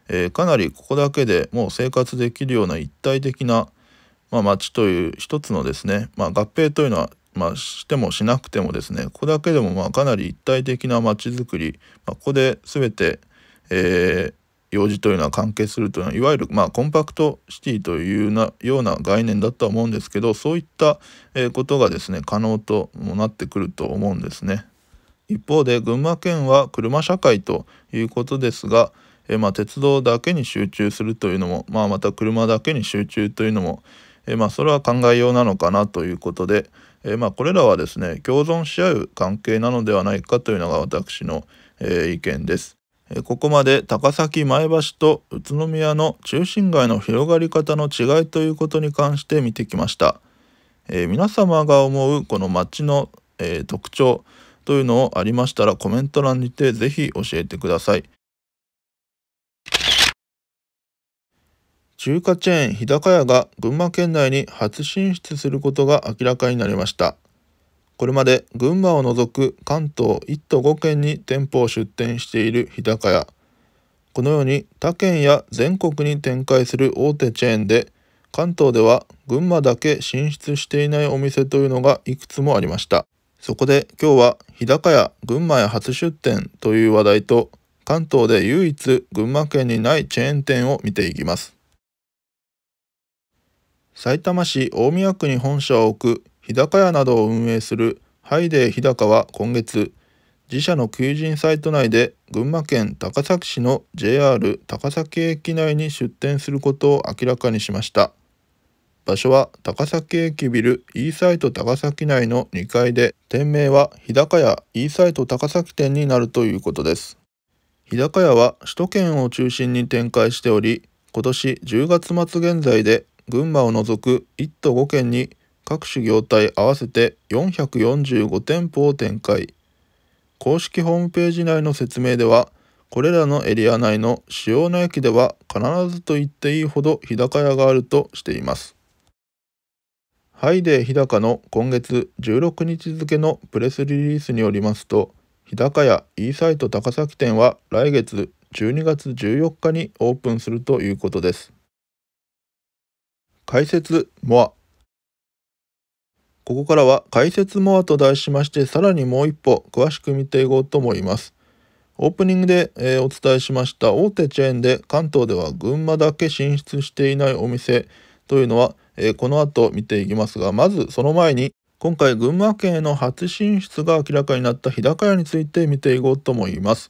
えー、かなりここだけでもう生活できるような一体的な、まあ、町という一つのですね、まあ、合併というのは、まあ、してもしなくてもですねここだけでもまあかなり一体的な町づくり、まあ、ここで全て、えー、用事というのは関係するというのはいわゆる、まあ、コンパクトシティというなような概念だとは思うんですけどそういった、えことがですね可能ともなってくると思うんですね。一方で群馬県は車社会ということですが、えまあ、鉄道だけに集中するというのも、まあ、また車だけに集中というのも、えまあ、それは考えようなのかなということで、えまあ、これらはですね共存し合う関係なのではないかというのが私の、え意見です。ここまで高崎前橋と宇都宮の中心街の広がり方の違いということに関して見てきました。えー、皆様が思うこの街の、えー、特徴というのをありましたらコメント欄にて是非教えてください。中華チェーン日高屋が群馬県内に初進出することが明らかになりましたこれまで群馬を除く関東1都5県に店舗を出店している日高屋このように他県や全国に展開する大手チェーンで関東では群馬だけ進出していないお店というのがいくつもありましたそこで今日は日高屋群馬へ初出店という話題と関東で唯一群馬県にないチェーン店を見ていきます埼玉市大宮区に本社を置く日高屋などを運営するハイデー日高は今月自社の求人サイト内で群馬県高崎市の JR 高崎駅内に出店することを明らかにしました場所は高崎駅ビル E サイト高崎内の2階で店名は日高屋 E サイト高崎店になるということです日高屋は首都圏を中心に展開しており今年10月末現在で群馬を除く1都5県に各種業態合わせて445店舗を展開公式ホームページ内の説明ではこれらのエリア内の主要な駅では必ずと言っていいほど日高屋があるとしていますハイデー日高の今月16日付のプレスリリースによりますと日高屋 E サイト高崎店は来月12月14日にオープンするということです解説モアここからは解説モアと題しましてさらにもう一歩詳しく見ていこうと思いますオープニングで、えー、お伝えしました大手チェーンで関東では群馬だけ進出していないお店というのは、えー、この後見ていきますがまずその前に今回群馬県への初進出が明らかになった日高屋について見ていこうと思います、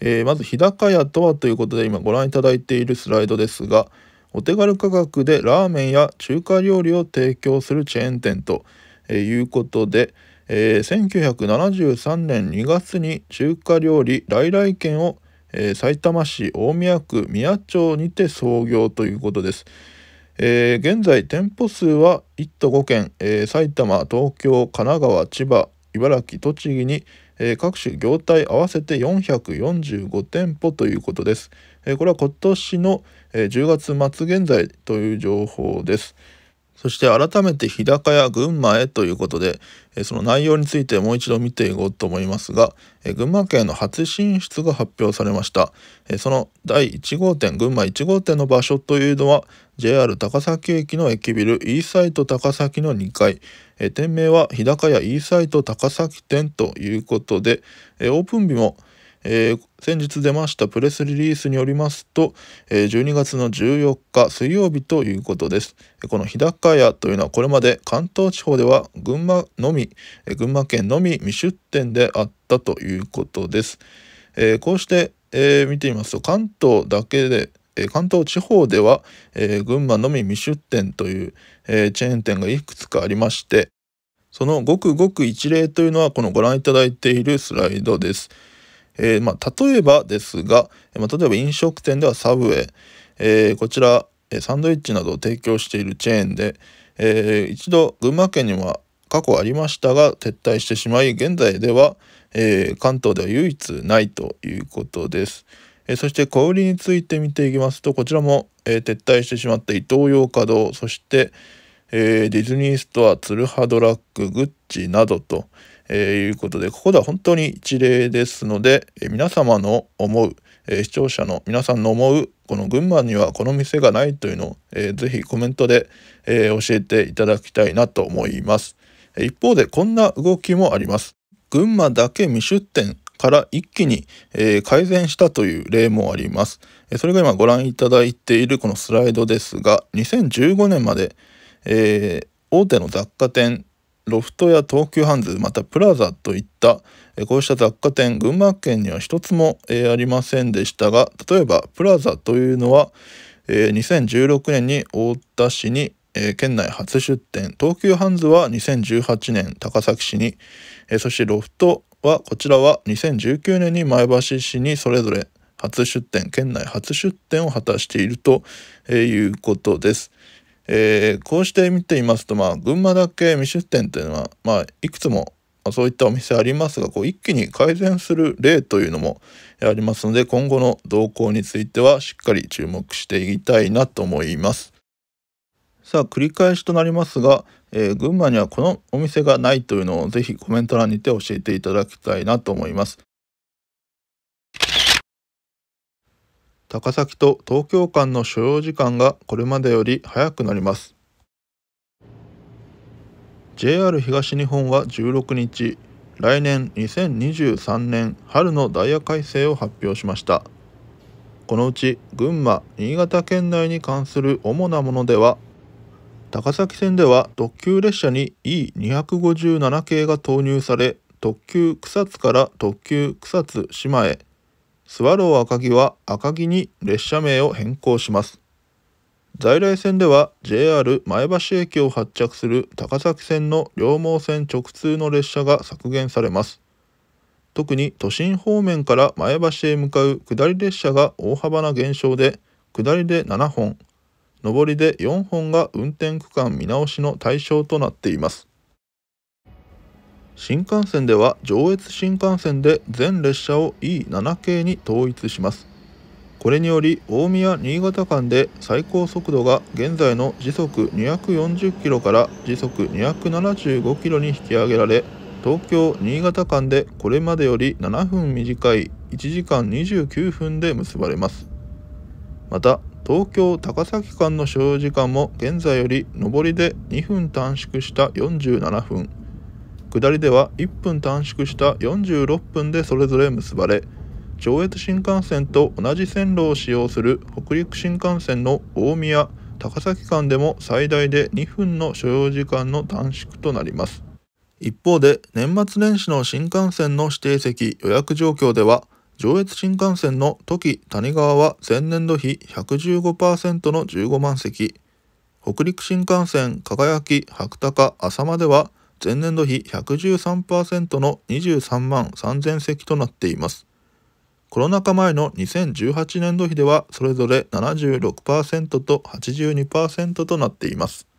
えー、まず日高屋とはということで今ご覧いただいているスライドですが、お手軽価格でラーメンや中華料理を提供するチェーン店ということで、えー、1973年2月に中華料理来来軒を、えー、埼玉市大宮区宮町にて創業ということです。えー、現在店舗数は1都5県、えー、埼玉東京神奈川千葉茨城栃木に、各種業態合わせて445店舗ということです、これは今年の、えー、10月末現在という情報です。そして改めて日高屋群馬へということで、えー、その内容についてもう一度見ていこうと思いますが、えー、群馬県の初進出が発表されました、えー、その第1号店群馬1号店の場所というのは JR 高崎駅の駅ビル E サイト高崎の2階、店名は日高屋 E サイト高崎店ということで、オープン日も、えー、先日出ましたプレスリリースによりますと、えー、12月の14日水曜日ということです。この日高屋というのはこれまで関東地方では群馬のみ、群馬県のみ未出店であったということです。えー、こうして、えー、見てみますと関東だけで関東地方では、え群馬のみ未出店という、えチェーン店がいくつかありましてそのごくごく一例というのはこのご覧いただいているスライドです。えー、まあ、例えばですが、まあ、例えば飲食店ではサブウェイ、えー、こちらサンドイッチなどを提供しているチェーンで、えー、一度群馬県には過去ありましたが撤退してしまい現在では、えー、関東では唯一ないということです、えー、そして小売りについて見ていきますとこちらも、えー、撤退してしまったイトーヨーカドーそして、えディズニーストアツルハドラッググッチなどと、えいうことで、ここでは本当に一例ですので、え皆様の思う、え視聴者の皆さんの思う、この群馬にはこの店がないというのを、えー、ぜひコメントで、え教えていただきたいなと思います。一方でこんな動きもあります。群馬だけ未出店から一気に、え改善したという例もあります。それが今ご覧いただいているこのスライドですが、2015年まで、えー、大手の雑貨店ロフトや東急ハンズまたプラザといったこうした雑貨店群馬県には一つもありませんでしたが例えばプラザというのは2016年に太田市に県内初出店東急ハンズは2018年高崎市にそしてロフトはこちらは2019年に前橋市にそれぞれ初出店県内初出店を果たしているということです。えー、こうして見ていますと、まあ、群馬だけ未出店というのは、まあ、いくつもそういったお店ありますがこう一気に改善する例というのもありますので今後の動向についてはしっかり注目していきたいなと思います。さあ繰り返しとなりますが、えー、群馬にはこのお店がないというのを是非コメント欄にて教えていただきたいなと思います。高崎と東京間の所要時間がこれまでより早くなります JR 東日本は16日来年2023年春のダイヤ改正を発表しましたこのうち群馬新潟県内に関する主なものでは高崎線では特急列車に E257 系が投入され特急草津から特急草津島へスワロー赤城は赤城に列車名を変更します。在来線では JR 前橋駅を発着する高崎線の両毛線直通の列車が削減されます。特に都心方面から前橋へ向かう下り列車が大幅な減少で、下りで7本、上りで4本が運転区間見直しの対象となっています。新幹線では上越新幹線で全列車を E7 系に統一しますこれにより大宮新潟間で最高速度が現在の時速240キロから時速275キロに引き上げられ東京新潟間でこれまでより7分短い1時間29分で結ばれますまた東京高崎間の所要時間も現在より上りで2分短縮した47分下りでは1分短縮した46分でそれぞれ結ばれ上越新幹線と同じ線路を使用する北陸新幹線の大宮高崎間でも最大で2分の所要時間の短縮となります一方で年末年始の新幹線の指定席予約状況では上越新幹線の時谷川は前年度比115%の15万席北陸新幹線輝き白鷹浅間では前年度比113%の23万3000席となっています。コロナ禍前の2018年度比ではそれぞれ76%と82%となっています。